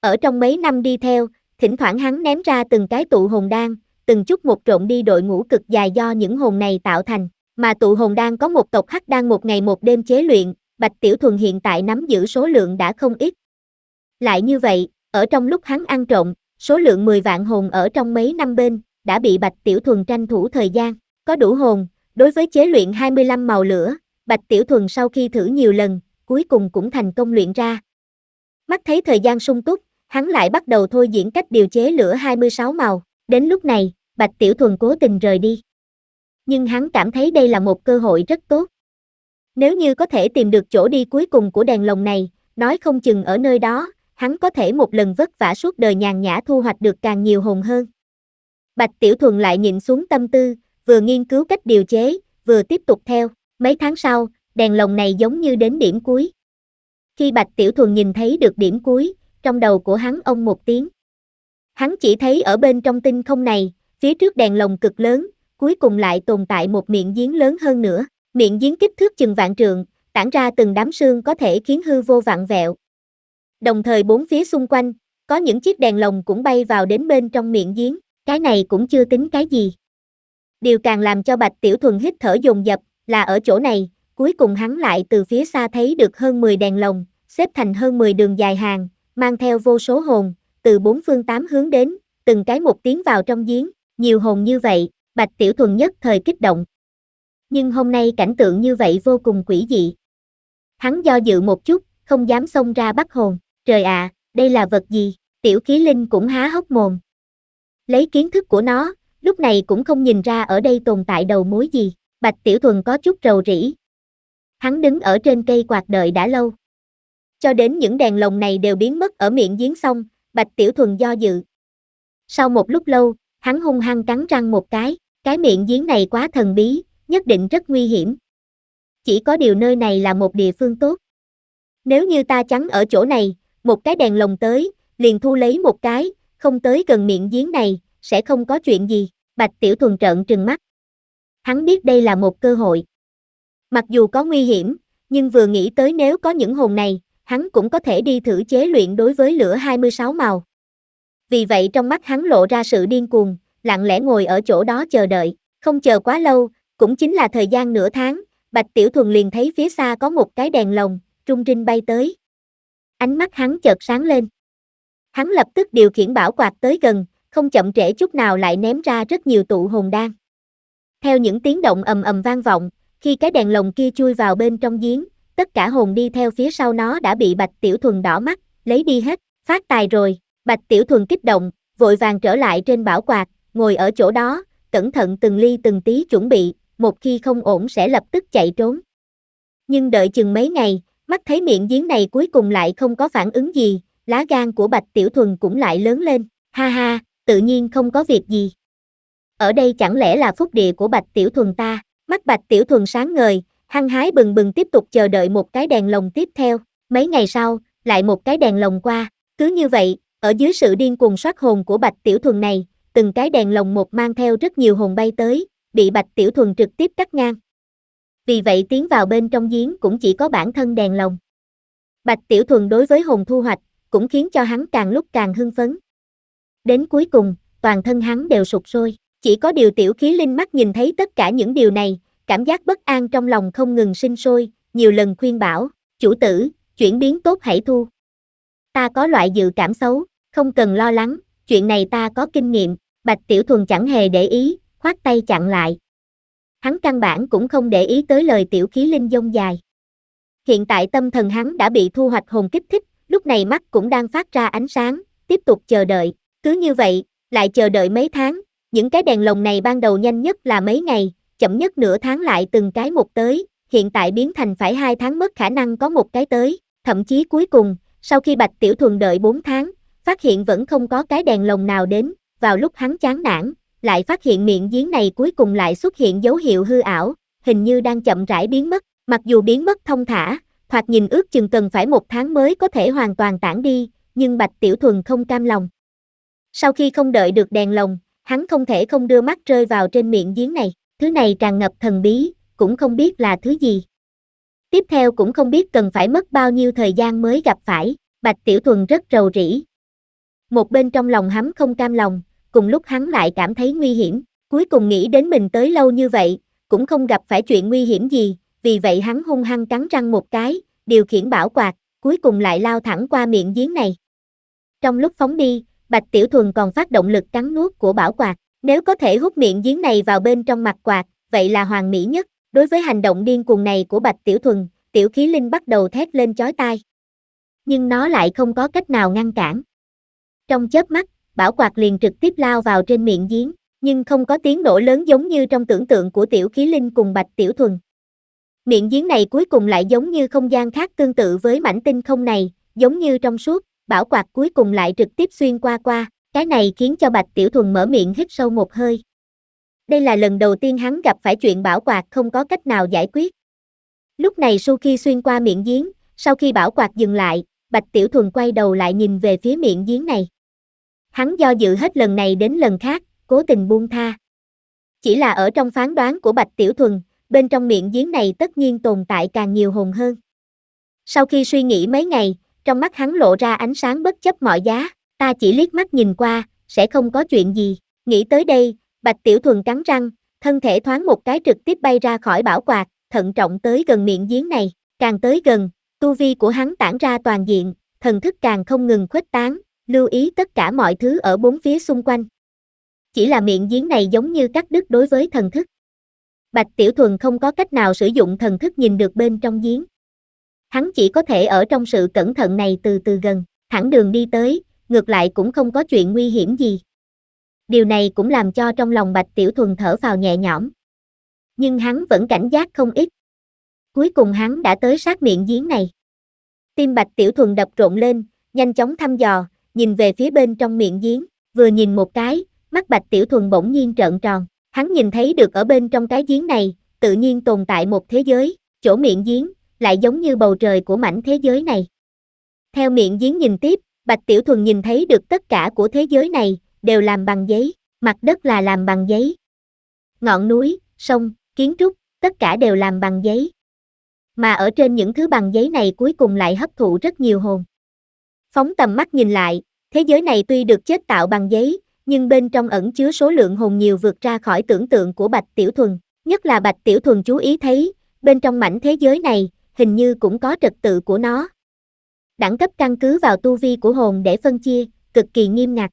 Ở trong mấy năm đi theo, thỉnh thoảng hắn ném ra từng cái tụ hồn đan, từng chút một trộn đi đội ngũ cực dài do những hồn này tạo thành, mà tụ hồn đan có một tộc hắc đan một ngày một đêm chế luyện, Bạch Tiểu Thuần hiện tại nắm giữ số lượng đã không ít. Lại như vậy, ở trong lúc hắn ăn trộm, số lượng 10 vạn hồn ở trong mấy năm bên, đã bị Bạch Tiểu Thuần tranh thủ thời gian, có đủ hồn, đối với chế luyện 25 màu lửa, Bạch Tiểu Thuần sau khi thử nhiều lần, cuối cùng cũng thành công luyện ra. Mắt thấy thời gian sung túc, hắn lại bắt đầu thôi diễn cách điều chế lửa 26 màu, đến lúc này, Bạch Tiểu Thuần cố tình rời đi. Nhưng hắn cảm thấy đây là một cơ hội rất tốt. Nếu như có thể tìm được chỗ đi cuối cùng của đèn lồng này, nói không chừng ở nơi đó, hắn có thể một lần vất vả suốt đời nhàn nhã thu hoạch được càng nhiều hồn hơn. Bạch Tiểu Thuần lại nhìn xuống tâm tư, vừa nghiên cứu cách điều chế, vừa tiếp tục theo. Mấy tháng sau, đèn lồng này giống như đến điểm cuối. Khi Bạch Tiểu Thuần nhìn thấy được điểm cuối, trong đầu của hắn ông một tiếng. Hắn chỉ thấy ở bên trong tinh không này, phía trước đèn lồng cực lớn, cuối cùng lại tồn tại một miệng giếng lớn hơn nữa. Miệng giếng kích thước chừng vạn trượng, tản ra từng đám sương có thể khiến hư vô vạn vẹo, đồng thời bốn phía xung quanh, có những chiếc đèn lồng cũng bay vào đến bên trong miệng giếng, cái này cũng chưa tính cái gì. Điều càng làm cho Bạch Tiểu Thuần hít thở dồn dập, là ở chỗ này, cuối cùng hắn lại từ phía xa thấy được hơn 10 đèn lồng, xếp thành hơn 10 đường dài hàng, mang theo vô số hồn, từ bốn phương tám hướng đến, từng cái một tiếng vào trong giếng, nhiều hồn như vậy, Bạch Tiểu Thuần nhất thời kích động. Nhưng hôm nay cảnh tượng như vậy vô cùng quỷ dị. Hắn do dự một chút, không dám xông ra bắt hồn. Trời ạ, à, đây là vật gì? Tiểu khí linh cũng há hốc mồm. Lấy kiến thức của nó, lúc này cũng không nhìn ra ở đây tồn tại đầu mối gì. Bạch Tiểu Thuần có chút rầu rĩ. Hắn đứng ở trên cây quạt đợi đã lâu. Cho đến những đèn lồng này đều biến mất ở miệng giếng sông, Bạch Tiểu Thuần do dự. Sau một lúc lâu, hắn hung hăng cắn răng một cái, cái miệng giếng này quá thần bí, nhất định rất nguy hiểm. Chỉ có điều nơi này là một địa phương tốt. Nếu như ta chắn ở chỗ này, một cái đèn lồng tới, liền thu lấy một cái, không tới gần miệng giếng này, sẽ không có chuyện gì, Bạch Tiểu Thuần trợn trừng mắt. Hắn biết đây là một cơ hội. Mặc dù có nguy hiểm, nhưng vừa nghĩ tới nếu có những hồn này, hắn cũng có thể đi thử chế luyện đối với lửa 26 màu. Vì vậy trong mắt hắn lộ ra sự điên cuồng, lặng lẽ ngồi ở chỗ đó chờ đợi, không chờ quá lâu, cũng chính là thời gian nửa tháng, Bạch Tiểu Thuần liền thấy phía xa có một cái đèn lồng, trung trinh bay tới ánh mắt hắn chợt sáng lên. Hắn lập tức điều khiển bảo quạt tới gần, không chậm trễ chút nào lại ném ra rất nhiều tụ hồn đan. Theo những tiếng động ầm ầm vang vọng, khi cái đèn lồng kia chui vào bên trong giếng, tất cả hồn đi theo phía sau nó đã bị Bạch Tiểu Thuần đỏ mắt, lấy đi hết, phát tài rồi, Bạch Tiểu Thuần kích động, vội vàng trở lại trên bảo quạt, ngồi ở chỗ đó, cẩn thận từng ly từng tí chuẩn bị, một khi không ổn sẽ lập tức chạy trốn. Nhưng đợi chừng mấy ngày, Mắt thấy miệng giếng này cuối cùng lại không có phản ứng gì, lá gan của Bạch Tiểu Thuần cũng lại lớn lên, ha ha, tự nhiên không có việc gì. Ở đây chẳng lẽ là phúc địa của Bạch Tiểu Thuần ta, mắt Bạch Tiểu Thuần sáng ngời, hăng hái bừng bừng tiếp tục chờ đợi một cái đèn lồng tiếp theo, mấy ngày sau, lại một cái đèn lồng qua, cứ như vậy, ở dưới sự điên cuồng soát hồn của Bạch Tiểu Thuần này, từng cái đèn lồng một mang theo rất nhiều hồn bay tới, bị Bạch Tiểu Thuần trực tiếp cắt ngang vì vậy tiến vào bên trong giếng cũng chỉ có bản thân đèn lồng. Bạch Tiểu Thuần đối với hồn thu hoạch, cũng khiến cho hắn càng lúc càng hưng phấn. Đến cuối cùng, toàn thân hắn đều sụp sôi, chỉ có điều tiểu khí linh mắt nhìn thấy tất cả những điều này, cảm giác bất an trong lòng không ngừng sinh sôi, nhiều lần khuyên bảo, chủ tử, chuyển biến tốt hãy thu. Ta có loại dự cảm xấu, không cần lo lắng, chuyện này ta có kinh nghiệm, Bạch Tiểu Thuần chẳng hề để ý, khoát tay chặn lại, hắn căn bản cũng không để ý tới lời tiểu khí linh dông dài. Hiện tại tâm thần hắn đã bị thu hoạch hồn kích thích, lúc này mắt cũng đang phát ra ánh sáng, tiếp tục chờ đợi, cứ như vậy, lại chờ đợi mấy tháng, những cái đèn lồng này ban đầu nhanh nhất là mấy ngày, chậm nhất nửa tháng lại từng cái một tới, hiện tại biến thành phải hai tháng mất khả năng có một cái tới, thậm chí cuối cùng, sau khi Bạch Tiểu Thuần đợi 4 tháng, phát hiện vẫn không có cái đèn lồng nào đến, vào lúc hắn chán nản, lại phát hiện miệng giếng này cuối cùng lại xuất hiện dấu hiệu hư ảo, hình như đang chậm rãi biến mất, mặc dù biến mất thông thả, thoạt nhìn ước chừng cần phải một tháng mới có thể hoàn toàn tản đi, nhưng Bạch Tiểu Thuần không cam lòng. Sau khi không đợi được đèn lồng, hắn không thể không đưa mắt rơi vào trên miệng giếng này, thứ này tràn ngập thần bí, cũng không biết là thứ gì. Tiếp theo cũng không biết cần phải mất bao nhiêu thời gian mới gặp phải, Bạch Tiểu Thuần rất rầu rĩ. Một bên trong lòng hắn không cam lòng, cùng lúc hắn lại cảm thấy nguy hiểm, cuối cùng nghĩ đến mình tới lâu như vậy, cũng không gặp phải chuyện nguy hiểm gì, vì vậy hắn hung hăng cắn răng một cái, điều khiển bảo quạt, cuối cùng lại lao thẳng qua miệng giếng này. Trong lúc phóng đi, Bạch Tiểu Thuần còn phát động lực cắn nuốt của bảo quạt, nếu có thể hút miệng giếng này vào bên trong mặt quạt, vậy là hoàn mỹ nhất. Đối với hành động điên cuồng này của Bạch Tiểu Thuần, Tiểu Khí Linh bắt đầu thét lên chói tai. Nhưng nó lại không có cách nào ngăn cản. Trong chớp mắt, Bảo Quạt liền trực tiếp lao vào trên miệng giếng, nhưng không có tiếng nổ lớn giống như trong tưởng tượng của Tiểu Khí Linh cùng Bạch Tiểu Thuần. Miệng giếng này cuối cùng lại giống như không gian khác tương tự với mảnh tinh không này, giống như trong suốt, Bảo Quạt cuối cùng lại trực tiếp xuyên qua qua, cái này khiến cho Bạch Tiểu Thuần mở miệng hít sâu một hơi. Đây là lần đầu tiên hắn gặp phải chuyện Bảo Quạt không có cách nào giải quyết. Lúc này sau khi xuyên qua miệng giếng, sau khi Bảo Quạt dừng lại, Bạch Tiểu Thuần quay đầu lại nhìn về phía miệng giếng này. Hắn do dự hết lần này đến lần khác, cố tình buông tha. Chỉ là ở trong phán đoán của Bạch Tiểu Thuần, bên trong miệng giếng này tất nhiên tồn tại càng nhiều hồn hơn. Sau khi suy nghĩ mấy ngày, trong mắt hắn lộ ra ánh sáng bất chấp mọi giá, ta chỉ liếc mắt nhìn qua, sẽ không có chuyện gì. Nghĩ tới đây, Bạch Tiểu Thuần cắn răng, thân thể thoáng một cái trực tiếp bay ra khỏi bảo quạt, thận trọng tới gần miệng giếng này, càng tới gần, tu vi của hắn tản ra toàn diện, thần thức càng không ngừng khuếch tán, lưu ý tất cả mọi thứ ở bốn phía xung quanh. Chỉ là miệng giếng này giống như cắt đứt đối với thần thức. Bạch Tiểu Thuần không có cách nào sử dụng thần thức nhìn được bên trong giếng. Hắn chỉ có thể ở trong sự cẩn thận này từ từ gần, thẳng đường đi tới, ngược lại cũng không có chuyện nguy hiểm gì. Điều này cũng làm cho trong lòng Bạch Tiểu Thuần thở vào nhẹ nhõm. Nhưng hắn vẫn cảnh giác không ít. Cuối cùng hắn đã tới sát miệng giếng này. Tim Bạch Tiểu Thuần đập rộn lên, nhanh chóng thăm dò, nhìn về phía bên trong miệng giếng, vừa nhìn một cái, mắt Bạch Tiểu Thuần bỗng nhiên trợn tròn, hắn nhìn thấy được ở bên trong cái giếng này, tự nhiên tồn tại một thế giới, chỗ miệng giếng, lại giống như bầu trời của mảnh thế giới này. Theo miệng giếng nhìn tiếp, Bạch Tiểu Thuần nhìn thấy được tất cả của thế giới này, đều làm bằng giấy, mặt đất là làm bằng giấy. Ngọn núi, sông, kiến trúc, tất cả đều làm bằng giấy. Mà ở trên những thứ bằng giấy này cuối cùng lại hấp thụ rất nhiều hồn. Phóng tầm mắt nhìn lại, thế giới này tuy được chế tạo bằng giấy, nhưng bên trong ẩn chứa số lượng hồn nhiều vượt ra khỏi tưởng tượng của Bạch Tiểu Thuần. Nhất là Bạch Tiểu Thuần chú ý thấy, bên trong mảnh thế giới này, hình như cũng có trật tự của nó. Đẳng cấp căn cứ vào tu vi của hồn để phân chia, cực kỳ nghiêm ngặt.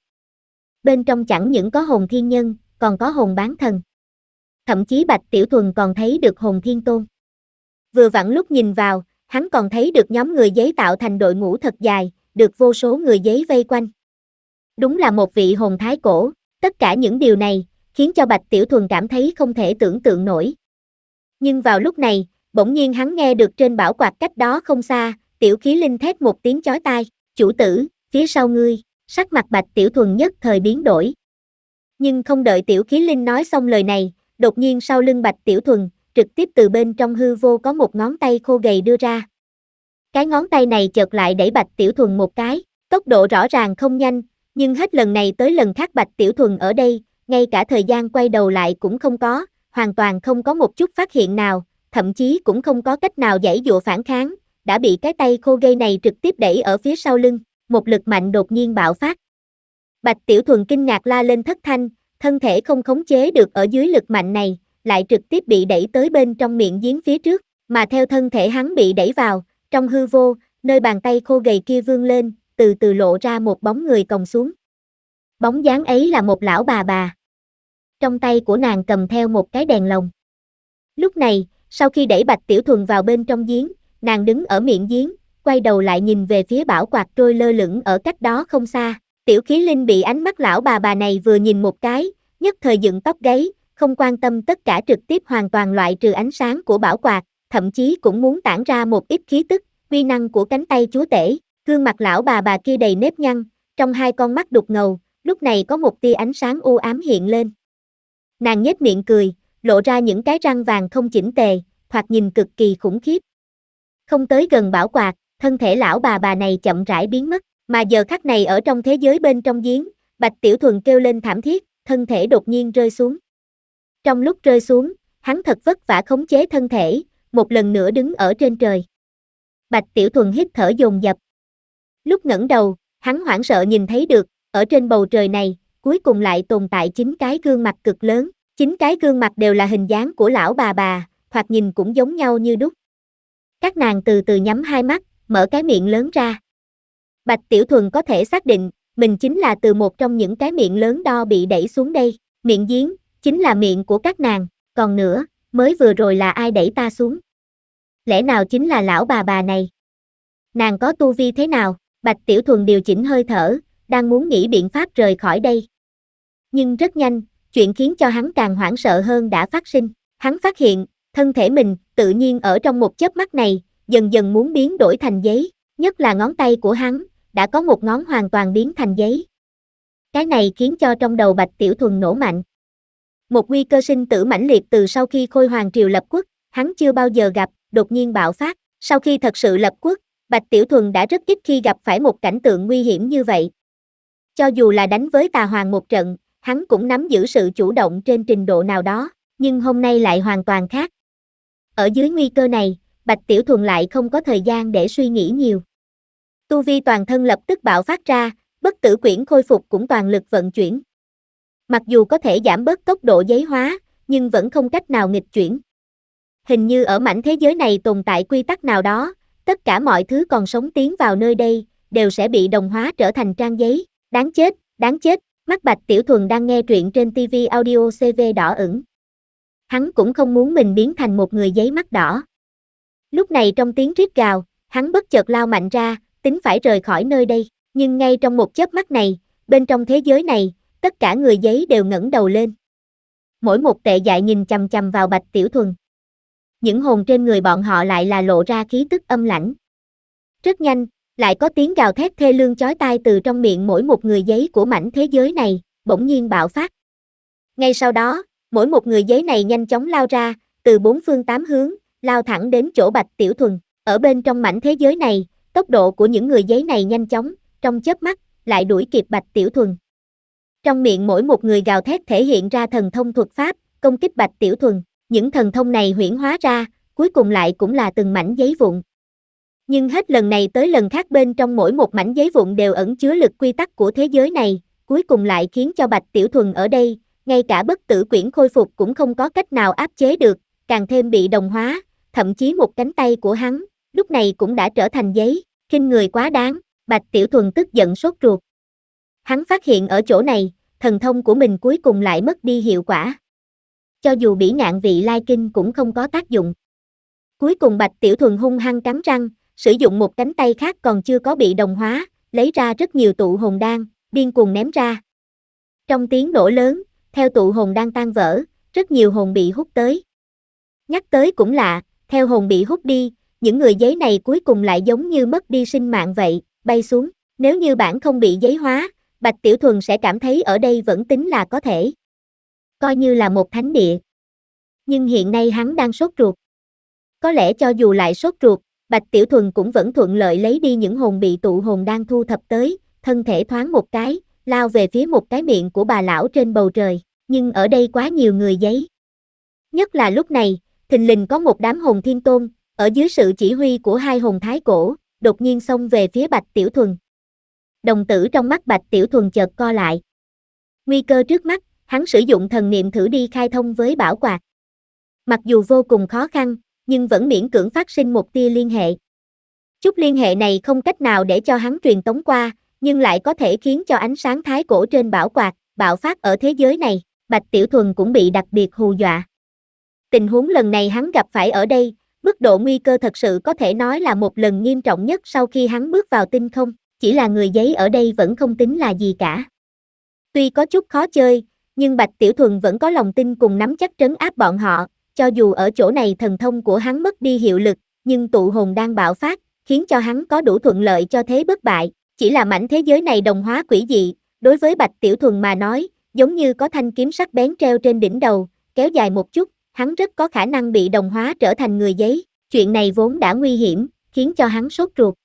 Bên trong chẳng những có hồn thiên nhân, còn có hồn bán thần. Thậm chí Bạch Tiểu Thuần còn thấy được hồn thiên tôn. Vừa vặn lúc nhìn vào, hắn còn thấy được nhóm người giấy tạo thành đội ngũ thật dài, được vô số người giấy vây quanh. Đúng là một vị hồn thái cổ, tất cả những điều này, khiến cho Bạch Tiểu Thuần cảm thấy không thể tưởng tượng nổi. Nhưng vào lúc này, bỗng nhiên hắn nghe được trên bảo quạt cách đó không xa, tiểu khí linh thét một tiếng chói tai, chủ tử, phía sau ngươi, sắc mặt Bạch Tiểu Thuần nhất thời biến đổi. Nhưng không đợi tiểu khí linh nói xong lời này, đột nhiên sau lưng Bạch Tiểu Thuần, trực tiếp từ bên trong hư vô có một ngón tay khô gầy đưa ra, cái ngón tay này chợt lại đẩy Bạch Tiểu Thuần một cái, tốc độ rõ ràng không nhanh, nhưng hết lần này tới lần khác Bạch Tiểu Thuần ở đây, ngay cả thời gian quay đầu lại cũng không có, hoàn toàn không có một chút phát hiện nào, thậm chí cũng không có cách nào giải dụa phản kháng, đã bị cái tay khô gây này trực tiếp đẩy ở phía sau lưng, một lực mạnh đột nhiên bạo phát. Bạch Tiểu Thuần kinh ngạc la lên thất thanh, thân thể không khống chế được ở dưới lực mạnh này, lại trực tiếp bị đẩy tới bên trong miệng giếng phía trước, mà theo thân thể hắn bị đẩy vào, trong hư vô, nơi bàn tay khô gầy kia vươn lên, từ từ lộ ra một bóng người còng xuống. Bóng dáng ấy là một lão bà bà. Trong tay của nàng cầm theo một cái đèn lồng. Lúc này, sau khi đẩy Bạch Tiểu Thuần vào bên trong giếng, nàng đứng ở miệng giếng, quay đầu lại nhìn về phía bảo quạt trôi lơ lửng ở cách đó không xa. Tiểu khí linh bị ánh mắt lão bà bà này vừa nhìn một cái, nhất thời dựng tóc gáy, không quan tâm tất cả trực tiếp hoàn toàn loại trừ ánh sáng của bảo quạt, thậm chí cũng muốn tản ra một ít khí tức, uy năng của cánh tay chúa tể, gương mặt lão bà bà kia đầy nếp nhăn, trong hai con mắt đục ngầu, lúc này có một tia ánh sáng u ám hiện lên. Nàng nhếch miệng cười, lộ ra những cái răng vàng không chỉnh tề, thoạt nhìn cực kỳ khủng khiếp. Không tới gần bảo quạt, thân thể lão bà bà này chậm rãi biến mất, mà giờ khắc này ở trong thế giới bên trong giếng, Bạch Tiểu Thuần kêu lên thảm thiết, thân thể đột nhiên rơi xuống. Trong lúc rơi xuống, hắn thật vất vả khống chế thân thể, một lần nữa đứng ở trên trời. Bạch Tiểu Thuần hít thở dồn dập. Lúc ngẩng đầu, hắn hoảng sợ nhìn thấy được, ở trên bầu trời này, cuối cùng lại tồn tại chính cái gương mặt cực lớn, chính cái gương mặt đều là hình dáng của lão bà bà, hoặc nhìn cũng giống nhau như đúc. Các nàng từ từ nhắm hai mắt, mở cái miệng lớn ra. Bạch Tiểu Thuần có thể xác định, mình chính là từ một trong những cái miệng lớn đo bị đẩy xuống đây, miệng giếng, chính là miệng của các nàng, còn nữa, mới vừa rồi là ai đẩy ta xuống? Lẽ nào chính là lão bà bà này? Nàng có tu vi thế nào? Bạch Tiểu Thuần điều chỉnh hơi thở, đang muốn nghĩ biện pháp rời khỏi đây. Nhưng rất nhanh, chuyện khiến cho hắn càng hoảng sợ hơn đã phát sinh. Hắn phát hiện, thân thể mình tự nhiên ở trong một chớp mắt này, dần dần muốn biến đổi thành giấy, nhất là ngón tay của hắn, đã có một ngón hoàn toàn biến thành giấy. Cái này khiến cho trong đầu Bạch Tiểu Thuần nổ mạnh. Một nguy cơ sinh tử mãnh liệt từ sau khi khôi hoàng triều lập quốc, hắn chưa bao giờ gặp, đột nhiên bạo phát. Sau khi thật sự lập quốc, Bạch Tiểu Thuần đã rất ít khi gặp phải một cảnh tượng nguy hiểm như vậy. Cho dù là đánh với tà hoàng một trận, hắn cũng nắm giữ sự chủ động trên trình độ nào đó, nhưng hôm nay lại hoàn toàn khác. Ở dưới nguy cơ này, Bạch Tiểu Thuần lại không có thời gian để suy nghĩ nhiều. Tu vi toàn thân lập tức bạo phát ra, bất tử quyển khôi phục cũng toàn lực vận chuyển. Mặc dù có thể giảm bớt tốc độ giấy hóa, nhưng vẫn không cách nào nghịch chuyển. Hình như ở mảnh thế giới này tồn tại quy tắc nào đó, tất cả mọi thứ còn sống tiến vào nơi đây, đều sẽ bị đồng hóa trở thành trang giấy. Đáng chết, đáng chết, mắt bạch tiểu thuần đang nghe truyện trên TV audio CV đỏ ửng. Hắn cũng không muốn mình biến thành một người giấy mắt đỏ. Lúc này trong tiếng rít gào, hắn bất chợt lao mạnh ra, tính phải rời khỏi nơi đây, nhưng ngay trong một chớp mắt này, bên trong thế giới này, tất cả người giấy đều ngẩng đầu lên. Mỗi một tệ dại nhìn chằm chằm vào Bạch Tiểu Thuần. Những hồn trên người bọn họ lại là lộ ra khí tức âm lãnh. Rất nhanh, lại có tiếng gào thét thê lương chói tai từ trong miệng mỗi một người giấy của mảnh thế giới này, bỗng nhiên bạo phát. Ngay sau đó, mỗi một người giấy này nhanh chóng lao ra, từ bốn phương tám hướng, lao thẳng đến chỗ Bạch Tiểu Thuần. Ở bên trong mảnh thế giới này, tốc độ của những người giấy này nhanh chóng, trong chớp mắt, lại đuổi kịp Bạch Tiểu Thuần. Trong miệng mỗi một người gào thét thể hiện ra thần thông thuật pháp, công kích Bạch Tiểu Thuần. Những thần thông này huyễn hóa ra, cuối cùng lại cũng là từng mảnh giấy vụn. Nhưng hết lần này tới lần khác bên trong mỗi một mảnh giấy vụn đều ẩn chứa lực quy tắc của thế giới này, cuối cùng lại khiến cho Bạch Tiểu Thuần ở đây, ngay cả bất tử quyển khôi phục cũng không có cách nào áp chế được, càng thêm bị đồng hóa, thậm chí một cánh tay của hắn, lúc này cũng đã trở thành giấy, kinh người quá đáng, Bạch Tiểu Thuần tức giận sốt ruột. Hắn phát hiện ở chỗ này, thần thông của mình cuối cùng lại mất đi hiệu quả. Cho dù bỉ ngạn vị lai kinh cũng không có tác dụng. Cuối cùng Bạch Tiểu Thuần hung hăng cắn răng, sử dụng một cánh tay khác còn chưa có bị đồng hóa, lấy ra rất nhiều tụ hồn đan, điên cuồng ném ra. Trong tiếng nổ lớn, theo tụ hồn đan tan vỡ, rất nhiều hồn bị hút tới. Nhắc tới cũng lạ, theo hồn bị hút đi, những người giấy này cuối cùng lại giống như mất đi sinh mạng vậy, bay xuống. Nếu như bản không bị giấy hóa, Bạch Tiểu Thuần sẽ cảm thấy ở đây vẫn tính là có thể. Coi như là một thánh địa. Nhưng hiện nay hắn đang sốt ruột. Có lẽ cho dù lại sốt ruột, Bạch Tiểu Thuần cũng vẫn thuận lợi lấy đi những hồn bị tụ hồn đang thu thập tới, thân thể thoáng một cái, lao về phía một cái miệng của bà lão trên bầu trời, nhưng ở đây quá nhiều người giấy. Nhất là lúc này, thình lình có một đám hồn thiên tôn, ở dưới sự chỉ huy của hai hồn thái cổ, đột nhiên xông về phía Bạch Tiểu Thuần, đồng tử trong mắt Bạch Tiểu Thuần chợt co lại. Nguy cơ trước mắt, hắn sử dụng thần niệm thử đi khai thông với bảo quạt. Mặc dù vô cùng khó khăn, nhưng vẫn miễn cưỡng phát sinh một tia liên hệ. Chút liên hệ này không cách nào để cho hắn truyền tống qua, nhưng lại có thể khiến cho ánh sáng thái cổ trên bảo quạt, bạo phát ở thế giới này, Bạch Tiểu Thuần cũng bị đặc biệt hù dọa. Tình huống lần này hắn gặp phải ở đây, mức độ nguy cơ thật sự có thể nói là một lần nghiêm trọng nhất sau khi hắn bước vào tinh không chỉ là người giấy ở đây vẫn không tính là gì cả. Tuy có chút khó chơi, nhưng Bạch Tiểu Thuần vẫn có lòng tin cùng nắm chắc trấn áp bọn họ, cho dù ở chỗ này thần thông của hắn mất đi hiệu lực, nhưng tụ hồn đang bạo phát, khiến cho hắn có đủ thuận lợi cho thế bất bại, chỉ là mảnh thế giới này đồng hóa quỷ dị, đối với Bạch Tiểu Thuần mà nói, giống như có thanh kiếm sắc bén treo trên đỉnh đầu, kéo dài một chút, hắn rất có khả năng bị đồng hóa trở thành người giấy, chuyện này vốn đã nguy hiểm, khiến cho hắn sốt ruột,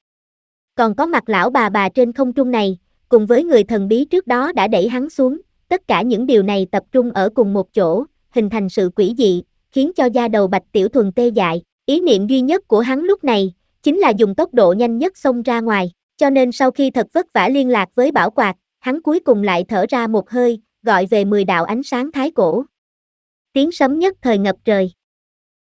còn có mặt lão bà bà trên không trung này, cùng với người thần bí trước đó đã đẩy hắn xuống, tất cả những điều này tập trung ở cùng một chỗ, hình thành sự quỷ dị, khiến cho da đầu bạch tiểu thuần tê dại. Ý niệm duy nhất của hắn lúc này, chính là dùng tốc độ nhanh nhất xông ra ngoài, cho nên sau khi thật vất vả liên lạc với bảo quạt, hắn cuối cùng lại thở ra một hơi, gọi về 10 đạo ánh sáng thái cổ. Tiếng sấm nhất thời ngập trời.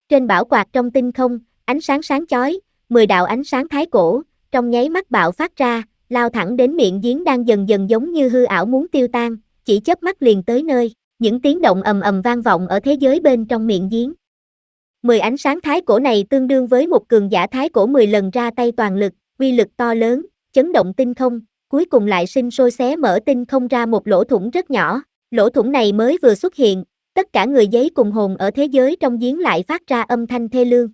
Trên bảo quạt trong tinh không, ánh sáng sáng chói, 10 đạo ánh sáng thái cổ, trong nháy mắt bạo phát ra, lao thẳng đến miệng giếng đang dần dần giống như hư ảo muốn tiêu tan, chỉ chớp mắt liền tới nơi, những tiếng động ầm ầm vang vọng ở thế giới bên trong miệng giếng. Mười ánh sáng thái cổ này tương đương với một cường giả thái cổ 10 lần ra tay toàn lực, uy lực to lớn, chấn động tinh không, cuối cùng lại sinh sôi xé mở tinh không ra một lỗ thủng rất nhỏ, lỗ thủng này mới vừa xuất hiện, tất cả người giấy cùng hồn ở thế giới trong giếng lại phát ra âm thanh thê lương.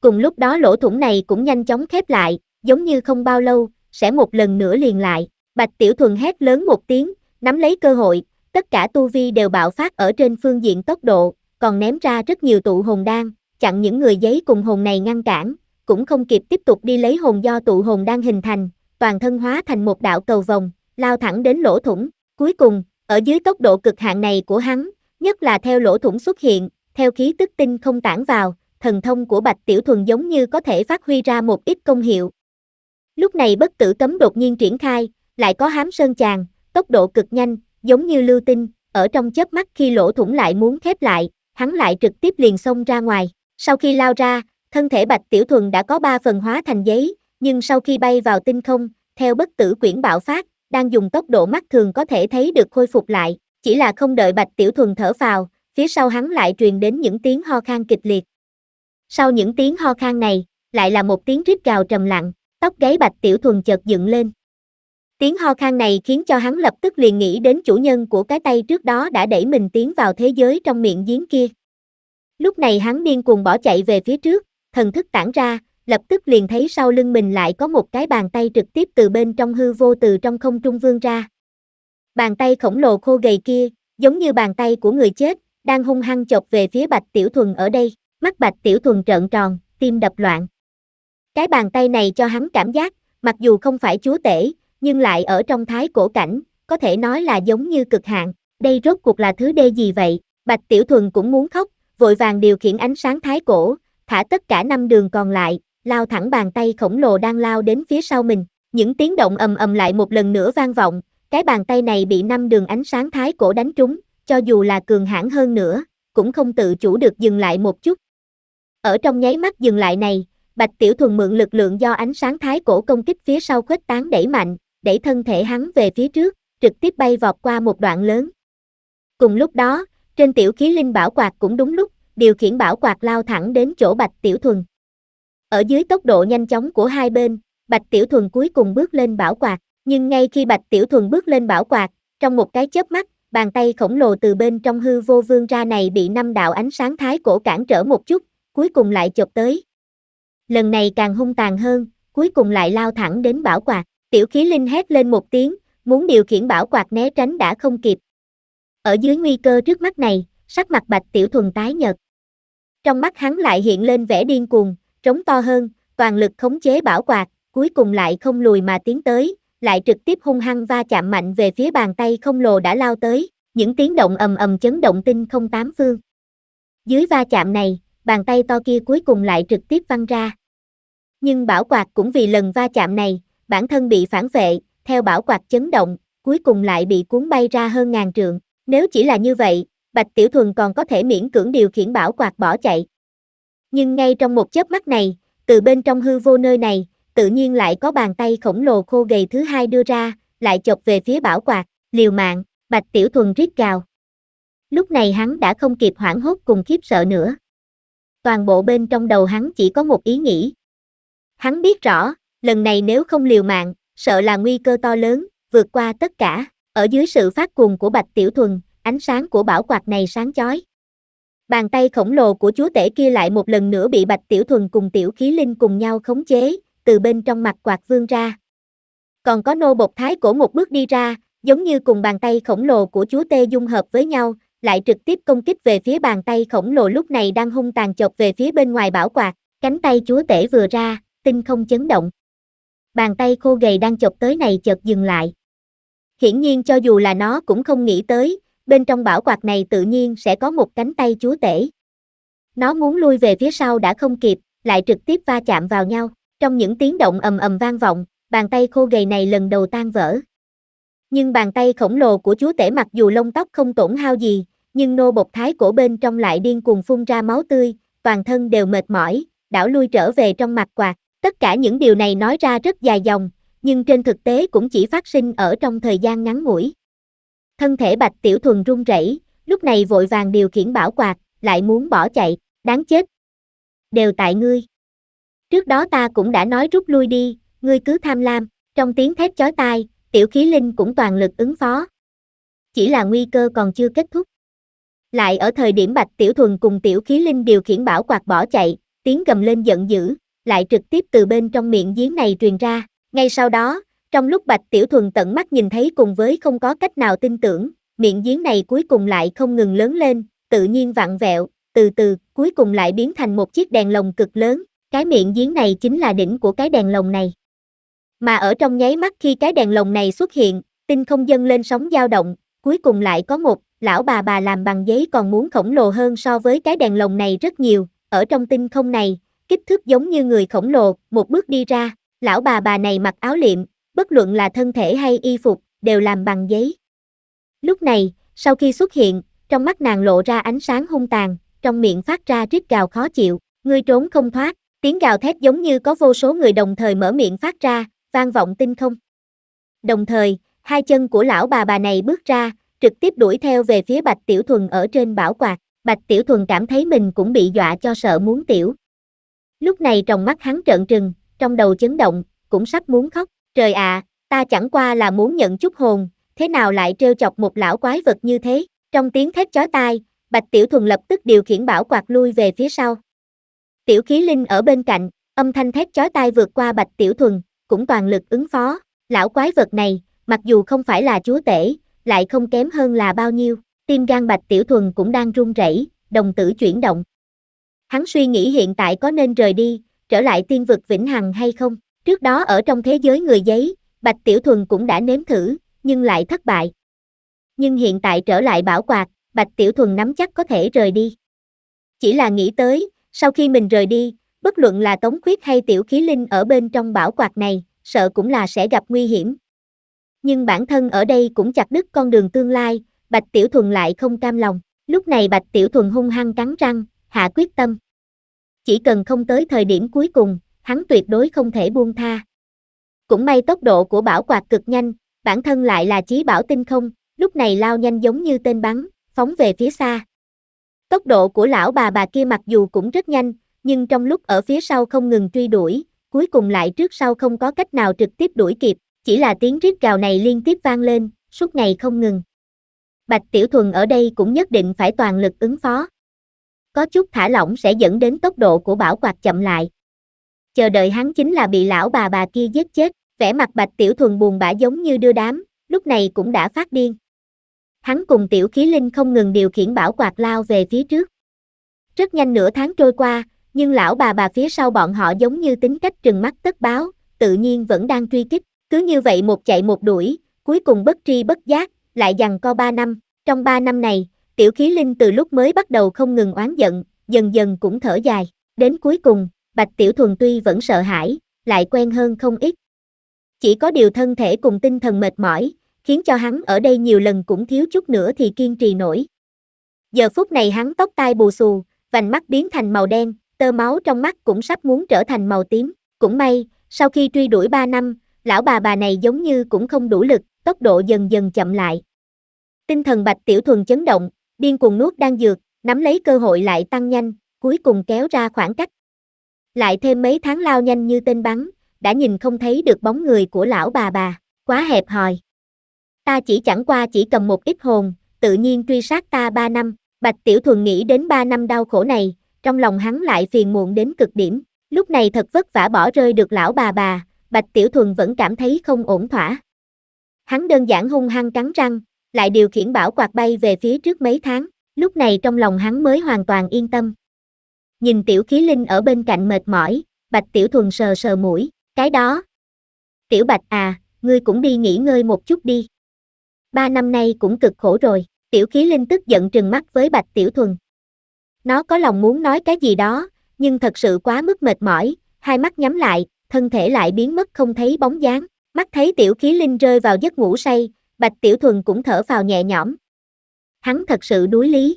Cùng lúc đó lỗ thủng này cũng nhanh chóng khép lại, giống như không bao lâu, sẽ một lần nữa liền lại. Bạch Tiểu Thuần hét lớn một tiếng, nắm lấy cơ hội, tất cả tu vi đều bạo phát ở trên phương diện tốc độ, còn ném ra rất nhiều tụ hồn đan, chặn những người giấy cùng hồn này ngăn cản, cũng không kịp tiếp tục đi lấy hồn do tụ hồn đang hình thành, toàn thân hóa thành một đạo cầu vòng, lao thẳng đến lỗ thủng. Cuối cùng, ở dưới tốc độ cực hạn này của hắn, nhất là theo lỗ thủng xuất hiện, theo khí tức tinh không tản vào, thần thông của Bạch Tiểu Thuần giống như có thể phát huy ra một ít công hiệu, Lúc này bất tử cấm đột nhiên triển khai, lại có hám sơn chàng, tốc độ cực nhanh, giống như lưu tinh, ở trong chớp mắt khi lỗ thủng lại muốn khép lại, hắn lại trực tiếp liền xông ra ngoài. Sau khi lao ra, thân thể Bạch Tiểu Thuần đã có ba phần hóa thành giấy, nhưng sau khi bay vào tinh không, theo bất tử quyển bạo phát, đang dùng tốc độ mắt thường có thể thấy được khôi phục lại, chỉ là không đợi Bạch Tiểu Thuần thở vào, phía sau hắn lại truyền đến những tiếng ho khan kịch liệt. Sau những tiếng ho khan này, lại là một tiếng rít gào trầm lặng, tóc gáy Bạch Tiểu Thuần chợt dựng lên. Tiếng ho khan này khiến cho hắn lập tức liền nghĩ đến chủ nhân của cái tay trước đó đã đẩy mình tiến vào thế giới trong miệng giếng kia. Lúc này hắn điên cuồng bỏ chạy về phía trước, thần thức tản ra, lập tức liền thấy sau lưng mình lại có một cái bàn tay trực tiếp từ bên trong hư vô từ trong không trung vương ra. Bàn tay khổng lồ khô gầy kia, giống như bàn tay của người chết, đang hung hăng chọc về phía Bạch Tiểu Thuần ở đây. Mắt Bạch Tiểu Thuần trợn tròn, tim đập loạn. Cái bàn tay này cho hắn cảm giác, mặc dù không phải chúa tể, nhưng lại ở trong thái cổ cảnh, có thể nói là giống như cực hạn. Đây rốt cuộc là thứ đê gì vậy? Bạch Tiểu Thuần cũng muốn khóc, vội vàng điều khiển ánh sáng thái cổ, thả tất cả năm đường còn lại, lao thẳng bàn tay khổng lồ đang lao đến phía sau mình. Những tiếng động ầm ầm lại một lần nữa vang vọng, cái bàn tay này bị năm đường ánh sáng thái cổ đánh trúng, cho dù là cường hãn hơn nữa, cũng không tự chủ được dừng lại một chút. Ở trong nháy mắt dừng lại này, Bạch Tiểu Thuần mượn lực lượng do ánh sáng thái cổ công kích phía sau khuếch tán đẩy mạnh, đẩy thân thể hắn về phía trước, trực tiếp bay vọt qua một đoạn lớn. Cùng lúc đó, trên tiểu khí linh bảo quạt cũng đúng lúc, điều khiển bảo quạt lao thẳng đến chỗ Bạch Tiểu Thuần. Ở dưới tốc độ nhanh chóng của hai bên, Bạch Tiểu Thuần cuối cùng bước lên bảo quạt, nhưng ngay khi Bạch Tiểu Thuần bước lên bảo quạt, trong một cái chớp mắt, bàn tay khổng lồ từ bên trong hư vô vương ra này bị năm đạo ánh sáng thái cổ cản trở một chút, cuối cùng lại chộp tới, lần này càng hung tàn hơn, cuối cùng lại lao thẳng đến bảo quạt, tiểu khí linh hét lên một tiếng, muốn điều khiển bảo quạt né tránh đã không kịp. Ở dưới nguy cơ trước mắt này, sắc mặt bạch tiểu thuần tái nhật. Trong mắt hắn lại hiện lên vẻ điên cuồng, trống to hơn, toàn lực khống chế bảo quạt, cuối cùng lại không lùi mà tiến tới, lại trực tiếp hung hăng va chạm mạnh về phía bàn tay không lồ đã lao tới, những tiếng động ầm ầm chấn động tinh không tám phương. Dưới va chạm này, bàn tay to kia cuối cùng lại trực tiếp văng ra. Nhưng bảo quạt cũng vì lần va chạm này, bản thân bị phản vệ, theo bảo quạt chấn động, cuối cùng lại bị cuốn bay ra hơn ngàn trượng. Nếu chỉ là như vậy, Bạch Tiểu Thuần còn có thể miễn cưỡng điều khiển bảo quạt bỏ chạy. Nhưng ngay trong một chớp mắt này, từ bên trong hư vô nơi này, tự nhiên lại có bàn tay khổng lồ khô gầy thứ hai đưa ra, lại chọc về phía bảo quạt, liều mạng, Bạch Tiểu Thuần rít gào. Lúc này hắn đã không kịp hoảng hốt cùng khiếp sợ nữa toàn bộ bên trong đầu hắn chỉ có một ý nghĩ. Hắn biết rõ, lần này nếu không liều mạng, sợ là nguy cơ to lớn, vượt qua tất cả, ở dưới sự phát cuồng của Bạch Tiểu Thuần, ánh sáng của bảo quạt này sáng chói. Bàn tay khổng lồ của chúa tể kia lại một lần nữa bị Bạch Tiểu Thuần cùng Tiểu Khí Linh cùng nhau khống chế, từ bên trong mặt quạt vương ra. Còn có nô bộc thái cổ một bước đi ra, giống như cùng bàn tay khổng lồ của chúa tê dung hợp với nhau, lại trực tiếp công kích về phía bàn tay khổng lồ lúc này đang hung tàn chọc về phía bên ngoài bảo quạt, cánh tay chúa tể vừa ra, tinh không chấn động. Bàn tay khô gầy đang chọc tới này chợt dừng lại. Hiển nhiên cho dù là nó cũng không nghĩ tới, bên trong bảo quạt này tự nhiên sẽ có một cánh tay chúa tể. Nó muốn lui về phía sau đã không kịp, lại trực tiếp va chạm vào nhau, trong những tiếng động ầm ầm vang vọng, bàn tay khô gầy này lần đầu tan vỡ. Nhưng bàn tay khổng lồ của chúa tể mặc dù lông tóc không tổn hao gì, nhưng nô bộc thái cổ bên trong lại điên cuồng phun ra máu tươi, toàn thân đều mệt mỏi, đảo lui trở về trong mặt quạt. Tất cả những điều này nói ra rất dài dòng, nhưng trên thực tế cũng chỉ phát sinh ở trong thời gian ngắn ngủi. Thân thể bạch tiểu thuần run rẩy, lúc này vội vàng điều khiển bảo quạt, lại muốn bỏ chạy, đáng chết. Đều tại ngươi. Trước đó ta cũng đã nói rút lui đi, ngươi cứ tham lam, trong tiếng thét chói tai, tiểu khí linh cũng toàn lực ứng phó. Chỉ là nguy cơ còn chưa kết thúc lại ở thời điểm Bạch Tiểu Thuần cùng Tiểu Khí Linh điều khiển bảo quạt bỏ chạy, tiếng gầm lên giận dữ, lại trực tiếp từ bên trong miệng giếng này truyền ra. Ngay sau đó, trong lúc Bạch Tiểu Thuần tận mắt nhìn thấy cùng với không có cách nào tin tưởng, miệng giếng này cuối cùng lại không ngừng lớn lên, tự nhiên vặn vẹo, từ từ, cuối cùng lại biến thành một chiếc đèn lồng cực lớn, cái miệng giếng này chính là đỉnh của cái đèn lồng này. Mà ở trong nháy mắt khi cái đèn lồng này xuất hiện, tinh không dâng lên sóng dao động, cuối cùng lại có một lão bà bà làm bằng giấy còn muốn khổng lồ hơn so với cái đèn lồng này rất nhiều, ở trong tinh không này, kích thước giống như người khổng lồ, một bước đi ra, lão bà bà này mặc áo liệm, bất luận là thân thể hay y phục, đều làm bằng giấy. Lúc này, sau khi xuất hiện, trong mắt nàng lộ ra ánh sáng hung tàn, trong miệng phát ra rít gào khó chịu, người trốn không thoát, tiếng gào thét giống như có vô số người đồng thời mở miệng phát ra, vang vọng tinh không. Đồng thời, hai chân của lão bà bà này bước ra, trực tiếp đuổi theo về phía Bạch Tiểu Thuần ở trên bảo quạt. Bạch Tiểu Thuần cảm thấy mình cũng bị dọa cho sợ muốn tiểu. Lúc này trong mắt hắn trợn trừng, trong đầu chấn động, cũng sắp muốn khóc. Trời ạ, à, ta chẳng qua là muốn nhận chút hồn, thế nào lại trêu chọc một lão quái vật như thế? Trong tiếng thét chói tai, Bạch Tiểu Thuần lập tức điều khiển bảo quạt lui về phía sau. Tiểu khí linh ở bên cạnh, âm thanh thét chói tai vượt qua Bạch Tiểu Thuần, cũng toàn lực ứng phó. Lão quái vật này, mặc dù không phải là chúa tể, lại không kém hơn là bao nhiêu, tim gan bạch tiểu thuần cũng đang run rẩy, đồng tử chuyển động. Hắn suy nghĩ hiện tại có nên rời đi, trở lại tiên vực vĩnh hằng hay không? Trước đó ở trong thế giới người giấy, Bạch Tiểu Thuần cũng đã nếm thử, nhưng lại thất bại. Nhưng hiện tại trở lại bảo quạt, Bạch Tiểu Thuần nắm chắc có thể rời đi. Chỉ là nghĩ tới, sau khi mình rời đi, bất luận là Tống Khuyết hay Tiểu Khí Linh ở bên trong bảo quạt này, sợ cũng là sẽ gặp nguy hiểm nhưng bản thân ở đây cũng chặt đứt con đường tương lai, Bạch Tiểu Thuần lại không cam lòng. Lúc này Bạch Tiểu Thuần hung hăng cắn răng, hạ quyết tâm. Chỉ cần không tới thời điểm cuối cùng, hắn tuyệt đối không thể buông tha. Cũng may tốc độ của bảo quạt cực nhanh, bản thân lại là chí bảo tinh không, lúc này lao nhanh giống như tên bắn, phóng về phía xa. Tốc độ của lão bà bà kia mặc dù cũng rất nhanh, nhưng trong lúc ở phía sau không ngừng truy đuổi, cuối cùng lại trước sau không có cách nào trực tiếp đuổi kịp, chỉ là tiếng rít gào này liên tiếp vang lên, suốt ngày không ngừng. Bạch Tiểu Thuần ở đây cũng nhất định phải toàn lực ứng phó. Có chút thả lỏng sẽ dẫn đến tốc độ của bảo quạt chậm lại. Chờ đợi hắn chính là bị lão bà bà kia giết chết, vẻ mặt Bạch Tiểu Thuần buồn bã giống như đưa đám, lúc này cũng đã phát điên. Hắn cùng Tiểu Khí Linh không ngừng điều khiển bảo quạt lao về phía trước. Rất nhanh nửa tháng trôi qua, nhưng lão bà bà phía sau bọn họ giống như tính cách trừng mắt tất báo, tự nhiên vẫn đang truy kích. Cứ như vậy một chạy một đuổi, cuối cùng bất tri bất giác, lại dằn co 3 năm. Trong 3 năm này, tiểu khí linh từ lúc mới bắt đầu không ngừng oán giận, dần dần cũng thở dài. Đến cuối cùng, bạch tiểu thuần tuy vẫn sợ hãi, lại quen hơn không ít. Chỉ có điều thân thể cùng tinh thần mệt mỏi, khiến cho hắn ở đây nhiều lần cũng thiếu chút nữa thì kiên trì nổi. Giờ phút này hắn tóc tai bù xù, vành mắt biến thành màu đen, tơ máu trong mắt cũng sắp muốn trở thành màu tím. Cũng may, sau khi truy đuổi 3 năm, lão bà bà này giống như cũng không đủ lực, tốc độ dần dần chậm lại. Tinh thần Bạch Tiểu Thuần chấn động, điên cuồng nuốt đang dược, nắm lấy cơ hội lại tăng nhanh, cuối cùng kéo ra khoảng cách. Lại thêm mấy tháng lao nhanh như tên bắn, đã nhìn không thấy được bóng người của lão bà bà, quá hẹp hòi. Ta chỉ chẳng qua chỉ cầm một ít hồn, tự nhiên truy sát ta ba năm, Bạch Tiểu Thuần nghĩ đến ba năm đau khổ này, trong lòng hắn lại phiền muộn đến cực điểm, lúc này thật vất vả bỏ rơi được lão bà bà, Bạch Tiểu Thuần vẫn cảm thấy không ổn thỏa. Hắn đơn giản hung hăng cắn răng, lại điều khiển bảo quạt bay về phía trước mấy tháng, lúc này trong lòng hắn mới hoàn toàn yên tâm. Nhìn Tiểu Khí Linh ở bên cạnh mệt mỏi, Bạch Tiểu Thuần sờ sờ mũi, cái đó. Tiểu Bạch à, ngươi cũng đi nghỉ ngơi một chút đi. Ba năm nay cũng cực khổ rồi, Tiểu Khí Linh tức giận trừng mắt với Bạch Tiểu Thuần. Nó có lòng muốn nói cái gì đó, nhưng thật sự quá mức mệt mỏi, hai mắt nhắm lại, thân thể lại biến mất không thấy bóng dáng, mắt thấy tiểu khí linh rơi vào giấc ngủ say, bạch tiểu thuần cũng thở vào nhẹ nhõm. Hắn thật sự đuối lý.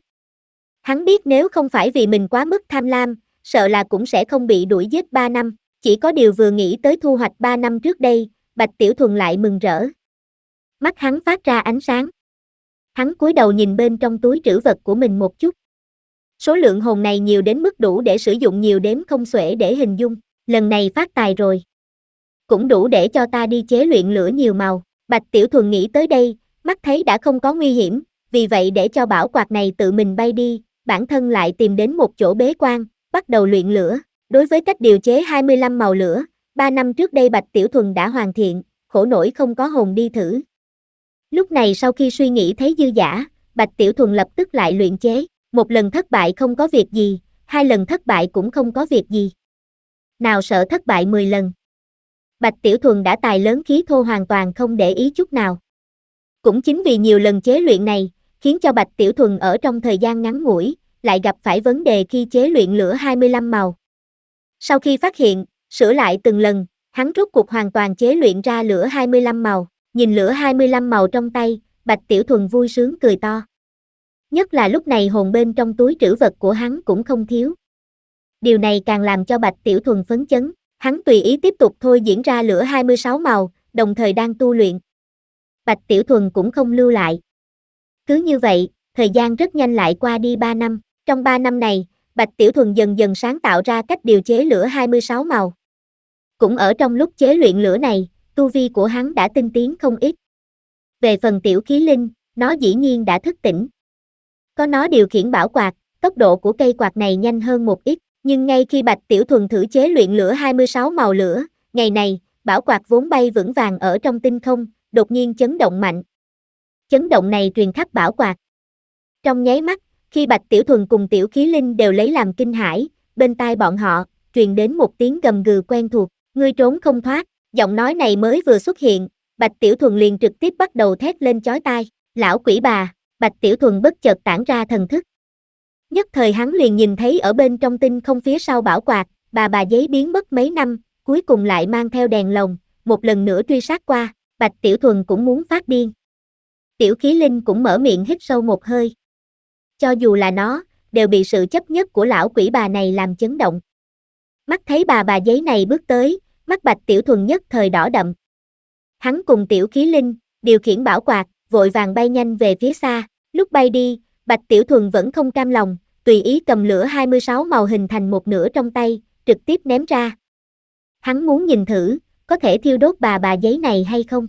Hắn biết nếu không phải vì mình quá mức tham lam, sợ là cũng sẽ không bị đuổi giết 3 năm, chỉ có điều vừa nghĩ tới thu hoạch 3 năm trước đây, bạch tiểu thuần lại mừng rỡ. Mắt hắn phát ra ánh sáng. Hắn cúi đầu nhìn bên trong túi trữ vật của mình một chút. Số lượng hồn này nhiều đến mức đủ để sử dụng nhiều đếm không xuể để hình dung lần này phát tài rồi. Cũng đủ để cho ta đi chế luyện lửa nhiều màu, Bạch Tiểu Thuần nghĩ tới đây, mắt thấy đã không có nguy hiểm, vì vậy để cho bảo quạt này tự mình bay đi, bản thân lại tìm đến một chỗ bế quan, bắt đầu luyện lửa. Đối với cách điều chế 25 màu lửa, 3 năm trước đây Bạch Tiểu Thuần đã hoàn thiện, khổ nổi không có hồn đi thử. Lúc này sau khi suy nghĩ thấy dư giả, Bạch Tiểu Thuần lập tức lại luyện chế, một lần thất bại không có việc gì, hai lần thất bại cũng không có việc gì nào sợ thất bại 10 lần. Bạch Tiểu Thuần đã tài lớn khí thô hoàn toàn không để ý chút nào. Cũng chính vì nhiều lần chế luyện này, khiến cho Bạch Tiểu Thuần ở trong thời gian ngắn ngủi, lại gặp phải vấn đề khi chế luyện lửa 25 màu. Sau khi phát hiện, sửa lại từng lần, hắn rút cuộc hoàn toàn chế luyện ra lửa 25 màu, nhìn lửa 25 màu trong tay, Bạch Tiểu Thuần vui sướng cười to. Nhất là lúc này hồn bên trong túi trữ vật của hắn cũng không thiếu điều này càng làm cho Bạch Tiểu Thuần phấn chấn, hắn tùy ý tiếp tục thôi diễn ra lửa 26 màu, đồng thời đang tu luyện. Bạch Tiểu Thuần cũng không lưu lại. Cứ như vậy, thời gian rất nhanh lại qua đi 3 năm, trong 3 năm này, Bạch Tiểu Thuần dần dần sáng tạo ra cách điều chế lửa 26 màu. Cũng ở trong lúc chế luyện lửa này, tu vi của hắn đã tinh tiến không ít. Về phần tiểu khí linh, nó dĩ nhiên đã thức tỉnh. Có nó điều khiển bảo quạt, tốc độ của cây quạt này nhanh hơn một ít nhưng ngay khi Bạch Tiểu Thuần thử chế luyện lửa 26 màu lửa, ngày này, bảo quạt vốn bay vững vàng ở trong tinh không, đột nhiên chấn động mạnh. Chấn động này truyền khắp bảo quạt. Trong nháy mắt, khi Bạch Tiểu Thuần cùng Tiểu Khí Linh đều lấy làm kinh hãi, bên tai bọn họ, truyền đến một tiếng gầm gừ quen thuộc, ngươi trốn không thoát, giọng nói này mới vừa xuất hiện, Bạch Tiểu Thuần liền trực tiếp bắt đầu thét lên chói tai, lão quỷ bà, Bạch Tiểu Thuần bất chợt tản ra thần thức, Nhất thời hắn liền nhìn thấy ở bên trong tinh không phía sau bảo quạt, bà bà giấy biến mất mấy năm, cuối cùng lại mang theo đèn lồng, một lần nữa truy sát qua, Bạch Tiểu Thuần cũng muốn phát điên. Tiểu khí linh cũng mở miệng hít sâu một hơi. Cho dù là nó, đều bị sự chấp nhất của lão quỷ bà này làm chấn động. Mắt thấy bà bà giấy này bước tới, mắt Bạch Tiểu Thuần nhất thời đỏ đậm. Hắn cùng Tiểu khí linh, điều khiển bảo quạt, vội vàng bay nhanh về phía xa, lúc bay đi, Bạch Tiểu Thuần vẫn không cam lòng, tùy ý cầm lửa 26 màu hình thành một nửa trong tay, trực tiếp ném ra. Hắn muốn nhìn thử, có thể thiêu đốt bà bà giấy này hay không?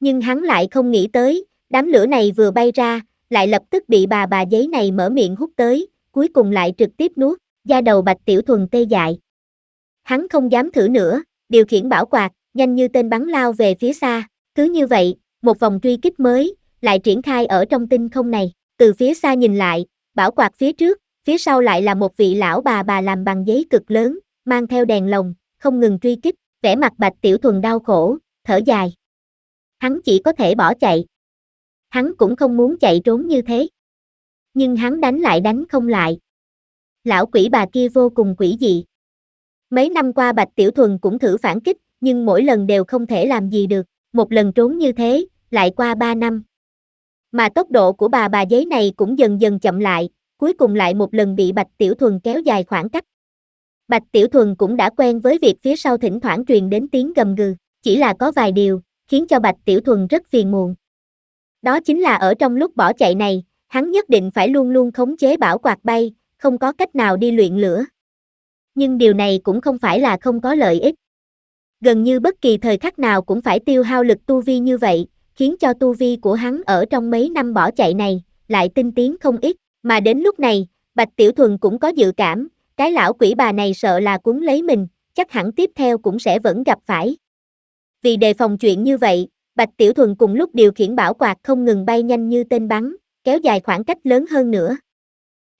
Nhưng hắn lại không nghĩ tới, đám lửa này vừa bay ra, lại lập tức bị bà bà giấy này mở miệng hút tới, cuối cùng lại trực tiếp nuốt, da đầu Bạch Tiểu Thuần tê dại. Hắn không dám thử nữa, điều khiển bảo quạt, nhanh như tên bắn lao về phía xa, cứ như vậy, một vòng truy kích mới, lại triển khai ở trong tinh không này từ phía xa nhìn lại, bảo quạt phía trước, phía sau lại là một vị lão bà bà làm bằng giấy cực lớn, mang theo đèn lồng, không ngừng truy kích, vẻ mặt bạch tiểu thuần đau khổ, thở dài. Hắn chỉ có thể bỏ chạy. Hắn cũng không muốn chạy trốn như thế. Nhưng hắn đánh lại đánh không lại. Lão quỷ bà kia vô cùng quỷ dị. Mấy năm qua Bạch Tiểu Thuần cũng thử phản kích, nhưng mỗi lần đều không thể làm gì được. Một lần trốn như thế, lại qua ba năm, mà tốc độ của bà bà giấy này cũng dần dần chậm lại, cuối cùng lại một lần bị Bạch Tiểu Thuần kéo dài khoảng cách. Bạch Tiểu Thuần cũng đã quen với việc phía sau thỉnh thoảng truyền đến tiếng gầm gừ, chỉ là có vài điều, khiến cho Bạch Tiểu Thuần rất phiền muộn. Đó chính là ở trong lúc bỏ chạy này, hắn nhất định phải luôn luôn khống chế bảo quạt bay, không có cách nào đi luyện lửa. Nhưng điều này cũng không phải là không có lợi ích. Gần như bất kỳ thời khắc nào cũng phải tiêu hao lực tu vi như vậy, khiến cho tu vi của hắn ở trong mấy năm bỏ chạy này, lại tinh tiến không ít, mà đến lúc này, Bạch Tiểu Thuần cũng có dự cảm, cái lão quỷ bà này sợ là cuốn lấy mình, chắc hẳn tiếp theo cũng sẽ vẫn gặp phải. Vì đề phòng chuyện như vậy, Bạch Tiểu Thuần cùng lúc điều khiển bảo quạt không ngừng bay nhanh như tên bắn, kéo dài khoảng cách lớn hơn nữa.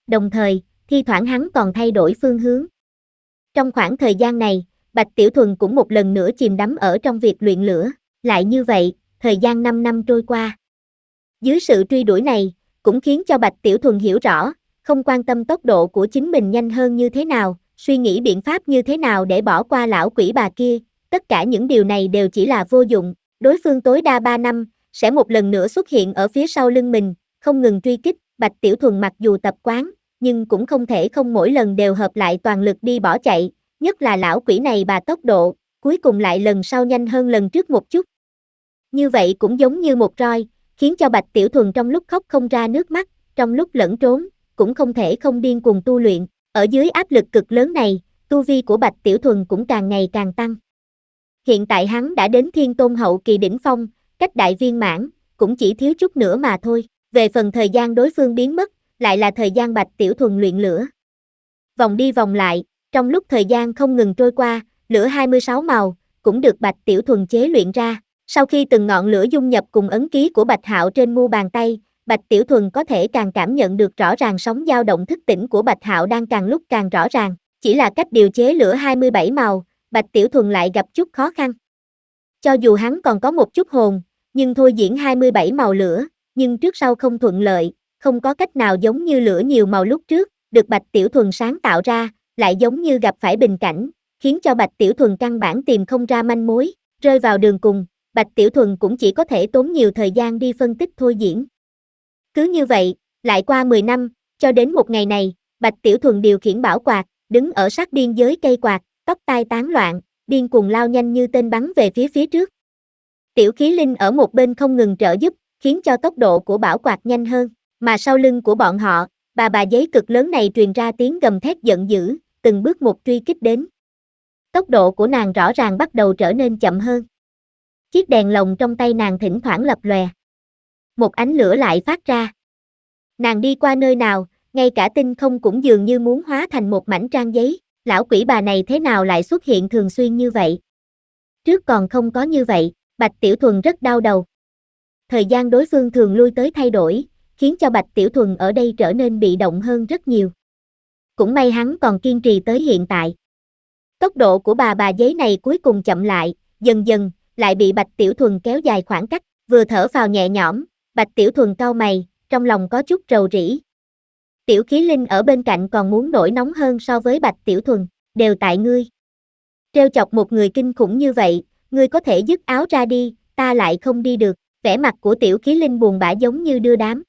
Đồng thời, thi thoảng hắn còn thay đổi phương hướng. Trong khoảng thời gian này, Bạch Tiểu Thuần cũng một lần nữa chìm đắm ở trong việc luyện lửa. Lại như vậy, thời gian 5 năm trôi qua. Dưới sự truy đuổi này, cũng khiến cho Bạch Tiểu Thuần hiểu rõ, không quan tâm tốc độ của chính mình nhanh hơn như thế nào, suy nghĩ biện pháp như thế nào để bỏ qua lão quỷ bà kia, tất cả những điều này đều chỉ là vô dụng, đối phương tối đa 3 năm, sẽ một lần nữa xuất hiện ở phía sau lưng mình, không ngừng truy kích, Bạch Tiểu Thuần mặc dù tập quán, nhưng cũng không thể không mỗi lần đều hợp lại toàn lực đi bỏ chạy, nhất là lão quỷ này bà tốc độ, cuối cùng lại lần sau nhanh hơn lần trước một chút, như vậy cũng giống như một roi, khiến cho Bạch Tiểu Thuần trong lúc khóc không ra nước mắt, trong lúc lẫn trốn, cũng không thể không điên cuồng tu luyện, ở dưới áp lực cực lớn này, tu vi của Bạch Tiểu Thuần cũng càng ngày càng tăng. Hiện tại hắn đã đến thiên tôn hậu kỳ đỉnh phong, cách đại viên mãn, cũng chỉ thiếu chút nữa mà thôi, về phần thời gian đối phương biến mất, lại là thời gian Bạch Tiểu Thuần luyện lửa. Vòng đi vòng lại, trong lúc thời gian không ngừng trôi qua, lửa 26 màu, cũng được Bạch Tiểu Thuần chế luyện ra, sau khi từng ngọn lửa dung nhập cùng ấn ký của Bạch Hạo trên mu bàn tay, Bạch Tiểu Thuần có thể càng cảm nhận được rõ ràng sóng dao động thức tỉnh của Bạch Hạo đang càng lúc càng rõ ràng, chỉ là cách điều chế lửa 27 màu, Bạch Tiểu Thuần lại gặp chút khó khăn. Cho dù hắn còn có một chút hồn, nhưng thôi diễn 27 màu lửa, nhưng trước sau không thuận lợi, không có cách nào giống như lửa nhiều màu lúc trước, được Bạch Tiểu Thuần sáng tạo ra, lại giống như gặp phải bình cảnh, khiến cho Bạch Tiểu Thuần căn bản tìm không ra manh mối, rơi vào đường cùng, Bạch Tiểu Thuần cũng chỉ có thể tốn nhiều thời gian đi phân tích thôi diễn. Cứ như vậy, lại qua 10 năm, cho đến một ngày này, Bạch Tiểu Thuần điều khiển bảo quạt, đứng ở sát biên giới cây quạt, tóc tai tán loạn, điên cuồng lao nhanh như tên bắn về phía phía trước. Tiểu khí linh ở một bên không ngừng trợ giúp, khiến cho tốc độ của bảo quạt nhanh hơn, mà sau lưng của bọn họ, bà bà giấy cực lớn này truyền ra tiếng gầm thét giận dữ, từng bước một truy kích đến. Tốc độ của nàng rõ ràng bắt đầu trở nên chậm hơn chiếc đèn lồng trong tay nàng thỉnh thoảng lập lòe. Một ánh lửa lại phát ra. Nàng đi qua nơi nào, ngay cả tinh không cũng dường như muốn hóa thành một mảnh trang giấy, lão quỷ bà này thế nào lại xuất hiện thường xuyên như vậy? Trước còn không có như vậy, Bạch Tiểu Thuần rất đau đầu. Thời gian đối phương thường lui tới thay đổi, khiến cho Bạch Tiểu Thuần ở đây trở nên bị động hơn rất nhiều. Cũng may hắn còn kiên trì tới hiện tại. Tốc độ của bà bà giấy này cuối cùng chậm lại, dần dần, lại bị Bạch Tiểu Thuần kéo dài khoảng cách, vừa thở vào nhẹ nhõm, Bạch Tiểu Thuần cau mày, trong lòng có chút rầu rĩ. Tiểu khí linh ở bên cạnh còn muốn nổi nóng hơn so với Bạch Tiểu Thuần, đều tại ngươi. Trêu chọc một người kinh khủng như vậy, ngươi có thể dứt áo ra đi, ta lại không đi được, vẻ mặt của tiểu khí linh buồn bã giống như đưa đám.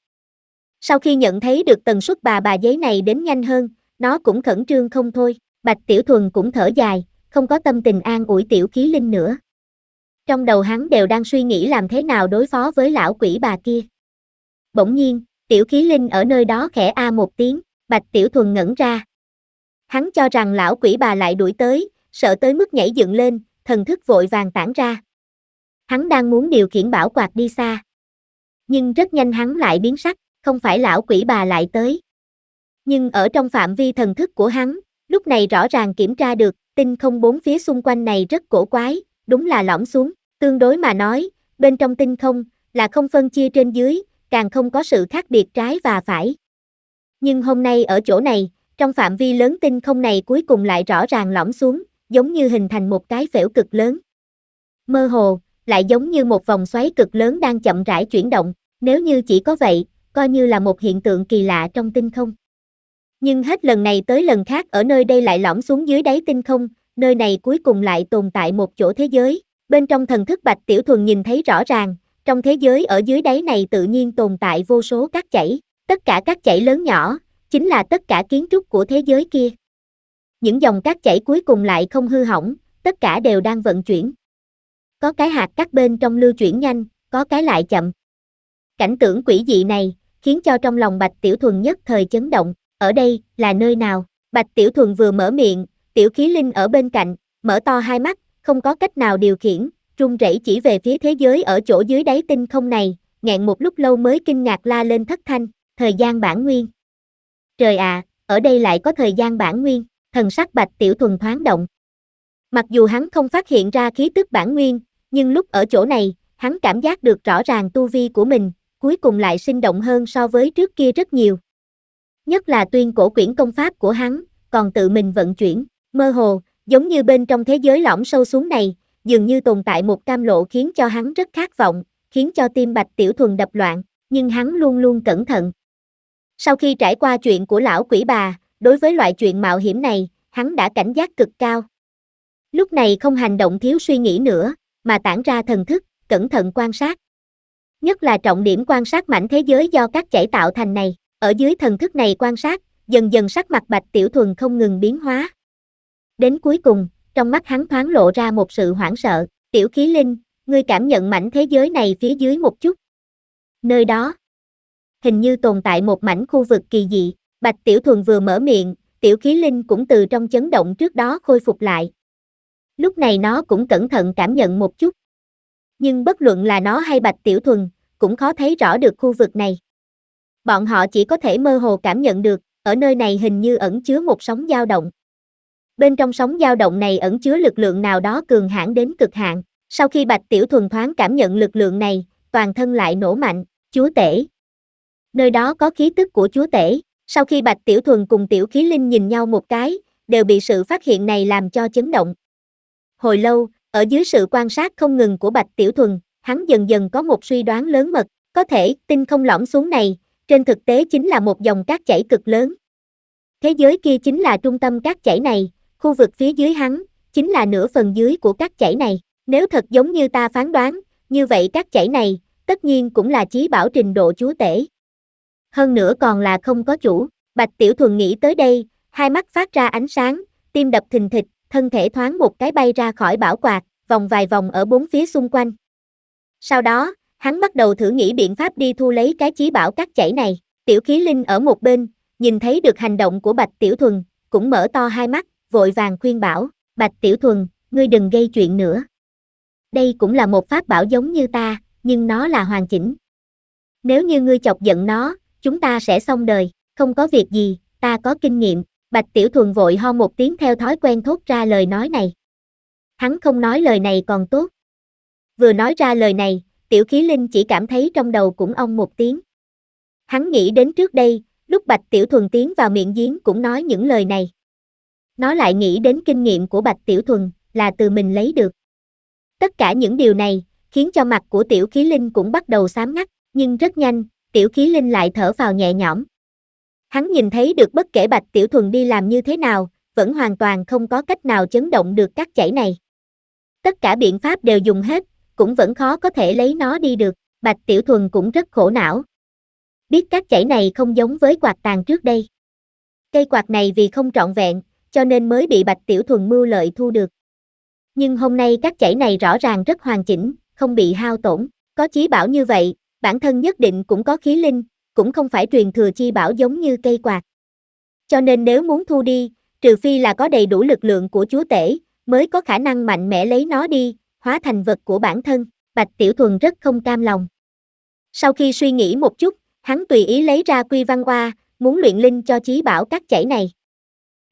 Sau khi nhận thấy được tần suất bà bà giấy này đến nhanh hơn, nó cũng khẩn trương không thôi, Bạch Tiểu Thuần cũng thở dài, không có tâm tình an ủi tiểu khí linh nữa. Trong đầu hắn đều đang suy nghĩ làm thế nào đối phó với lão quỷ bà kia. Bỗng nhiên, tiểu khí linh ở nơi đó khẽ a một tiếng, bạch tiểu thuần ngẩn ra. Hắn cho rằng lão quỷ bà lại đuổi tới, sợ tới mức nhảy dựng lên, thần thức vội vàng tản ra. Hắn đang muốn điều khiển bảo quạt đi xa. Nhưng rất nhanh hắn lại biến sắc, không phải lão quỷ bà lại tới. Nhưng ở trong phạm vi thần thức của hắn, lúc này rõ ràng kiểm tra được, tinh không bốn phía xung quanh này rất cổ quái, đúng là lõm xuống, tương đối mà nói, bên trong tinh không, là không phân chia trên dưới, càng không có sự khác biệt trái và phải. Nhưng hôm nay ở chỗ này, trong phạm vi lớn tinh không này cuối cùng lại rõ ràng lõm xuống, giống như hình thành một cái phễu cực lớn. Mơ hồ, lại giống như một vòng xoáy cực lớn đang chậm rãi chuyển động, nếu như chỉ có vậy, coi như là một hiện tượng kỳ lạ trong tinh không. Nhưng hết lần này tới lần khác ở nơi đây lại lõm xuống dưới đáy tinh không, nơi này cuối cùng lại tồn tại một chỗ thế giới. Bên trong thần thức Bạch Tiểu Thuần nhìn thấy rõ ràng, trong thế giới ở dưới đáy này tự nhiên tồn tại vô số các chảy, tất cả các chảy lớn nhỏ, chính là tất cả kiến trúc của thế giới kia. Những dòng các chảy cuối cùng lại không hư hỏng, tất cả đều đang vận chuyển. Có cái hạt các bên trong lưu chuyển nhanh, có cái lại chậm. Cảnh tượng quỷ dị này, khiến cho trong lòng Bạch Tiểu Thuần nhất thời chấn động, ở đây, là nơi nào? Bạch Tiểu Thuần vừa mở miệng, Tiểu khí linh ở bên cạnh, mở to hai mắt, không có cách nào điều khiển, run rẩy chỉ về phía thế giới ở chỗ dưới đáy tinh không này, Ngẹn một lúc lâu mới kinh ngạc la lên thất thanh, thời gian bản nguyên. Trời ạ, à, ở đây lại có thời gian bản nguyên, thần sắc bạch tiểu thuần thoáng động. Mặc dù hắn không phát hiện ra khí tức bản nguyên, nhưng lúc ở chỗ này, hắn cảm giác được rõ ràng tu vi của mình, cuối cùng lại sinh động hơn so với trước kia rất nhiều. Nhất là tuyên cổ quyển công pháp của hắn, còn tự mình vận chuyển. Mơ hồ, giống như bên trong thế giới lõm sâu xuống này, dường như tồn tại một cam lộ khiến cho hắn rất khát vọng, khiến cho tim Bạch Tiểu Thuần đập loạn, nhưng hắn luôn luôn cẩn thận. Sau khi trải qua chuyện của lão quỷ bà, đối với loại chuyện mạo hiểm này, hắn đã cảnh giác cực cao. Lúc này không hành động thiếu suy nghĩ nữa, mà tản ra thần thức, cẩn thận quan sát. Nhất là trọng điểm quan sát mảnh thế giới do các chảy tạo thành này, ở dưới thần thức này quan sát, dần dần sắc mặt Bạch Tiểu Thuần không ngừng biến hóa. Đến cuối cùng, trong mắt hắn thoáng lộ ra một sự hoảng sợ, tiểu khí linh, ngươi cảm nhận mảnh thế giới này phía dưới một chút. Nơi đó, hình như tồn tại một mảnh khu vực kỳ dị, bạch tiểu thuần vừa mở miệng, tiểu khí linh cũng từ trong chấn động trước đó khôi phục lại. Lúc này nó cũng cẩn thận cảm nhận một chút. Nhưng bất luận là nó hay bạch tiểu thuần, cũng khó thấy rõ được khu vực này. Bọn họ chỉ có thể mơ hồ cảm nhận được, ở nơi này hình như ẩn chứa một sóng dao động bên trong sóng dao động này ẩn chứa lực lượng nào đó cường hãn đến cực hạn. Sau khi Bạch Tiểu Thuần thoáng cảm nhận lực lượng này, toàn thân lại nổ mạnh, chúa tể. Nơi đó có khí tức của chúa tể, sau khi Bạch Tiểu Thuần cùng Tiểu Khí Linh nhìn nhau một cái, đều bị sự phát hiện này làm cho chấn động. Hồi lâu, ở dưới sự quan sát không ngừng của Bạch Tiểu Thuần, hắn dần dần có một suy đoán lớn mật, có thể tinh không lõm xuống này, trên thực tế chính là một dòng cát chảy cực lớn. Thế giới kia chính là trung tâm cát chảy này, khu vực phía dưới hắn, chính là nửa phần dưới của các chảy này. Nếu thật giống như ta phán đoán, như vậy các chảy này, tất nhiên cũng là chí bảo trình độ chúa tể. Hơn nữa còn là không có chủ, Bạch Tiểu Thuần nghĩ tới đây, hai mắt phát ra ánh sáng, tim đập thình thịch, thân thể thoáng một cái bay ra khỏi bảo quạt, vòng vài vòng ở bốn phía xung quanh. Sau đó, hắn bắt đầu thử nghĩ biện pháp đi thu lấy cái chí bảo các chảy này. Tiểu khí linh ở một bên, nhìn thấy được hành động của Bạch Tiểu Thuần, cũng mở to hai mắt, vội vàng khuyên bảo, Bạch Tiểu Thuần, ngươi đừng gây chuyện nữa. Đây cũng là một pháp bảo giống như ta, nhưng nó là hoàn chỉnh. Nếu như ngươi chọc giận nó, chúng ta sẽ xong đời, không có việc gì, ta có kinh nghiệm. Bạch Tiểu Thuần vội ho một tiếng theo thói quen thốt ra lời nói này. Hắn không nói lời này còn tốt. Vừa nói ra lời này, Tiểu Khí Linh chỉ cảm thấy trong đầu cũng ong một tiếng. Hắn nghĩ đến trước đây, lúc Bạch Tiểu Thuần tiến vào miệng giếng cũng nói những lời này nó lại nghĩ đến kinh nghiệm của Bạch Tiểu Thuần, là từ mình lấy được. Tất cả những điều này, khiến cho mặt của Tiểu Khí Linh cũng bắt đầu xám ngắt, nhưng rất nhanh, Tiểu Khí Linh lại thở vào nhẹ nhõm. Hắn nhìn thấy được bất kể Bạch Tiểu Thuần đi làm như thế nào, vẫn hoàn toàn không có cách nào chấn động được các chảy này. Tất cả biện pháp đều dùng hết, cũng vẫn khó có thể lấy nó đi được, Bạch Tiểu Thuần cũng rất khổ não. Biết các chảy này không giống với quạt tàn trước đây. Cây quạt này vì không trọn vẹn, cho nên mới bị Bạch Tiểu Thuần mưu lợi thu được. Nhưng hôm nay các chảy này rõ ràng rất hoàn chỉnh, không bị hao tổn, có chí bảo như vậy, bản thân nhất định cũng có khí linh, cũng không phải truyền thừa chi bảo giống như cây quạt. Cho nên nếu muốn thu đi, trừ phi là có đầy đủ lực lượng của chúa tể, mới có khả năng mạnh mẽ lấy nó đi, hóa thành vật của bản thân, Bạch Tiểu Thuần rất không cam lòng. Sau khi suy nghĩ một chút, hắn tùy ý lấy ra quy văn hoa, muốn luyện linh cho chí bảo các chảy này.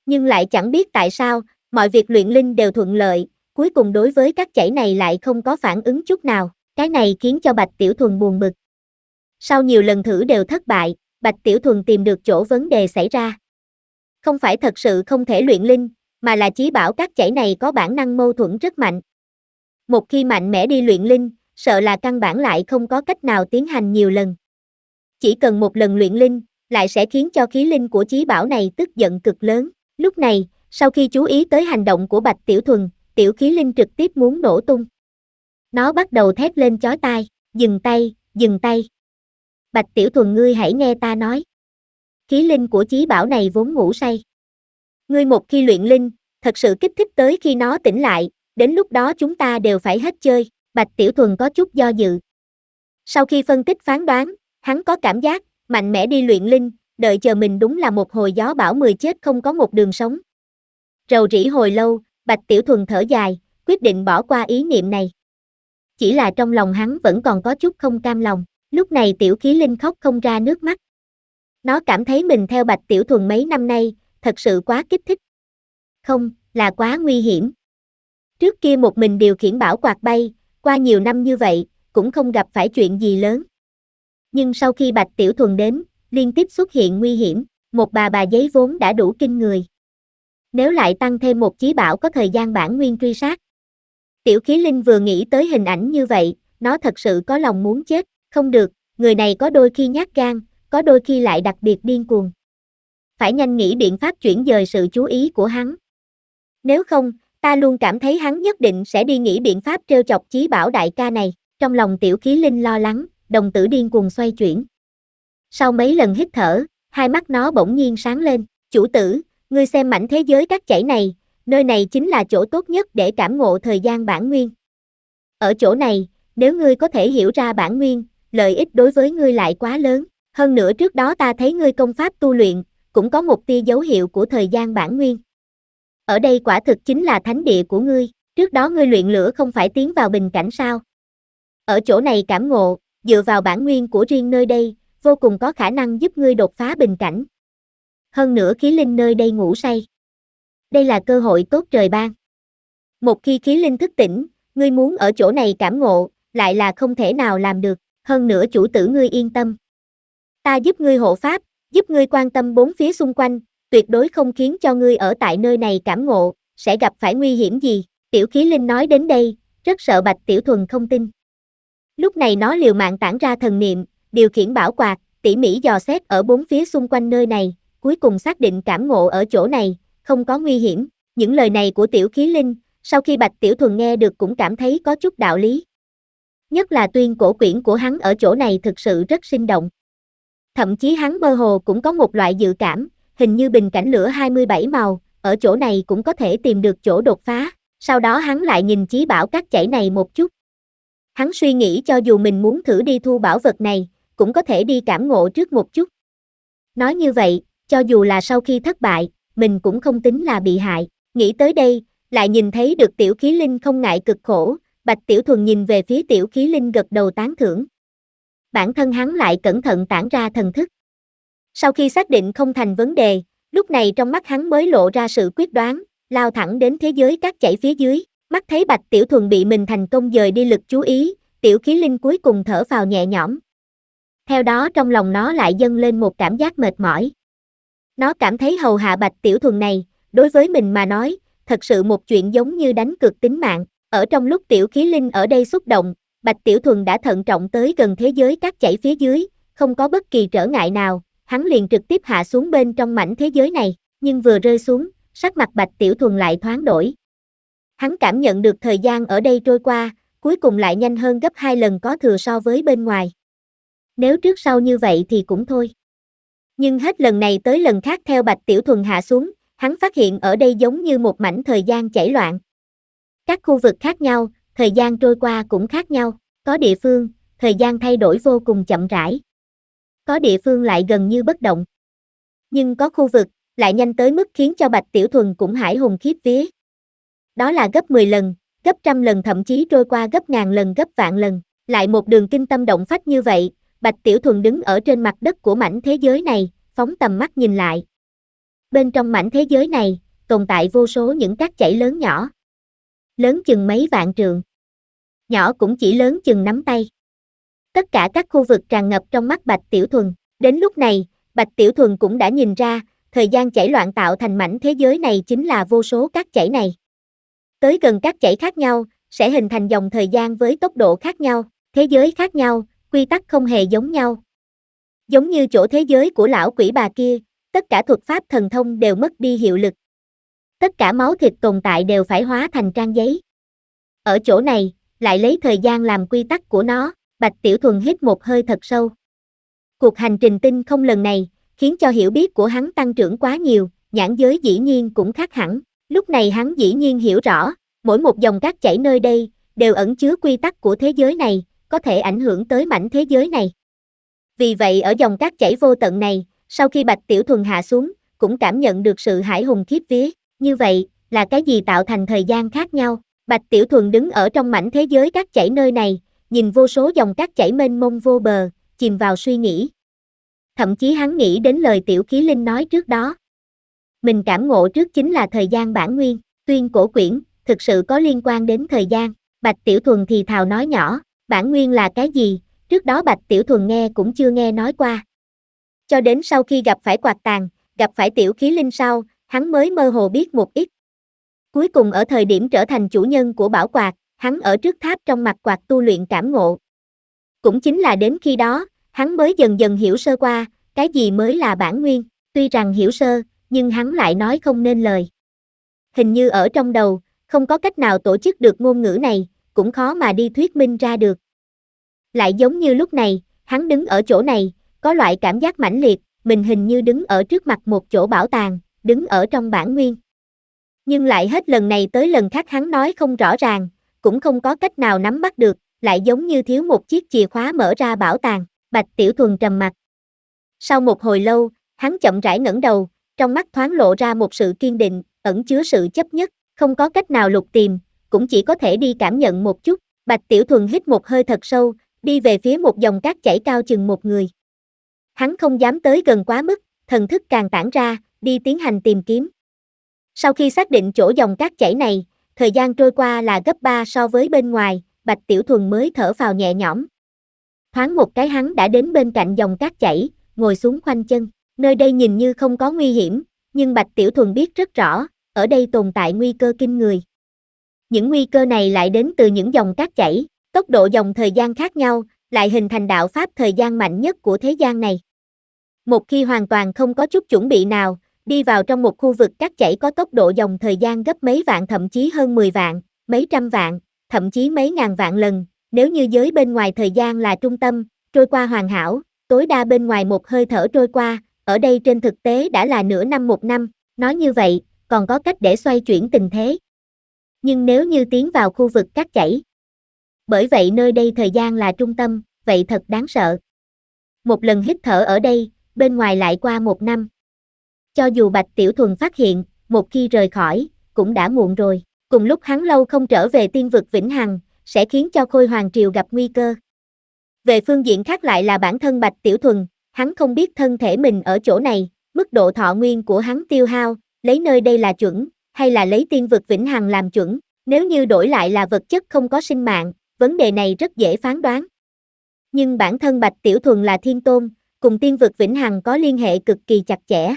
Nhưng lại chẳng biết tại sao, mọi việc luyện linh đều thuận lợi, cuối cùng đối với các chảy này lại không có phản ứng chút nào, cái này khiến cho Bạch Tiểu Thuần buồn bực. Sau nhiều lần thử đều thất bại, Bạch Tiểu Thuần tìm được chỗ vấn đề xảy ra. Không phải thật sự không thể luyện linh, mà là chí bảo các chảy này có bản năng mâu thuẫn rất mạnh. Một khi mạnh mẽ đi luyện linh, sợ là căn bản lại không có cách nào tiến hành nhiều lần. Chỉ cần một lần luyện linh, lại sẽ khiến cho khí linh của chí bảo này tức giận cực lớn. Lúc này, sau khi chú ý tới hành động của Bạch Tiểu Thuần, Tiểu Khí Linh trực tiếp muốn nổ tung. Nó bắt đầu thét lên chói tai, dừng tay, dừng tay. Bạch Tiểu Thuần ngươi hãy nghe ta nói. Khí linh của chí bảo này vốn ngủ say. Ngươi một khi luyện linh, thật sự kích thích tới khi nó tỉnh lại, đến lúc đó chúng ta đều phải hết chơi, Bạch Tiểu Thuần có chút do dự. Sau khi phân tích phán đoán, hắn có cảm giác, mạnh mẽ đi luyện linh, đợi chờ mình đúng là một hồi gió bão mười chết không có một đường sống. Rầu rĩ hồi lâu, Bạch Tiểu Thuần thở dài, quyết định bỏ qua ý niệm này. Chỉ là trong lòng hắn vẫn còn có chút không cam lòng, lúc này Tiểu Khí Linh khóc không ra nước mắt. Nó cảm thấy mình theo Bạch Tiểu Thuần mấy năm nay, thật sự quá kích thích. Không, là quá nguy hiểm. Trước kia một mình điều khiển bảo quạt bay, qua nhiều năm như vậy, cũng không gặp phải chuyện gì lớn. Nhưng sau khi Bạch Tiểu Thuần đến, liên tiếp xuất hiện nguy hiểm, một bà bà giấy vốn đã đủ kinh người. Nếu lại tăng thêm một chí bảo có thời gian bản nguyên truy sát. Tiểu khí linh vừa nghĩ tới hình ảnh như vậy, nó thật sự có lòng muốn chết, không được, người này có đôi khi nhát gan, có đôi khi lại đặc biệt điên cuồng. Phải nhanh nghĩ biện pháp chuyển dời sự chú ý của hắn. Nếu không, ta luôn cảm thấy hắn nhất định sẽ đi nghĩ biện pháp trêu chọc chí bảo đại ca này. Trong lòng tiểu khí linh lo lắng, đồng tử điên cuồng xoay chuyển sau mấy lần hít thở, hai mắt nó bỗng nhiên sáng lên, chủ tử, ngươi xem mảnh thế giới các chảy này, nơi này chính là chỗ tốt nhất để cảm ngộ thời gian bản nguyên. Ở chỗ này, nếu ngươi có thể hiểu ra bản nguyên, lợi ích đối với ngươi lại quá lớn, hơn nữa trước đó ta thấy ngươi công pháp tu luyện, cũng có một tia dấu hiệu của thời gian bản nguyên. Ở đây quả thực chính là thánh địa của ngươi, trước đó ngươi luyện lửa không phải tiến vào bình cảnh sao. Ở chỗ này cảm ngộ, dựa vào bản nguyên của riêng nơi đây, vô cùng có khả năng giúp ngươi đột phá bình cảnh. Hơn nữa khí linh nơi đây ngủ say. Đây là cơ hội tốt trời ban. Một khi khí linh thức tỉnh, ngươi muốn ở chỗ này cảm ngộ, lại là không thể nào làm được, hơn nữa chủ tử ngươi yên tâm. Ta giúp ngươi hộ pháp, giúp ngươi quan tâm bốn phía xung quanh, tuyệt đối không khiến cho ngươi ở tại nơi này cảm ngộ, sẽ gặp phải nguy hiểm gì, tiểu khí linh nói đến đây, rất sợ bạch tiểu thuần không tin. Lúc này nó liều mạng tản ra thần niệm, điều khiển bảo quạt, tỉ mỉ dò xét ở bốn phía xung quanh nơi này, cuối cùng xác định cảm ngộ ở chỗ này, không có nguy hiểm. Những lời này của tiểu khí linh, sau khi Bạch Tiểu Thuần nghe được cũng cảm thấy có chút đạo lý. Nhất là tuyên cổ quyển của hắn ở chỗ này thực sự rất sinh động. Thậm chí hắn mơ hồ cũng có một loại dự cảm, hình như bình cảnh lửa 27 màu, ở chỗ này cũng có thể tìm được chỗ đột phá, sau đó hắn lại nhìn chí bảo các chảy này một chút. Hắn suy nghĩ cho dù mình muốn thử đi thu bảo vật này, cũng có thể đi cảm ngộ trước một chút. Nói như vậy, cho dù là sau khi thất bại, mình cũng không tính là bị hại. Nghĩ tới đây, lại nhìn thấy được tiểu khí linh không ngại cực khổ, Bạch Tiểu Thuần nhìn về phía tiểu khí linh gật đầu tán thưởng. Bản thân hắn lại cẩn thận tản ra thần thức. Sau khi xác định không thành vấn đề, lúc này trong mắt hắn mới lộ ra sự quyết đoán, lao thẳng đến thế giới các chảy phía dưới, mắt thấy Bạch Tiểu Thuần bị mình thành công dời đi lực chú ý, tiểu khí linh cuối cùng thở vào nhẹ nhõm, theo đó trong lòng nó lại dâng lên một cảm giác mệt mỏi. Nó cảm thấy hầu hạ bạch tiểu thuần này, đối với mình mà nói, thật sự một chuyện giống như đánh cược tính mạng. Ở trong lúc tiểu khí linh ở đây xúc động, bạch tiểu thuần đã thận trọng tới gần thế giới các chảy phía dưới, không có bất kỳ trở ngại nào, hắn liền trực tiếp hạ xuống bên trong mảnh thế giới này, nhưng vừa rơi xuống, sắc mặt bạch tiểu thuần lại thoáng đổi. Hắn cảm nhận được thời gian ở đây trôi qua, cuối cùng lại nhanh hơn gấp hai lần có thừa so với bên ngoài, nếu trước sau như vậy thì cũng thôi. Nhưng hết lần này tới lần khác theo Bạch Tiểu Thuần hạ xuống, hắn phát hiện ở đây giống như một mảnh thời gian chảy loạn. Các khu vực khác nhau, thời gian trôi qua cũng khác nhau, có địa phương, thời gian thay đổi vô cùng chậm rãi. Có địa phương lại gần như bất động. Nhưng có khu vực, lại nhanh tới mức khiến cho Bạch Tiểu Thuần cũng hải hùng khiếp vía. Đó là gấp 10 lần, gấp trăm lần thậm chí trôi qua gấp ngàn lần gấp vạn lần, lại một đường kinh tâm động phách như vậy, Bạch Tiểu Thuần đứng ở trên mặt đất của mảnh thế giới này, phóng tầm mắt nhìn lại. Bên trong mảnh thế giới này, tồn tại vô số những cát chảy lớn nhỏ. Lớn chừng mấy vạn trường. Nhỏ cũng chỉ lớn chừng nắm tay. Tất cả các khu vực tràn ngập trong mắt Bạch Tiểu Thuần. Đến lúc này, Bạch Tiểu Thuần cũng đã nhìn ra, thời gian chảy loạn tạo thành mảnh thế giới này chính là vô số cát chảy này. Tới gần cát chảy khác nhau, sẽ hình thành dòng thời gian với tốc độ khác nhau, thế giới khác nhau, quy tắc không hề giống nhau. Giống như chỗ thế giới của lão quỷ bà kia, tất cả thuật pháp thần thông đều mất đi hiệu lực. Tất cả máu thịt tồn tại đều phải hóa thành trang giấy. Ở chỗ này, lại lấy thời gian làm quy tắc của nó, Bạch Tiểu Thuần hít một hơi thật sâu. Cuộc hành trình tinh không lần này, khiến cho hiểu biết của hắn tăng trưởng quá nhiều, nhãn giới dĩ nhiên cũng khác hẳn. Lúc này hắn dĩ nhiên hiểu rõ, mỗi một dòng cát chảy nơi đây, đều ẩn chứa quy tắc của thế giới này, có thể ảnh hưởng tới mảnh thế giới này. Vì vậy ở dòng cát chảy vô tận này, sau khi Bạch Tiểu Thuần hạ xuống, cũng cảm nhận được sự hải hùng khiếp vía, như vậy, là cái gì tạo thành thời gian khác nhau. Bạch Tiểu Thuần đứng ở trong mảnh thế giới cát chảy nơi này, nhìn vô số dòng cát chảy mênh mông vô bờ, chìm vào suy nghĩ. Thậm chí hắn nghĩ đến lời Tiểu Khí Linh nói trước đó. Mình cảm ngộ trước chính là thời gian bản nguyên, tuyên cổ quyển, thực sự có liên quan đến thời gian. Bạch Tiểu Thuần thì thào nói nhỏ, bản nguyên là cái gì, trước đó Bạch Tiểu Thuần nghe cũng chưa nghe nói qua. Cho đến sau khi gặp phải quạt tàn, gặp phải tiểu khí linh sau, hắn mới mơ hồ biết một ít. Cuối cùng ở thời điểm trở thành chủ nhân của bảo quạt, hắn ở trước tháp trong mặt quạt tu luyện cảm ngộ. Cũng chính là đến khi đó, hắn mới dần dần hiểu sơ qua, cái gì mới là bản nguyên, tuy rằng hiểu sơ, nhưng hắn lại nói không nên lời. Hình như ở trong đầu, không có cách nào tổ chức được ngôn ngữ này, cũng khó mà đi thuyết minh ra được. Lại giống như lúc này, hắn đứng ở chỗ này, có loại cảm giác mãnh liệt, mình hình như đứng ở trước mặt một chỗ bảo tàng, đứng ở trong bản nguyên. Nhưng lại hết lần này tới lần khác hắn nói không rõ ràng, cũng không có cách nào nắm bắt được, lại giống như thiếu một chiếc chìa khóa mở ra bảo tàng, Bạch Tiểu Thuần trầm mặt. Sau một hồi lâu, hắn chậm rãi ngẩng đầu, trong mắt thoáng lộ ra một sự kiên định, ẩn chứa sự chấp nhất, không có cách nào lục tìm, cũng chỉ có thể đi cảm nhận một chút. Bạch Tiểu Thuần hít một hơi thật sâu, đi về phía một dòng cát chảy cao chừng một người. Hắn không dám tới gần quá mức, thần thức càng tản ra, đi tiến hành tìm kiếm. Sau khi xác định chỗ dòng cát chảy này, thời gian trôi qua là gấp 3 so với bên ngoài, Bạch Tiểu Thuần mới thở vào nhẹ nhõm. Thoáng một cái hắn đã đến bên cạnh dòng cát chảy, ngồi xuống khoanh chân. Nơi đây nhìn như không có nguy hiểm, nhưng Bạch Tiểu Thuần biết rất rõ, ở đây tồn tại nguy cơ kinh người. Những nguy cơ này lại đến từ những dòng cát chảy, tốc độ dòng thời gian khác nhau, lại hình thành đạo pháp thời gian mạnh nhất của thế gian này. Một khi hoàn toàn không có chút chuẩn bị nào, đi vào trong một khu vực cát chảy có tốc độ dòng thời gian gấp mấy vạn thậm chí hơn 10 vạn, mấy trăm vạn, thậm chí mấy ngàn vạn lần, nếu như giới bên ngoài thời gian là trung tâm, trôi qua hoàn hảo, tối đa bên ngoài một hơi thở trôi qua, ở đây trên thực tế đã là nửa năm một năm, nói như vậy, còn có cách để xoay chuyển tình thế nhưng nếu như tiến vào khu vực cát chảy. Bởi vậy nơi đây thời gian là trung tâm, vậy thật đáng sợ. Một lần hít thở ở đây, bên ngoài lại qua một năm. Cho dù Bạch Tiểu Thuần phát hiện, một khi rời khỏi, cũng đã muộn rồi. Cùng lúc hắn lâu không trở về tiên vực Vĩnh Hằng, sẽ khiến cho Khôi Hoàng Triều gặp nguy cơ. Về phương diện khác lại là bản thân Bạch Tiểu Thuần, hắn không biết thân thể mình ở chỗ này, mức độ thọ nguyên của hắn tiêu hao, lấy nơi đây là chuẩn, hay là lấy tiên vực vĩnh hằng làm chuẩn, nếu như đổi lại là vật chất không có sinh mạng, vấn đề này rất dễ phán đoán. Nhưng bản thân Bạch Tiểu Thuần là thiên tôn, cùng tiên vực vĩnh hằng có liên hệ cực kỳ chặt chẽ.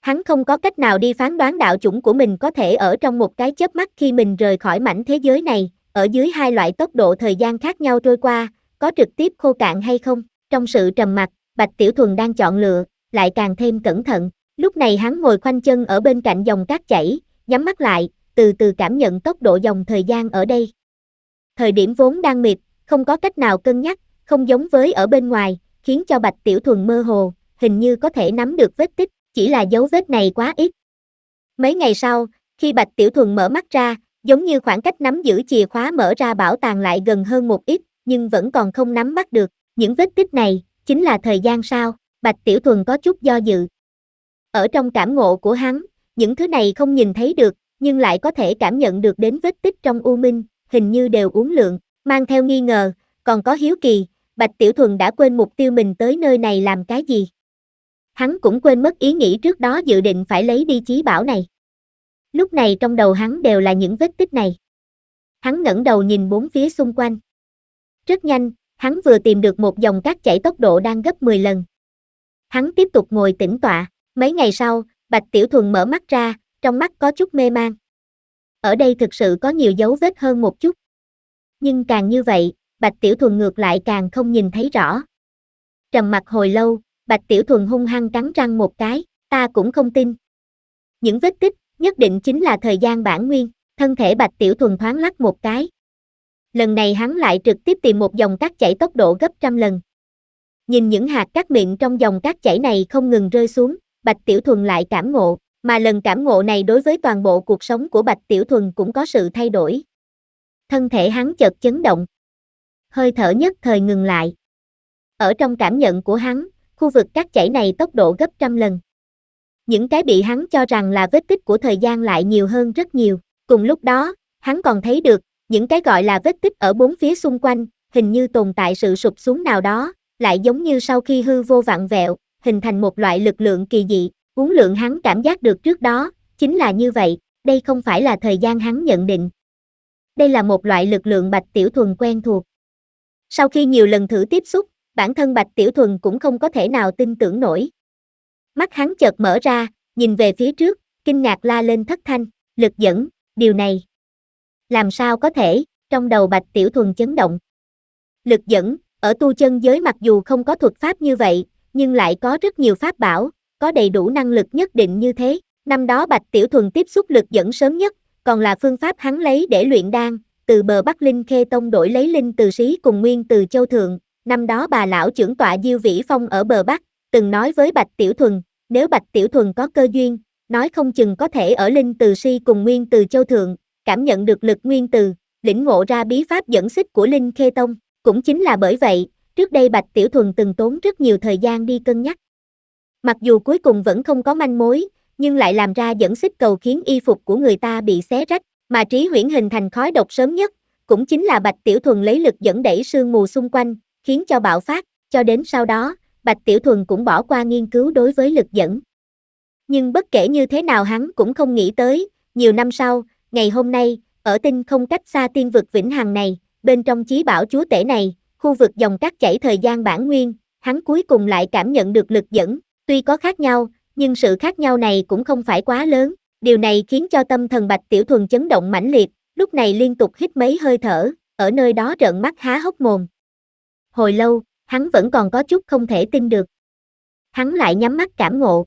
Hắn không có cách nào đi phán đoán đạo chủng của mình có thể ở trong một cái chớp mắt khi mình rời khỏi mảnh thế giới này, ở dưới hai loại tốc độ thời gian khác nhau trôi qua, có trực tiếp khô cạn hay không. Trong sự trầm mặc, Bạch Tiểu Thuần đang chọn lựa, lại càng thêm cẩn thận. Lúc này hắn ngồi khoanh chân ở bên cạnh dòng cát chảy, nhắm mắt lại, từ từ cảm nhận tốc độ dòng thời gian ở đây. Thời điểm vốn đang mệt, không có cách nào cân nhắc, không giống với ở bên ngoài, khiến cho Bạch Tiểu Thuần mơ hồ, hình như có thể nắm được vết tích, chỉ là dấu vết này quá ít. Mấy ngày sau, khi Bạch Tiểu Thuần mở mắt ra, giống như khoảng cách nắm giữ chìa khóa mở ra bảo tàng lại gần hơn một ít, nhưng vẫn còn không nắm bắt được, những vết tích này, chính là thời gian sao, Bạch Tiểu Thuần có chút do dự, ở trong cảm ngộ của hắn, những thứ này không nhìn thấy được, nhưng lại có thể cảm nhận được đến vết tích trong U Minh, hình như đều uống lượng, mang theo nghi ngờ, còn có hiếu kỳ, Bạch Tiểu Thuần đã quên mục tiêu mình tới nơi này làm cái gì. Hắn cũng quên mất ý nghĩ trước đó dự định phải lấy đi chí bảo này. Lúc này trong đầu hắn đều là những vết tích này. Hắn ngẩng đầu nhìn bốn phía xung quanh. Rất nhanh, hắn vừa tìm được một dòng cát chảy tốc độ đang gấp 10 lần. Hắn tiếp tục ngồi tĩnh tọa. Mấy ngày sau, Bạch Tiểu Thuần mở mắt ra, trong mắt có chút mê mang. Ở đây thực sự có nhiều dấu vết hơn một chút. Nhưng càng như vậy, Bạch Tiểu Thuần ngược lại càng không nhìn thấy rõ. Trầm mặt hồi lâu, Bạch Tiểu Thuần hung hăng cắn răng một cái, ta cũng không tin. Những vết tích, nhất định chính là thời gian bản nguyên, thân thể Bạch Tiểu Thuần thoáng lắc một cái. Lần này hắn lại trực tiếp tìm một dòng cát chảy tốc độ gấp trăm lần. Nhìn những hạt cát miệng trong dòng cát chảy này không ngừng rơi xuống, Bạch Tiểu Thuần lại cảm ngộ, mà lần cảm ngộ này đối với toàn bộ cuộc sống của Bạch Tiểu Thuần cũng có sự thay đổi. Thân thể hắn chợt chấn động. Hơi thở nhất thời ngừng lại. Ở trong cảm nhận của hắn, khu vực cắt chảy này tốc độ gấp trăm lần. Những cái bị hắn cho rằng là vết tích của thời gian lại nhiều hơn rất nhiều. Cùng lúc đó, hắn còn thấy được, những cái gọi là vết tích ở bốn phía xung quanh, hình như tồn tại sự sụp xuống nào đó, lại giống như sau khi hư vô vặn vẹo, hình thành một loại lực lượng kỳ dị, uống lượng hắn cảm giác được trước đó, chính là như vậy, đây không phải là thời gian hắn nhận định. Đây là một loại lực lượng Bạch Tiểu Thuần quen thuộc. Sau khi nhiều lần thử tiếp xúc, bản thân Bạch Tiểu Thuần cũng không có thể nào tin tưởng nổi. Mắt hắn chợt mở ra, nhìn về phía trước, kinh ngạc la lên thất thanh, lực dẫn, điều này. Làm sao có thể, trong đầu Bạch Tiểu Thuần chấn động. Lực dẫn, ở tu chân giới mặc dù không có thuật pháp như vậy, nhưng lại có rất nhiều pháp bảo, có đầy đủ năng lực nhất định như thế. Năm đó Bạch Tiểu Thuần tiếp xúc lực dẫn sớm nhất, còn là phương pháp hắn lấy để luyện đan, từ bờ Bắc Linh Khê Tông đổi lấy Linh Từ Sĩ cùng Nguyên Từ Châu Thượng. Năm đó bà lão trưởng tọa Diêu Vĩ Phong ở bờ Bắc, từng nói với Bạch Tiểu Thuần, nếu Bạch Tiểu Thuần có cơ duyên, nói không chừng có thể ở Linh Từ Si cùng Nguyên Từ Châu Thượng, cảm nhận được lực Nguyên Từ, lĩnh ngộ ra bí pháp dẫn xích của Linh Khê Tông. Cũng chính là bởi vậy, Trước đây Bạch Tiểu Thuần từng tốn rất nhiều thời gian đi cân nhắc. Mặc dù cuối cùng vẫn không có manh mối, nhưng lại làm ra dẫn xích cầu khiến y phục của người ta bị xé rách, mà trí huyễn hình thành khói độc sớm nhất, cũng chính là Bạch Tiểu Thuần lấy lực dẫn đẩy sương mù xung quanh, khiến cho bạo phát, cho đến sau đó, Bạch Tiểu Thuần cũng bỏ qua nghiên cứu đối với lực dẫn. Nhưng bất kể như thế nào hắn cũng không nghĩ tới, nhiều năm sau, ngày hôm nay, ở tinh không cách xa tiên vực vĩnh hằng này, bên trong chí bảo chúa tể này, khu vực dòng cát chảy thời gian bản nguyên, hắn cuối cùng lại cảm nhận được lực dẫn, tuy có khác nhau, nhưng sự khác nhau này cũng không phải quá lớn, điều này khiến cho tâm thần Bạch Tiểu Thuần chấn động mãnh liệt, lúc này liên tục hít mấy hơi thở, ở nơi đó trợn mắt há hốc mồm. Hồi lâu, hắn vẫn còn có chút không thể tin được. Hắn lại nhắm mắt cảm ngộ.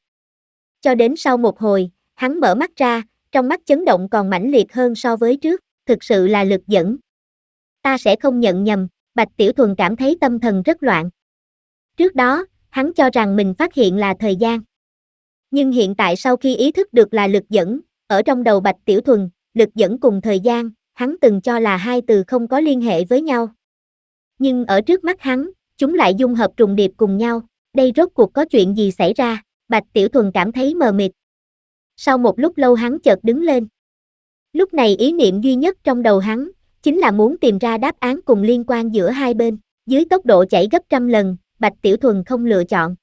Cho đến sau một hồi, hắn mở mắt ra, trong mắt chấn động còn mãnh liệt hơn so với trước, thực sự là lực dẫn. Ta sẽ không nhận nhầm. Bạch Tiểu Thuần cảm thấy tâm thần rất loạn. Trước đó, hắn cho rằng mình phát hiện là thời gian. Nhưng hiện tại sau khi ý thức được là lực dẫn, ở trong đầu Bạch Tiểu Thuần, lực dẫn cùng thời gian, hắn từng cho là hai từ không có liên hệ với nhau. Nhưng ở trước mắt hắn, chúng lại dung hợp trùng điệp cùng nhau, đây rốt cuộc có chuyện gì xảy ra, Bạch Tiểu Thuần cảm thấy mờ mịt. Sau một lúc lâu hắn chợt đứng lên. Lúc này ý niệm duy nhất trong đầu hắn, chính là muốn tìm ra đáp án cùng liên quan giữa hai bên. Dưới tốc độ chảy gấp trăm lần, Bạch Tiểu Thuần không lựa chọn.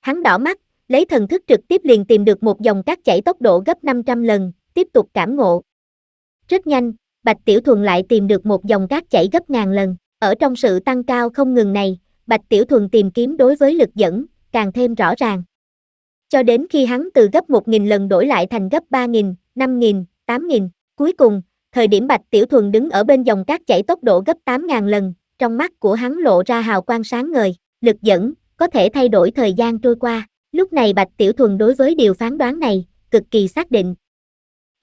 Hắn đỏ mắt, lấy thần thức trực tiếp liền tìm được một dòng cát chảy tốc độ gấp 500 lần, tiếp tục cảm ngộ. Rất nhanh, Bạch Tiểu Thuần lại tìm được một dòng cát chảy gấp ngàn lần. Ở trong sự tăng cao không ngừng này, Bạch Tiểu Thuần tìm kiếm đối với lực dẫn, càng thêm rõ ràng. Cho đến khi hắn từ gấp 1.000 lần đổi lại thành gấp 3.000, 5.000, 8.000, cuối cùng, thời điểm Bạch Tiểu Thuần đứng ở bên dòng cát chảy tốc độ gấp 8.000 lần, trong mắt của hắn lộ ra hào quang sáng ngời, lực dẫn, có thể thay đổi thời gian trôi qua. Lúc này Bạch Tiểu Thuần đối với điều phán đoán này, cực kỳ xác định.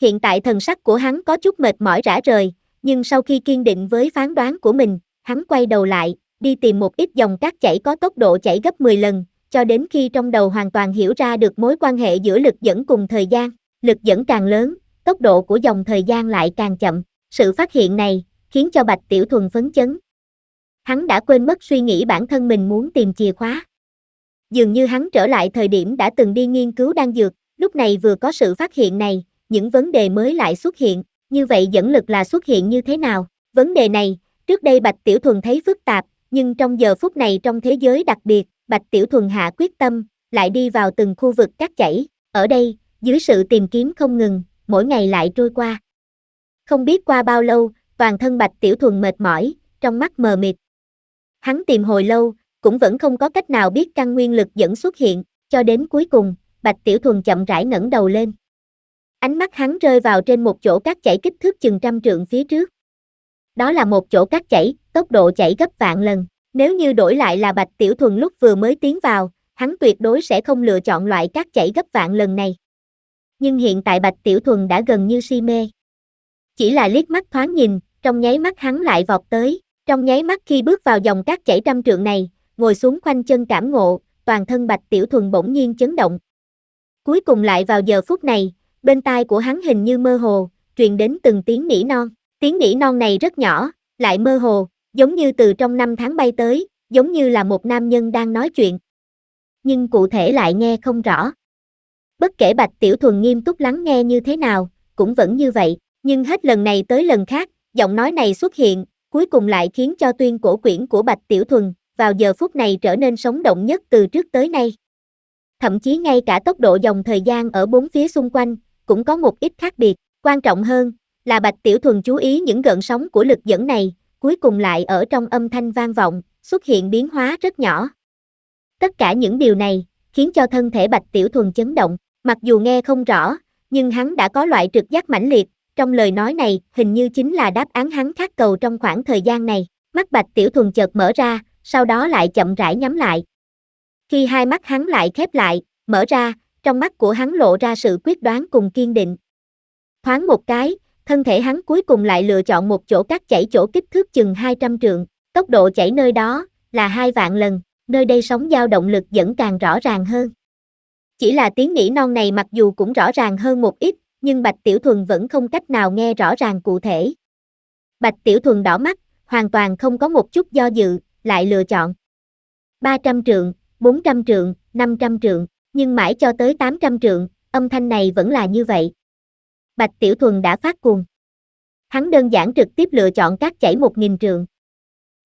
Hiện tại thần sắc của hắn có chút mệt mỏi rã rời, nhưng sau khi kiên định với phán đoán của mình, hắn quay đầu lại, đi tìm một ít dòng cát chảy có tốc độ chảy gấp 10 lần, cho đến khi trong đầu hoàn toàn hiểu ra được mối quan hệ giữa lực dẫn cùng thời gian, lực dẫn càng lớn, tốc độ của dòng thời gian lại càng chậm, sự phát hiện này khiến cho Bạch Tiểu Thuần phấn chấn. Hắn đã quên mất suy nghĩ bản thân mình muốn tìm chìa khóa. Dường như hắn trở lại thời điểm đã từng đi nghiên cứu đan dược, lúc này vừa có sự phát hiện này, những vấn đề mới lại xuất hiện, như vậy dẫn lực là xuất hiện như thế nào? Vấn đề này, trước đây Bạch Tiểu Thuần thấy phức tạp, nhưng trong giờ phút này trong thế giới đặc biệt, Bạch Tiểu Thuần hạ quyết tâm, lại đi vào từng khu vực cắt chảy, ở đây, dưới sự tìm kiếm không ngừng, mỗi ngày lại trôi qua. Không biết qua bao lâu, toàn thân Bạch Tiểu Thuần mệt mỏi, trong mắt mờ mịt. Hắn tìm hồi lâu, cũng vẫn không có cách nào biết căn nguyên lực dẫn xuất hiện, cho đến cuối cùng, Bạch Tiểu Thuần chậm rãi ngẩng đầu lên. Ánh mắt hắn rơi vào trên một chỗ cát chảy kích thước chừng trăm trượng phía trước. Đó là một chỗ cát chảy, tốc độ chảy gấp vạn lần. Nếu như đổi lại là Bạch Tiểu Thuần lúc vừa mới tiến vào, hắn tuyệt đối sẽ không lựa chọn loại cát chảy gấp vạn lần này nhưng hiện tại Bạch Tiểu Thuần đã gần như si mê. Chỉ là liếc mắt thoáng nhìn, trong nháy mắt hắn lại vọt tới, trong nháy mắt khi bước vào dòng cát chảy trăm trượng này, ngồi xuống khoanh chân cảm ngộ, toàn thân Bạch Tiểu Thuần bỗng nhiên chấn động. Cuối cùng lại vào giờ phút này, bên tai của hắn hình như mơ hồ, truyền đến từng tiếng nỉ non. Tiếng nỉ non này rất nhỏ, lại mơ hồ, giống như từ trong năm tháng bay tới, giống như là một nam nhân đang nói chuyện. Nhưng cụ thể lại nghe không rõ bất kể Bạch Tiểu Thuần nghiêm túc lắng nghe như thế nào, cũng vẫn như vậy, nhưng hết lần này tới lần khác, giọng nói này xuất hiện, cuối cùng lại khiến cho tuyên cổ quyển của Bạch Tiểu Thuần, vào giờ phút này trở nên sống động nhất từ trước tới nay. Thậm chí ngay cả tốc độ dòng thời gian ở bốn phía xung quanh, cũng có một ít khác biệt, quan trọng hơn, là Bạch Tiểu Thuần chú ý những gợn sóng của lực dẫn này, cuối cùng lại ở trong âm thanh vang vọng, xuất hiện biến hóa rất nhỏ. Tất cả những điều này, khiến cho thân thể Bạch Tiểu Thuần chấn động. Mặc dù nghe không rõ, nhưng hắn đã có loại trực giác mãnh liệt, trong lời nói này hình như chính là đáp án hắn khát cầu trong khoảng thời gian này. Mắt bạch tiểu thuần chợt mở ra, sau đó lại chậm rãi nhắm lại. Khi hai mắt hắn lại khép lại, mở ra, trong mắt của hắn lộ ra sự quyết đoán cùng kiên định. Thoáng một cái, thân thể hắn cuối cùng lại lựa chọn một chỗ cắt chảy chỗ kích thước chừng 200 trượng, tốc độ chảy nơi đó là hai vạn lần, nơi đây sóng dao động lực vẫn càng rõ ràng hơn. Chỉ là tiếng nỉ non này mặc dù cũng rõ ràng hơn một ít, nhưng Bạch Tiểu Thuần vẫn không cách nào nghe rõ ràng cụ thể. Bạch Tiểu Thuần đỏ mắt, hoàn toàn không có một chút do dự, lại lựa chọn. 300 trượng, 400 trượng, 500 trượng, nhưng mãi cho tới 800 trượng, âm thanh này vẫn là như vậy. Bạch Tiểu Thuần đã phát cuồng. Hắn đơn giản trực tiếp lựa chọn các chảy 1.000 trượng.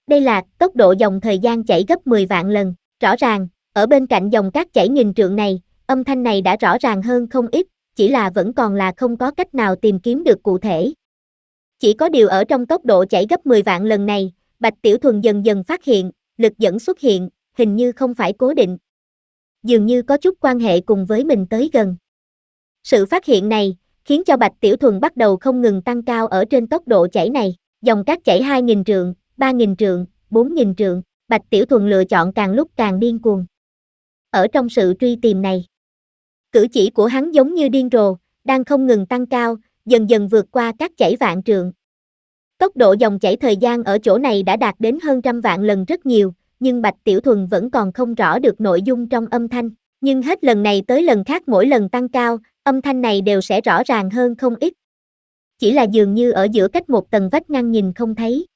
Đây là tốc độ dòng thời gian chảy gấp 10 vạn lần, rõ ràng, ở bên cạnh dòng các chảy nghìn trượng này, âm thanh này đã rõ ràng hơn không ít, chỉ là vẫn còn là không có cách nào tìm kiếm được cụ thể. Chỉ có điều ở trong tốc độ chảy gấp 10 vạn lần này, Bạch Tiểu Thuần dần dần phát hiện, lực dẫn xuất hiện, hình như không phải cố định. Dường như có chút quan hệ cùng với mình tới gần. Sự phát hiện này, khiến cho Bạch Tiểu Thuần bắt đầu không ngừng tăng cao ở trên tốc độ chảy này, dòng cát chảy 2.000 trượng, 3.000 trượng, 4.000 trượng, Bạch Tiểu Thuần lựa chọn càng lúc càng điên cuồng. Ở trong sự truy tìm này, cử chỉ của hắn giống như điên rồ, đang không ngừng tăng cao, dần dần vượt qua các chảy vạn trường. Tốc độ dòng chảy thời gian ở chỗ này đã đạt đến hơn trăm vạn lần rất nhiều, nhưng Bạch Tiểu Thuần vẫn còn không rõ được nội dung trong âm thanh. Nhưng hết lần này tới lần khác mỗi lần tăng cao, âm thanh này đều sẽ rõ ràng hơn không ít. Chỉ là dường như ở giữa cách một tầng vách ngăn nhìn không thấy.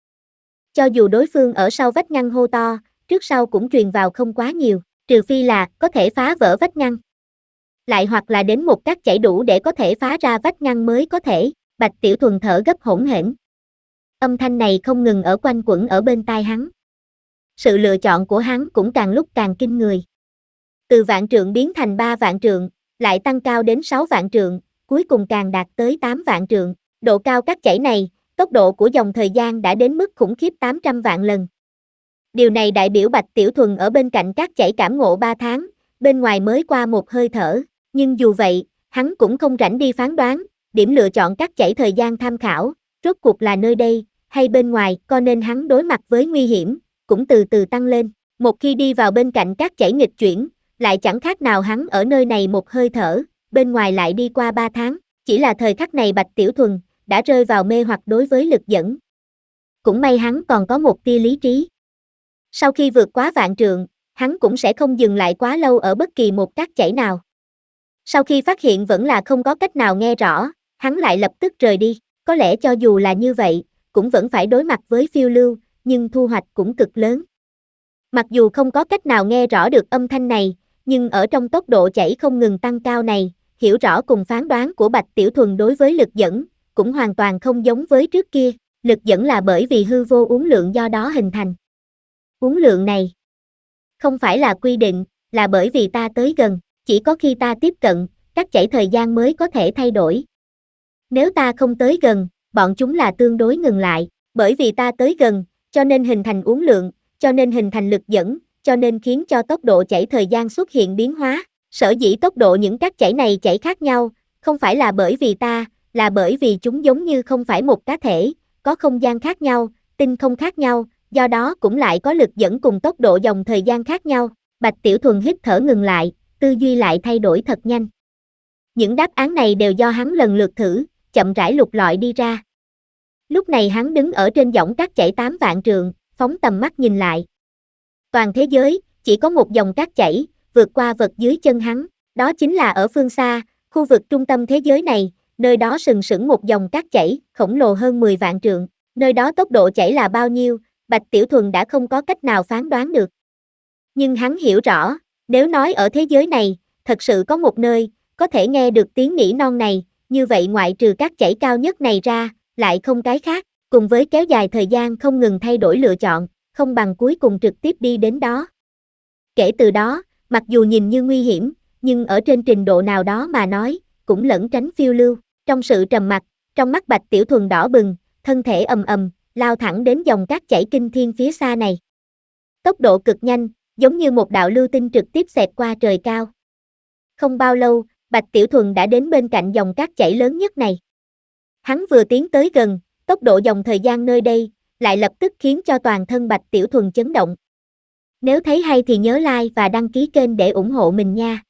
Cho dù đối phương ở sau vách ngăn hô to, trước sau cũng truyền vào không quá nhiều, trừ phi là có thể phá vỡ vách ngăn lại hoặc là đến một cát chảy đủ để có thể phá ra vách ngăn mới có thể, Bạch Tiểu Thuần thở gấp hỗn hển. Âm thanh này không ngừng ở quanh quẩn ở bên tai hắn. Sự lựa chọn của hắn cũng càng lúc càng kinh người. Từ vạn trượng biến thành 3 vạn trượng, lại tăng cao đến 6 vạn trượng, cuối cùng càng đạt tới 8 vạn trượng. Độ cao các chảy này, tốc độ của dòng thời gian đã đến mức khủng khiếp 800 vạn lần. Điều này đại biểu Bạch Tiểu Thuần ở bên cạnh các chảy cảm ngộ 3 tháng, bên ngoài mới qua một hơi thở, nhưng dù vậy, hắn cũng không rảnh đi phán đoán, điểm lựa chọn các chảy thời gian tham khảo, rốt cuộc là nơi đây, hay bên ngoài, có nên hắn đối mặt với nguy hiểm, cũng từ từ tăng lên. Một khi đi vào bên cạnh các chảy nghịch chuyển, lại chẳng khác nào hắn ở nơi này một hơi thở, bên ngoài lại đi qua ba tháng, chỉ là thời khắc này Bạch Tiểu Thuần, đã rơi vào mê hoặc đối với lực dẫn. Cũng may hắn còn có một tia lý trí. Sau khi vượt quá vạn trường, hắn cũng sẽ không dừng lại quá lâu ở bất kỳ một các chảy nào. Sau khi phát hiện vẫn là không có cách nào nghe rõ, hắn lại lập tức rời đi. Có lẽ cho dù là như vậy, cũng vẫn phải đối mặt với phiêu lưu, nhưng thu hoạch cũng cực lớn. Mặc dù không có cách nào nghe rõ được âm thanh này, nhưng ở trong tốc độ chảy không ngừng tăng cao này, hiểu rõ cùng phán đoán của Bạch Tiểu Thuần đối với lực dẫn, cũng hoàn toàn không giống với trước kia, lực dẫn là bởi vì hư vô uống lượng do đó hình thành. Uống lượng này không phải là quy định, là bởi vì ta tới gần chỉ có khi ta tiếp cận, các chảy thời gian mới có thể thay đổi. Nếu ta không tới gần, bọn chúng là tương đối ngừng lại, bởi vì ta tới gần, cho nên hình thành uốn lượng, cho nên hình thành lực dẫn, cho nên khiến cho tốc độ chảy thời gian xuất hiện biến hóa. Sở dĩ tốc độ những các chảy này chảy khác nhau, không phải là bởi vì ta, là bởi vì chúng giống như không phải một cá thể, có không gian khác nhau, tinh không khác nhau, do đó cũng lại có lực dẫn cùng tốc độ dòng thời gian khác nhau. Bạch Tiểu Thuần hít thở ngừng lại, tư duy lại thay đổi thật nhanh. Những đáp án này đều do hắn lần lượt thử, chậm rãi lục lọi đi ra. Lúc này hắn đứng ở trên dòng cát chảy tám vạn trường, phóng tầm mắt nhìn lại. Toàn thế giới, chỉ có một dòng cát chảy, vượt qua vật dưới chân hắn, đó chính là ở phương xa, khu vực trung tâm thế giới này, nơi đó sừng sững một dòng cát chảy, khổng lồ hơn 10 vạn trượng, nơi đó tốc độ chảy là bao nhiêu, Bạch Tiểu Thuần đã không có cách nào phán đoán được. Nhưng hắn hiểu rõ, nếu nói ở thế giới này, thật sự có một nơi, có thể nghe được tiếng nỉ non này, như vậy ngoại trừ các chảy cao nhất này ra, lại không cái khác, cùng với kéo dài thời gian không ngừng thay đổi lựa chọn, không bằng cuối cùng trực tiếp đi đến đó. Kể từ đó, mặc dù nhìn như nguy hiểm, nhưng ở trên trình độ nào đó mà nói, cũng lẫn tránh phiêu lưu, trong sự trầm mặc, trong mắt bạch tiểu thuần đỏ bừng, thân thể ầm ầm, lao thẳng đến dòng cát chảy kinh thiên phía xa này. Tốc độ cực nhanh, giống như một đạo lưu tinh trực tiếp xẹt qua trời cao. Không bao lâu, Bạch Tiểu Thuần đã đến bên cạnh dòng cát chảy lớn nhất này. Hắn vừa tiến tới gần, tốc độ dòng thời gian nơi đây, lại lập tức khiến cho toàn thân Bạch Tiểu Thuần chấn động. Nếu thấy hay thì nhớ like và đăng ký kênh để ủng hộ mình nha.